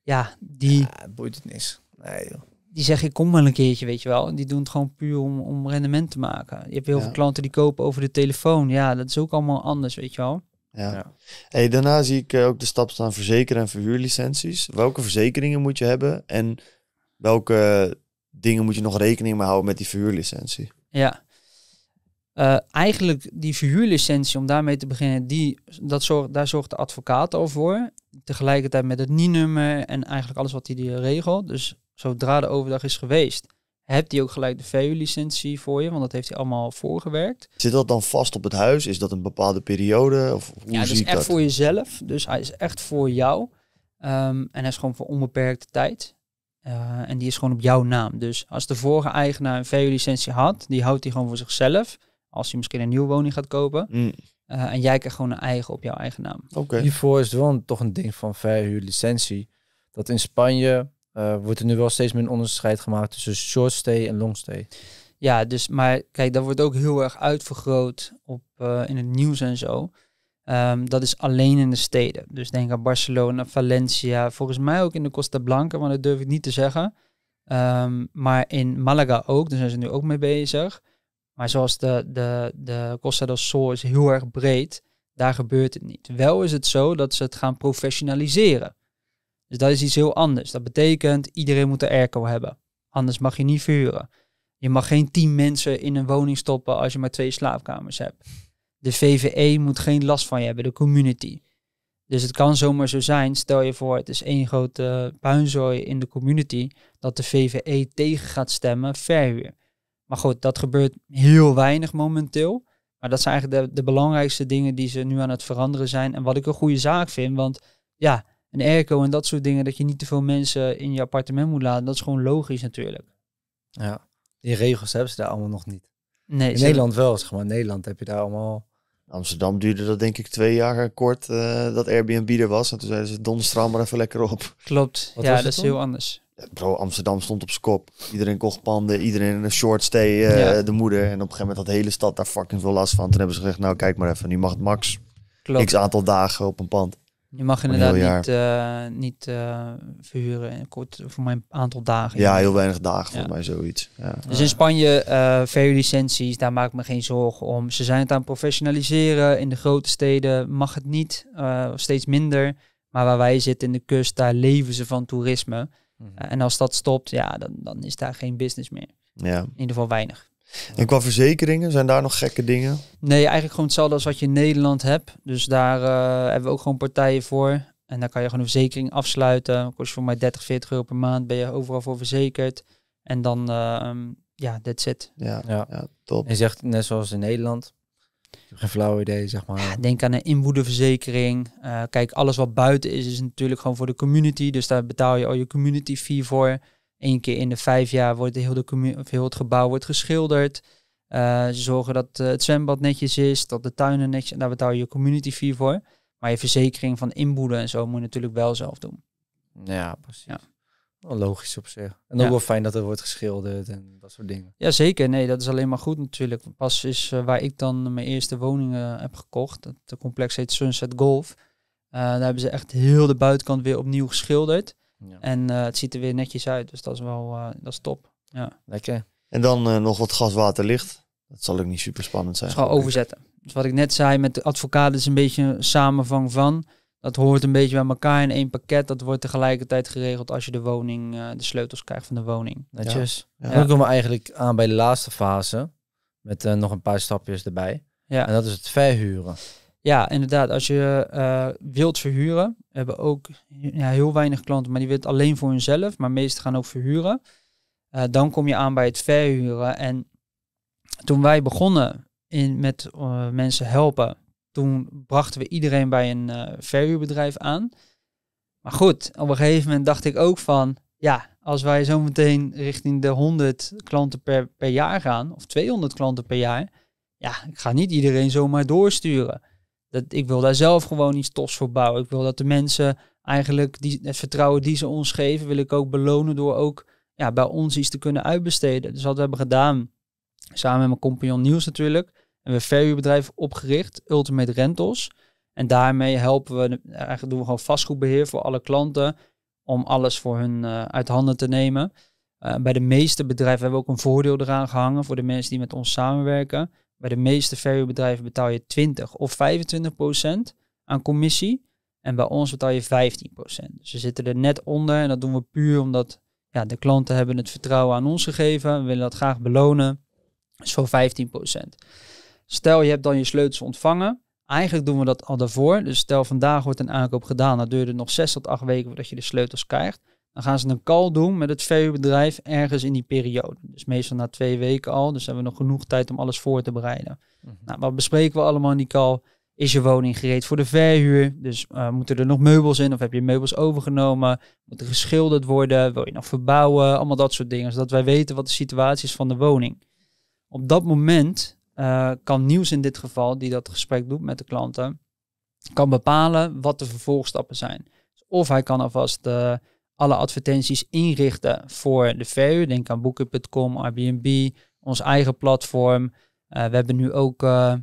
Ja, die... Ja, boeit het niet. Nee, Die zeggen, ik kom wel een keertje, weet je wel. En die doen het gewoon puur om, om rendement te maken. Je hebt heel veel klanten die kopen over de telefoon. Ja, dat is ook allemaal anders, weet je wel. Ja. Hey, daarna zie ik eh, ook de stap staan verzekeren en verhuurlicenties. Welke verzekeringen moet je hebben en welke dingen moet je nog rekening mee houden met die verhuurlicentie? Ja, eh, eigenlijk die verhuurlicentie, om daarmee te beginnen, die, dat zorgt, daar zorgt de advocaat al voor. Tegelijkertijd met het NIE-nummer en eigenlijk alles wat hij regelt. Dus zodra de overdag is geweest, Hebt hij ook gelijk de VU-licentie voor je? Want dat heeft hij allemaal voorgewerkt. Zit dat dan vast op het huis? Is dat een bepaalde periode? Of hoe ja, het is echt voor jezelf. Dus hij is echt voor jou. Ehm, en hij is gewoon voor onbeperkte tijd. Eh, en die is gewoon op jouw naam. Dus als de vorige eigenaar een VU-licentie had, die houdt hij gewoon voor zichzelf. Als hij misschien een nieuwe woning gaat kopen. Mm. Eh, en jij krijgt gewoon een eigen op jouw eigen naam. Okay. Hiervoor is het wel toch een ding van verhuurlicentie. Dat in Spanje eh, wordt er nu wel steeds meer een onderscheid gemaakt tussen short stay en long stay. Ja, dus maar kijk, dat wordt ook heel erg uitvergroot op, eh, in het nieuws en zo. Ehm, dat is alleen in de steden. Dus denk aan Barcelona, Valencia, volgens mij ook in de Costa Blanca, maar dat durf ik niet te zeggen. Ehm, maar in Malaga ook, daar zijn ze nu ook mee bezig. Maar zoals de, de, de Costa del Sol is heel erg breed, daar gebeurt het niet. Wel is het zo dat ze het gaan professionaliseren. Dus dat is iets heel anders. Dat betekent iedereen moet een airco hebben. Anders mag je niet verhuren. Je mag geen tien mensen in een woning stoppen als je maar twee slaapkamers hebt. De VVE moet geen last van je hebben, de community. Dus het kan zomaar zo zijn, stel je voor het is één grote puinzooi in de community, dat de VVE tegen gaat stemmen verhuur. Maar goed, dat gebeurt heel weinig momenteel. Maar dat zijn eigenlijk de, de belangrijkste dingen die ze nu aan het veranderen zijn. En wat ik een goede zaak vind, want ja, een airco en dat soort dingen, dat je niet te veel mensen in je appartement moet laten. Dat is gewoon logisch natuurlijk. Ja, die regels hebben ze daar allemaal nog niet. Nee, Nederland wel, zeg maar. Nederland heb je daar allemaal... Amsterdam duurde dat denk ik twee jaar kort eh, dat Airbnb er was. En toen zeiden ze, donderstraal maar even lekker op. Klopt, ja, dat is heel anders. bro, Amsterdam stond op zijn kop. Iedereen kocht panden, iedereen een short stay, eh, de moeder. En op een gegeven moment had de hele stad daar fucking veel last van. Toen hebben ze gezegd, nou kijk maar even, nu mag het max Klopt. x aantal dagen op een pand. Je mag inderdaad niet, eh, niet uh, verhuren. Kort, voor mij aantal dagen. Ja, heel weinig dagen voor mij zoiets. Dus in Spanje uh, verhuurlicenties, daar maak ik me geen zorgen om. Ze zijn het aan het professionaliseren. In de grote steden mag het niet, steeds minder. Maar waar wij zitten in de kust, daar leven ze van toerisme. Mhm. en als dat stopt, ja, dan, dan is daar geen business meer. Ja. In ieder geval weinig. En qua verzekeringen, zijn daar nog gekke dingen? Nee, eigenlijk gewoon hetzelfde als wat je in Nederland hebt. Dus daar eh, hebben we ook gewoon partijen voor. En daar kan je gewoon een verzekering afsluiten. Kost voor mij 30, 40 euro per maand. Ben je overal voor verzekerd. En dan, eh, ehm, ja, that's it. Ja, ja. top. En je zegt net zoals in Nederland. Geen flauw idee, zeg maar. Ja, ah, denk aan een inboedeverzekering. Eh, kijk, alles wat buiten is, is natuurlijk gewoon voor de community. Dus daar betaal je al je community fee voor. Eén keer in de vijf jaar wordt heel, de of heel het gebouw wordt geschilderd. Eh, ze zorgen dat eh, het zwembad netjes is, dat de tuinen netjes zijn. Daar betaal je je community fee voor. Maar je verzekering van inboeden en zo moet je natuurlijk wel zelf doen. Ja, precies. Ja. logisch op zich. En ook wel fijn dat er wordt geschilderd en dat soort dingen. Ja, zeker. Nee, dat is alleen maar goed natuurlijk. Pas is eh, waar ik dan mijn eerste woningen heb gekocht. Het complex heet Sunset Golf. daar hebben ze echt heel de buitenkant weer opnieuw geschilderd. Ja. En eh, het ziet er weer netjes uit. Dus dat is wel eh, dat is top. Ja. Lekker. En dan eh, nog wat gaswaterlicht. Dat zal ook niet super spannend zijn. Gewoon overzetten. Dus wat ik net zei met de advocaat is een beetje een samenvang van. Dat hoort een beetje bij elkaar in één pakket. Dat wordt tegelijkertijd geregeld als je de woning, de sleutels krijgt van de woning. Dat Ja. ja. Dan komen we eigenlijk aan bij de laatste fase. Met nog een paar stapjes erbij. Ja. En dat is het verhuren. Ja, inderdaad. Als je eh, wilt verhuren, hebben ook ja, heel weinig klanten, maar die willen het alleen voor hunzelf, maar meestal gaan ook verhuren. Eh, dan kom je aan bij het verhuren. En toen wij begonnen in, met eh, mensen helpen, toen brachten we iedereen bij een verhuurbedrijf aan. Maar goed, op een gegeven moment dacht ik ook van, ja, als wij zo meteen richting de 100 klanten per, per jaar gaan, of 200 klanten per jaar, ja, ik ga niet iedereen zomaar doorsturen. Dat, ik wil daar zelf gewoon iets tofs voor bouwen. Ik wil dat de mensen eigenlijk die, het vertrouwen die ze ons geven, wil ik ook belonen door ook ja, bij ons iets te kunnen uitbesteden. Dus wat we hebben gedaan, samen met mijn compagnon Niels natuurlijk, hebben we een verhuurbedrijf opgericht, Ultimate Rentals. En daarmee helpen we, eigenlijk doen we gewoon vastgoedbeheer voor alle klanten om alles voor hun eh, uit handen te nemen. Eh, bij de meeste bedrijven hebben we ook een voordeel eraan gehangen voor de mensen die met ons samenwerken. Bij de meeste verhuurbedrijven betaal je 20 of 25 procent aan commissie. En bij ons betaal je 15 procent. Dus we zitten er net onder en dat doen we puur omdat ja, de klanten hebben het vertrouwen aan ons gegeven. We willen dat graag belonen. Dus voor 15 procent. Stel je hebt dan je sleutels ontvangen. Eigenlijk doen we dat al daarvoor. Dus stel vandaag wordt een aankoop gedaan. Dan duurt het nog 6 tot 8 weken voordat je de sleutels krijgt. Dan gaan ze een call doen met het verhuurbedrijf ergens in die periode. Dus meestal na twee weken al. Dus hebben we nog genoeg tijd om alles voor te bereiden. Mhm. nou, wat bespreken we allemaal in die call? Is je woning gereed voor de verhuur? Dus eh, moeten er nog meubels in? Of heb je meubels overgenomen? Moet er geschilderd worden? Wil je nog verbouwen? Allemaal dat soort dingen. Zodat wij weten wat de situatie is van de woning. Op dat moment eh, kan nieuws in dit geval, die dat gesprek doet met de klanten, kan bepalen wat de vervolgstappen zijn. Dus of hij kan alvast... Eh, alle advertenties inrichten voor de verhuur. Denk aan Booking.com, Airbnb, ons eigen platform. Eh, we hebben nu ook eh,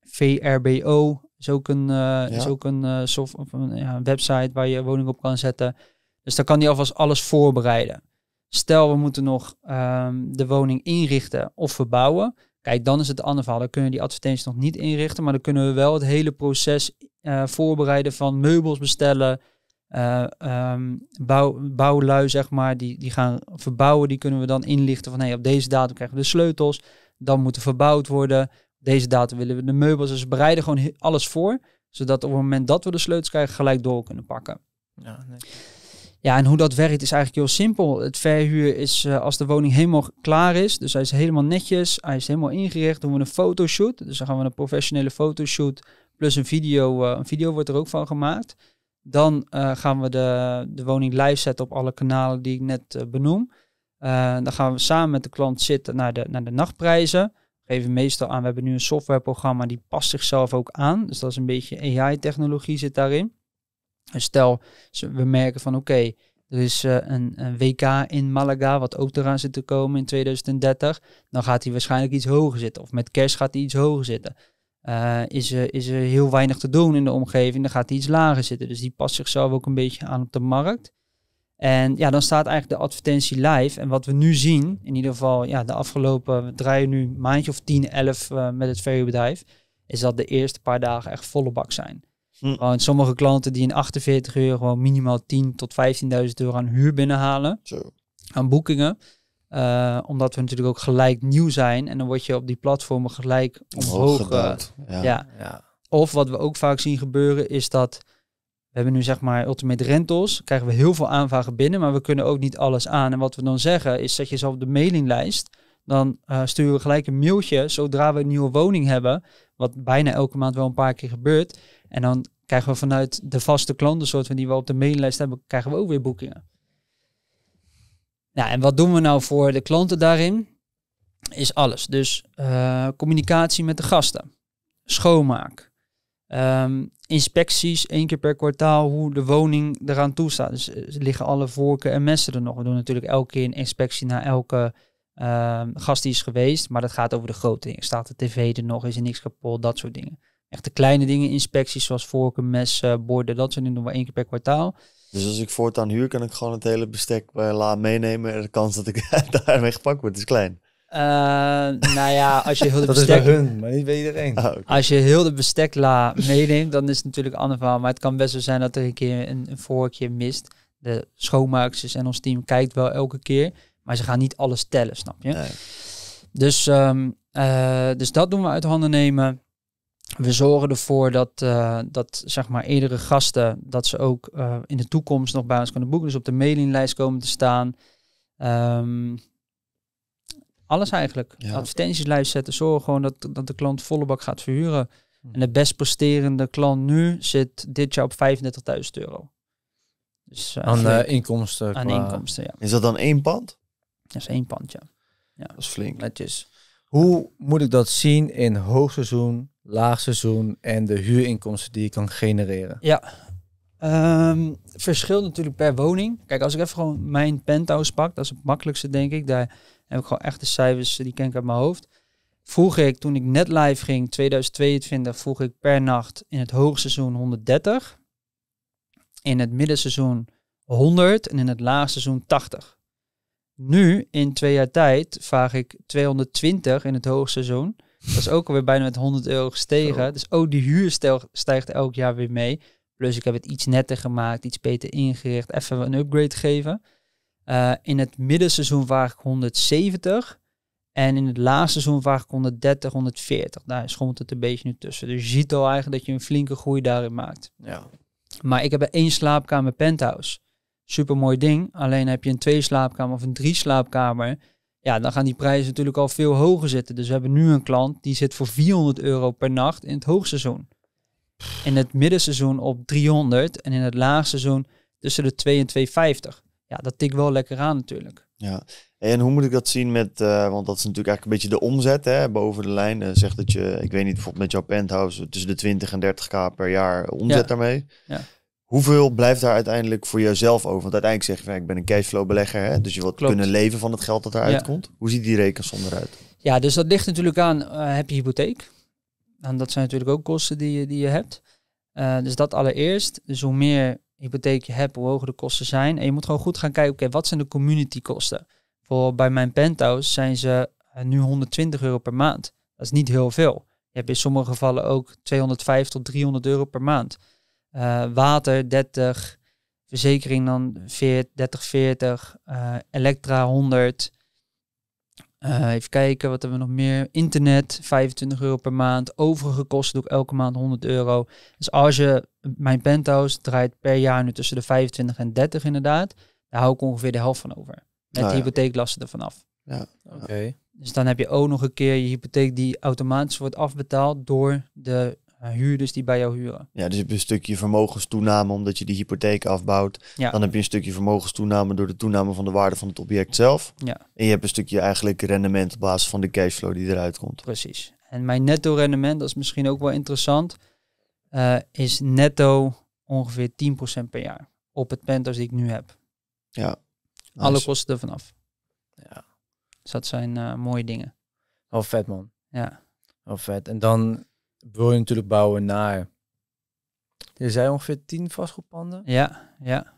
VRBO, is ook een, uh, is ook een, soft, of een ja, website waar je woning op kan zetten. Dus dan kan die alvast alles voorbereiden. Stel, we moeten nog ehm, de woning inrichten of verbouwen. Kijk, dan is het aan ander verhaal. Dan kunnen we die advertenties nog niet inrichten. Maar dan kunnen we wel het hele proces voorbereiden van meubels bestellen, uh, bouw, bouwlui, zeg maar, die, die gaan verbouwen, die kunnen we dan inlichten van hé, hey, op deze datum krijgen we de sleutels, dan moeten verbouwd worden, deze datum willen we de meubels. Dus we bereiden gewoon alles voor, zodat op het moment dat we de sleutels krijgen, gelijk door kunnen pakken. Ja, nee. ja en hoe dat werkt is eigenlijk heel simpel. Het verhuur is eh, als de woning helemaal klaar is, dus hij is helemaal netjes, hij is helemaal ingericht, doen we een fotoshoot. Dus dan gaan we een professionele fotoshoot plus een video, eh, een video wordt er ook van gemaakt. Dan eh, gaan we de, de woning live zetten op alle kanalen die ik net eh, benoem. Eh, dan gaan we samen met de klant zitten naar de, naar de nachtprijzen. We geven meestal aan, we hebben nu een softwareprogramma die past zichzelf ook aan. Dus dat is een beetje AI-technologie zit daarin. stel, we merken van oké, er is een, WK in Malaga, wat ook eraan zit te komen in 2030. Dan gaat hij waarschijnlijk iets hoger zitten. Of met kerst gaat hij iets hoger zitten. Eh, is, er, is er heel weinig te doen in de omgeving, dan gaat hij iets lager zitten. Dus die past zichzelf ook een beetje aan op de markt. En ja, dan staat eigenlijk de advertentie live. En wat we nu zien, in ieder geval ja, de afgelopen, we draaien nu een maandje of 10, 11 eh, met het ferrybedrijf, is dat de eerste paar dagen echt volle bak zijn. Hm. Want sommige klanten die in 48 uur gewoon minimaal 10 tot 15.000 euro aan huur binnenhalen, Zo. aan boekingen. Eh, omdat we natuurlijk ook gelijk nieuw zijn. En dan word je op die platformen gelijk omhoog. Uh, ja. Ja. Of wat we ook vaak zien gebeuren is dat. We hebben nu zeg maar ultimate rentals. Krijgen we heel veel aanvragen binnen. Maar we kunnen ook niet alles aan. En wat we dan zeggen is zet jezelf op de mailinglijst. Dan eh, sturen we gelijk een mailtje zodra we een nieuwe woning hebben. Wat bijna elke maand wel een paar keer gebeurt. En dan krijgen we vanuit de vaste klanten, soort van die we op de mailinglijst hebben, krijgen we ook weer boekingen. Nou, en wat doen we nou voor de klanten daarin? Is alles. Dus eh, communicatie met de gasten, schoonmaak, ehm, inspecties één keer per kwartaal, hoe de woning eraan toe staat. Dus eh, liggen alle vorken en messen er nog. We doen natuurlijk elke keer een inspectie naar elke ehm, gast die is geweest, maar dat gaat over de grote dingen. Staat de tv er nog? Is er niks kapot? Dat soort dingen. Echt de kleine dingen, inspecties zoals vorken, messen, borden, dat soort dingen doen we één keer per kwartaal. Dus als ik voortaan huur, kan ik gewoon het hele bestek bij eh, La meenemen. En de kans dat ik daarmee gepakt word is klein. Eh, nou ja, als je heel de dat bestek... is bij maar niet bij iedereen. Ah, als je heel de bestek la meeneemt, dan is het natuurlijk een ander Maar het kan best wel zijn dat er een keer een, een vorkje mist. De schoonmaakers en ons team kijkt wel elke keer. Maar ze gaan niet alles tellen, snap je? Dus, ehm, eh, dus dat doen we uit handen nemen we zorgen ervoor dat, eh, dat zeg maar eerdere gasten, dat ze ook eh, in de toekomst nog bij ons kunnen boeken. Dus op de mailinglijst komen te staan. Ehm, alles eigenlijk. Ja. Advertentieslijst zetten. Zorgen gewoon dat, dat de klant volle bak gaat verhuren. Hm. En de best presterende klant nu zit dit jaar op 35.000 euro. Dus, eh, aan inkomsten. Aan inkomsten, ja. Is dat dan één pand? Dat is één pand, ja. Dat is flink. Letjes. Hoe moet ik dat zien in hoogseizoen, laagseizoen en de huurinkomsten die je kan genereren? Ja, um, verschil natuurlijk per woning. Kijk, als ik even gewoon mijn penthouse pak, dat is het makkelijkste denk ik. Daar heb ik gewoon echt de cijfers, eh, die ken ik uit mijn hoofd. Vroeg ik, toen ik net live ging, 2022, vroeg ik per nacht in het hoogseizoen 130. In het middenseizoen 100 en in het laagseizoen 80. Nu, in twee jaar tijd, vraag ik 220 in het hoogseizoen. Dat is ook alweer bijna met 100 euro gestegen. Dus ook oh, die huur stijgt elk jaar weer mee. Plus ik heb het iets netter gemaakt, iets beter ingericht. Even een upgrade geven. Eh, in het middenseizoen vraag ik 170. En in het laatste seizoen vaak ik 130, 140. Daar schommelt het een beetje nu tussen. Dus je ziet al eigenlijk dat je een flinke groei daarin maakt. Ja. Maar ik heb één slaapkamer penthouse supermooi ding. Alleen heb je een twee slaapkamer of een drie slaapkamer. Ja, dan gaan die prijzen natuurlijk al veel hoger zitten. Dus we hebben nu een klant die zit voor 400 euro per nacht in het hoogseizoen. In het middenseizoen op 300 en in het laagseizoen tussen de 2 en 250. Ja, dat tikt wel lekker aan natuurlijk. Ja, en hoe moet ik dat zien met, eh, want dat is natuurlijk eigenlijk een beetje de omzet hè, boven de lijn. Uh, eh, zeg dat je, ik weet niet, bijvoorbeeld met jouw penthouse tussen de 20 en 30k per jaar omzet ja. daarmee. Ja. Hoeveel blijft daar uiteindelijk voor jezelf over? Want uiteindelijk zeg je ik ben een cashflow belegger. Hè? Dus je wilt kunnen leven van het geld dat eruit komt. Hoe ziet die rekensom eruit? Ja, dus dat ligt natuurlijk aan, eh, heb je hypotheek? En dat zijn natuurlijk ook kosten die je, die je hebt. Eh, dus dat allereerst. Dus hoe meer hypotheek je hebt, hoe hoger de kosten zijn. En je moet gewoon goed gaan kijken, oké, wat zijn de community kosten? Voor bij mijn penthouse zijn ze eh, nu 120 euro per maand. Dat is niet heel veel. Je hebt in sommige gevallen ook 250 tot 300 euro per maand. Eh, water 30, verzekering dan 40, 30, 40, elektra 100. Eh, even kijken, wat hebben we nog meer? Internet, 25 euro per maand. Overige kosten doe ik elke maand 100 euro. Dus als je, mijn penthouse draait per jaar nu tussen de 25 en 30 inderdaad. Daar hou ik ongeveer de helft van over. Met de nou hypotheeklasten ervan af. Ja. Oké. Dus dan heb je ook nog een keer je hypotheek die automatisch wordt afbetaald door de eh, huurders die bij jou huren. Ja, dus heb je een stukje vermogenstoename omdat je die hypotheek afbouwt. Ja. Dan heb je een stukje vermogenstoename door de toename van de waarde van het object zelf. Ja. En je hebt een stukje eigenlijk rendement op basis van de cashflow die eruit komt. Precies. En mijn netto rendement, dat is misschien ook wel interessant, eh, is netto ongeveer 10% per jaar op het penthouse die ik nu heb. Ja. Alle kosten ervan af. Ja. Dus dat zijn eh, mooie dingen. Oh vet man. Ja. Oh, vet. En dan wil je natuurlijk bouwen naar. Je zei ongeveer 10 vastgoedpanden. Ja, ja.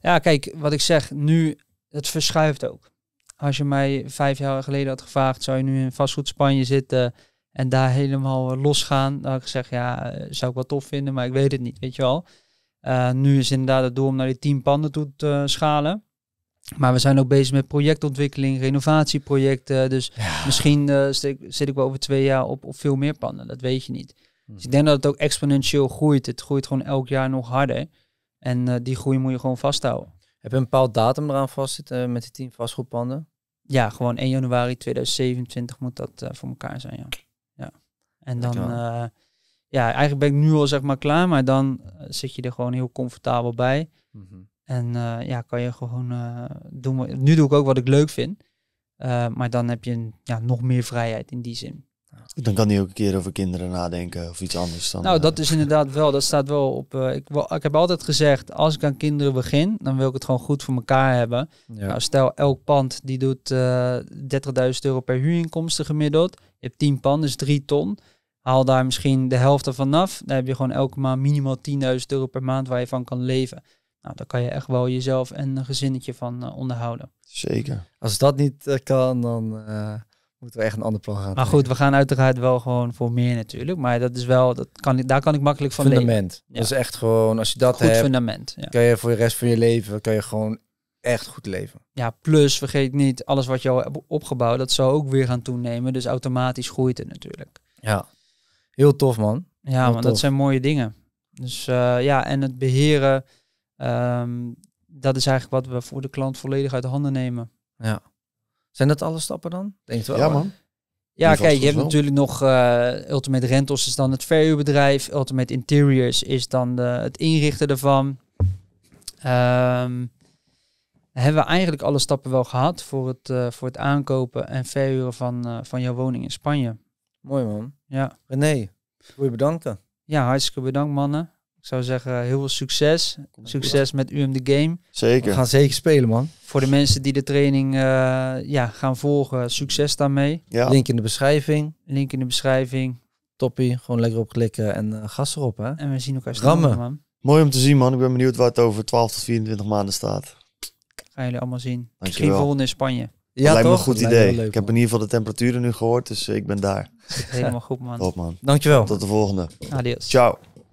Ja, kijk, wat ik zeg, nu, het verschuift ook. Als je mij vijf jaar geleden had gevraagd, zou je nu in vastgoed Spanje zitten en daar helemaal losgaan? Dan had ik gezegd, ja, eh, zou ik wel tof vinden, maar ik weet het niet, weet je wel. Eh, nu is inderdaad het doel om naar die tien panden toe te eh, schalen. Maar we zijn ook bezig met projectontwikkeling, renovatieprojecten. Dus misschien uh, zit, ik wel over twee jaar op, op veel meer pannen. Dat weet je niet. Hm. Dus ik denk dat het ook exponentieel groeit. Het groeit gewoon elk jaar nog harder. En eh, die groei moet je gewoon vasthouden. Heb je een bepaald datum eraan vastzitten eh, met die tien vastgoedpanden? Ja, gewoon 1 januari 2027 moet dat voor elkaar zijn, ja. ja. En dan, ja, eigenlijk ben ik nu al zeg maar klaar, maar dan zit je er gewoon heel comfortabel bij. Mhm. En eh, ja, kan je gewoon eh, doen. Nu doe ik ook wat ik leuk vind. Eh, maar dan heb je ja, nog meer vrijheid in die zin. Dan kan hij ook een keer over kinderen nadenken of iets anders dan. Nou, dat is inderdaad wel. Dat staat wel op. ik, wel, ik heb altijd gezegd, als ik aan kinderen begin, dan wil ik het gewoon goed voor elkaar hebben. Nou, stel, elk pand die doet 30.000 euro per huurinkomsten gemiddeld. Je hebt 10 panden, dus 3 ton. Haal daar misschien de helft van af. Dan heb je gewoon elke maand minimaal 10.000 euro per maand waar je van kan leven. Nou, daar kan je echt wel jezelf en een gezinnetje van eh, onderhouden. Zeker. Als dat niet eh, kan, dan uh, moeten we echt een ander plan gaan. Maar goed, we gaan uiteraard wel gewoon voor meer natuurlijk. Maar dat is wel, dat kan, daar kan ik makkelijk van Fundament. Dat is echt gewoon, als je dat goed fundament, ja. kan je voor de rest van je leven kan je gewoon echt goed leven. Ja, plus vergeet niet, alles wat je al hebt opgebouwd, dat zal ook weer gaan toenemen. Dus automatisch groeit het natuurlijk. Ja, heel tof man. Ja, want dat zijn mooie dingen. Dus ja, en het beheren Ehm, dat is eigenlijk wat we voor de klant volledig uit de handen nemen. Ja. Zijn dat alle stappen dan? Denk je wel? Ja, man. Ja, kijk, je hebt natuurlijk nog eh, Ultimate Rentals is dan het verhuurbedrijf. Ultimate Interiors is dan het inrichten ervan. Ehm, hebben we eigenlijk alle stappen wel gehad voor het, eh, voor het aankopen en verhuren van, eh, van jouw woning in Spanje. Mooi man. Ja. René, wil je bedanken? Ja, hartstikke bedankt mannen. Ik zou zeggen, heel veel succes. Succes met UM The Game. Zeker. We gaan zeker spelen, man. Voor de mensen die de training eh, ja, gaan volgen, succes daarmee. Link in de beschrijving. Link in de beschrijving. Toppie, gewoon lekker op klikken en uh, gas erop, hè. En we zien elkaar snel, man. Mooi om te zien, man. Ik ben benieuwd wat het over 12 tot 24 maanden staat. Gaan jullie allemaal zien. Dankjewel. Misschien volgende in Spanje. Ja, dat lijkt me een goed idee. ik heb in ieder geval de temperaturen nu gehoord, dus eh, ik ben daar. Helemaal goed, man. Top, man. Dankjewel. Tot de volgende. Adios. Ciao.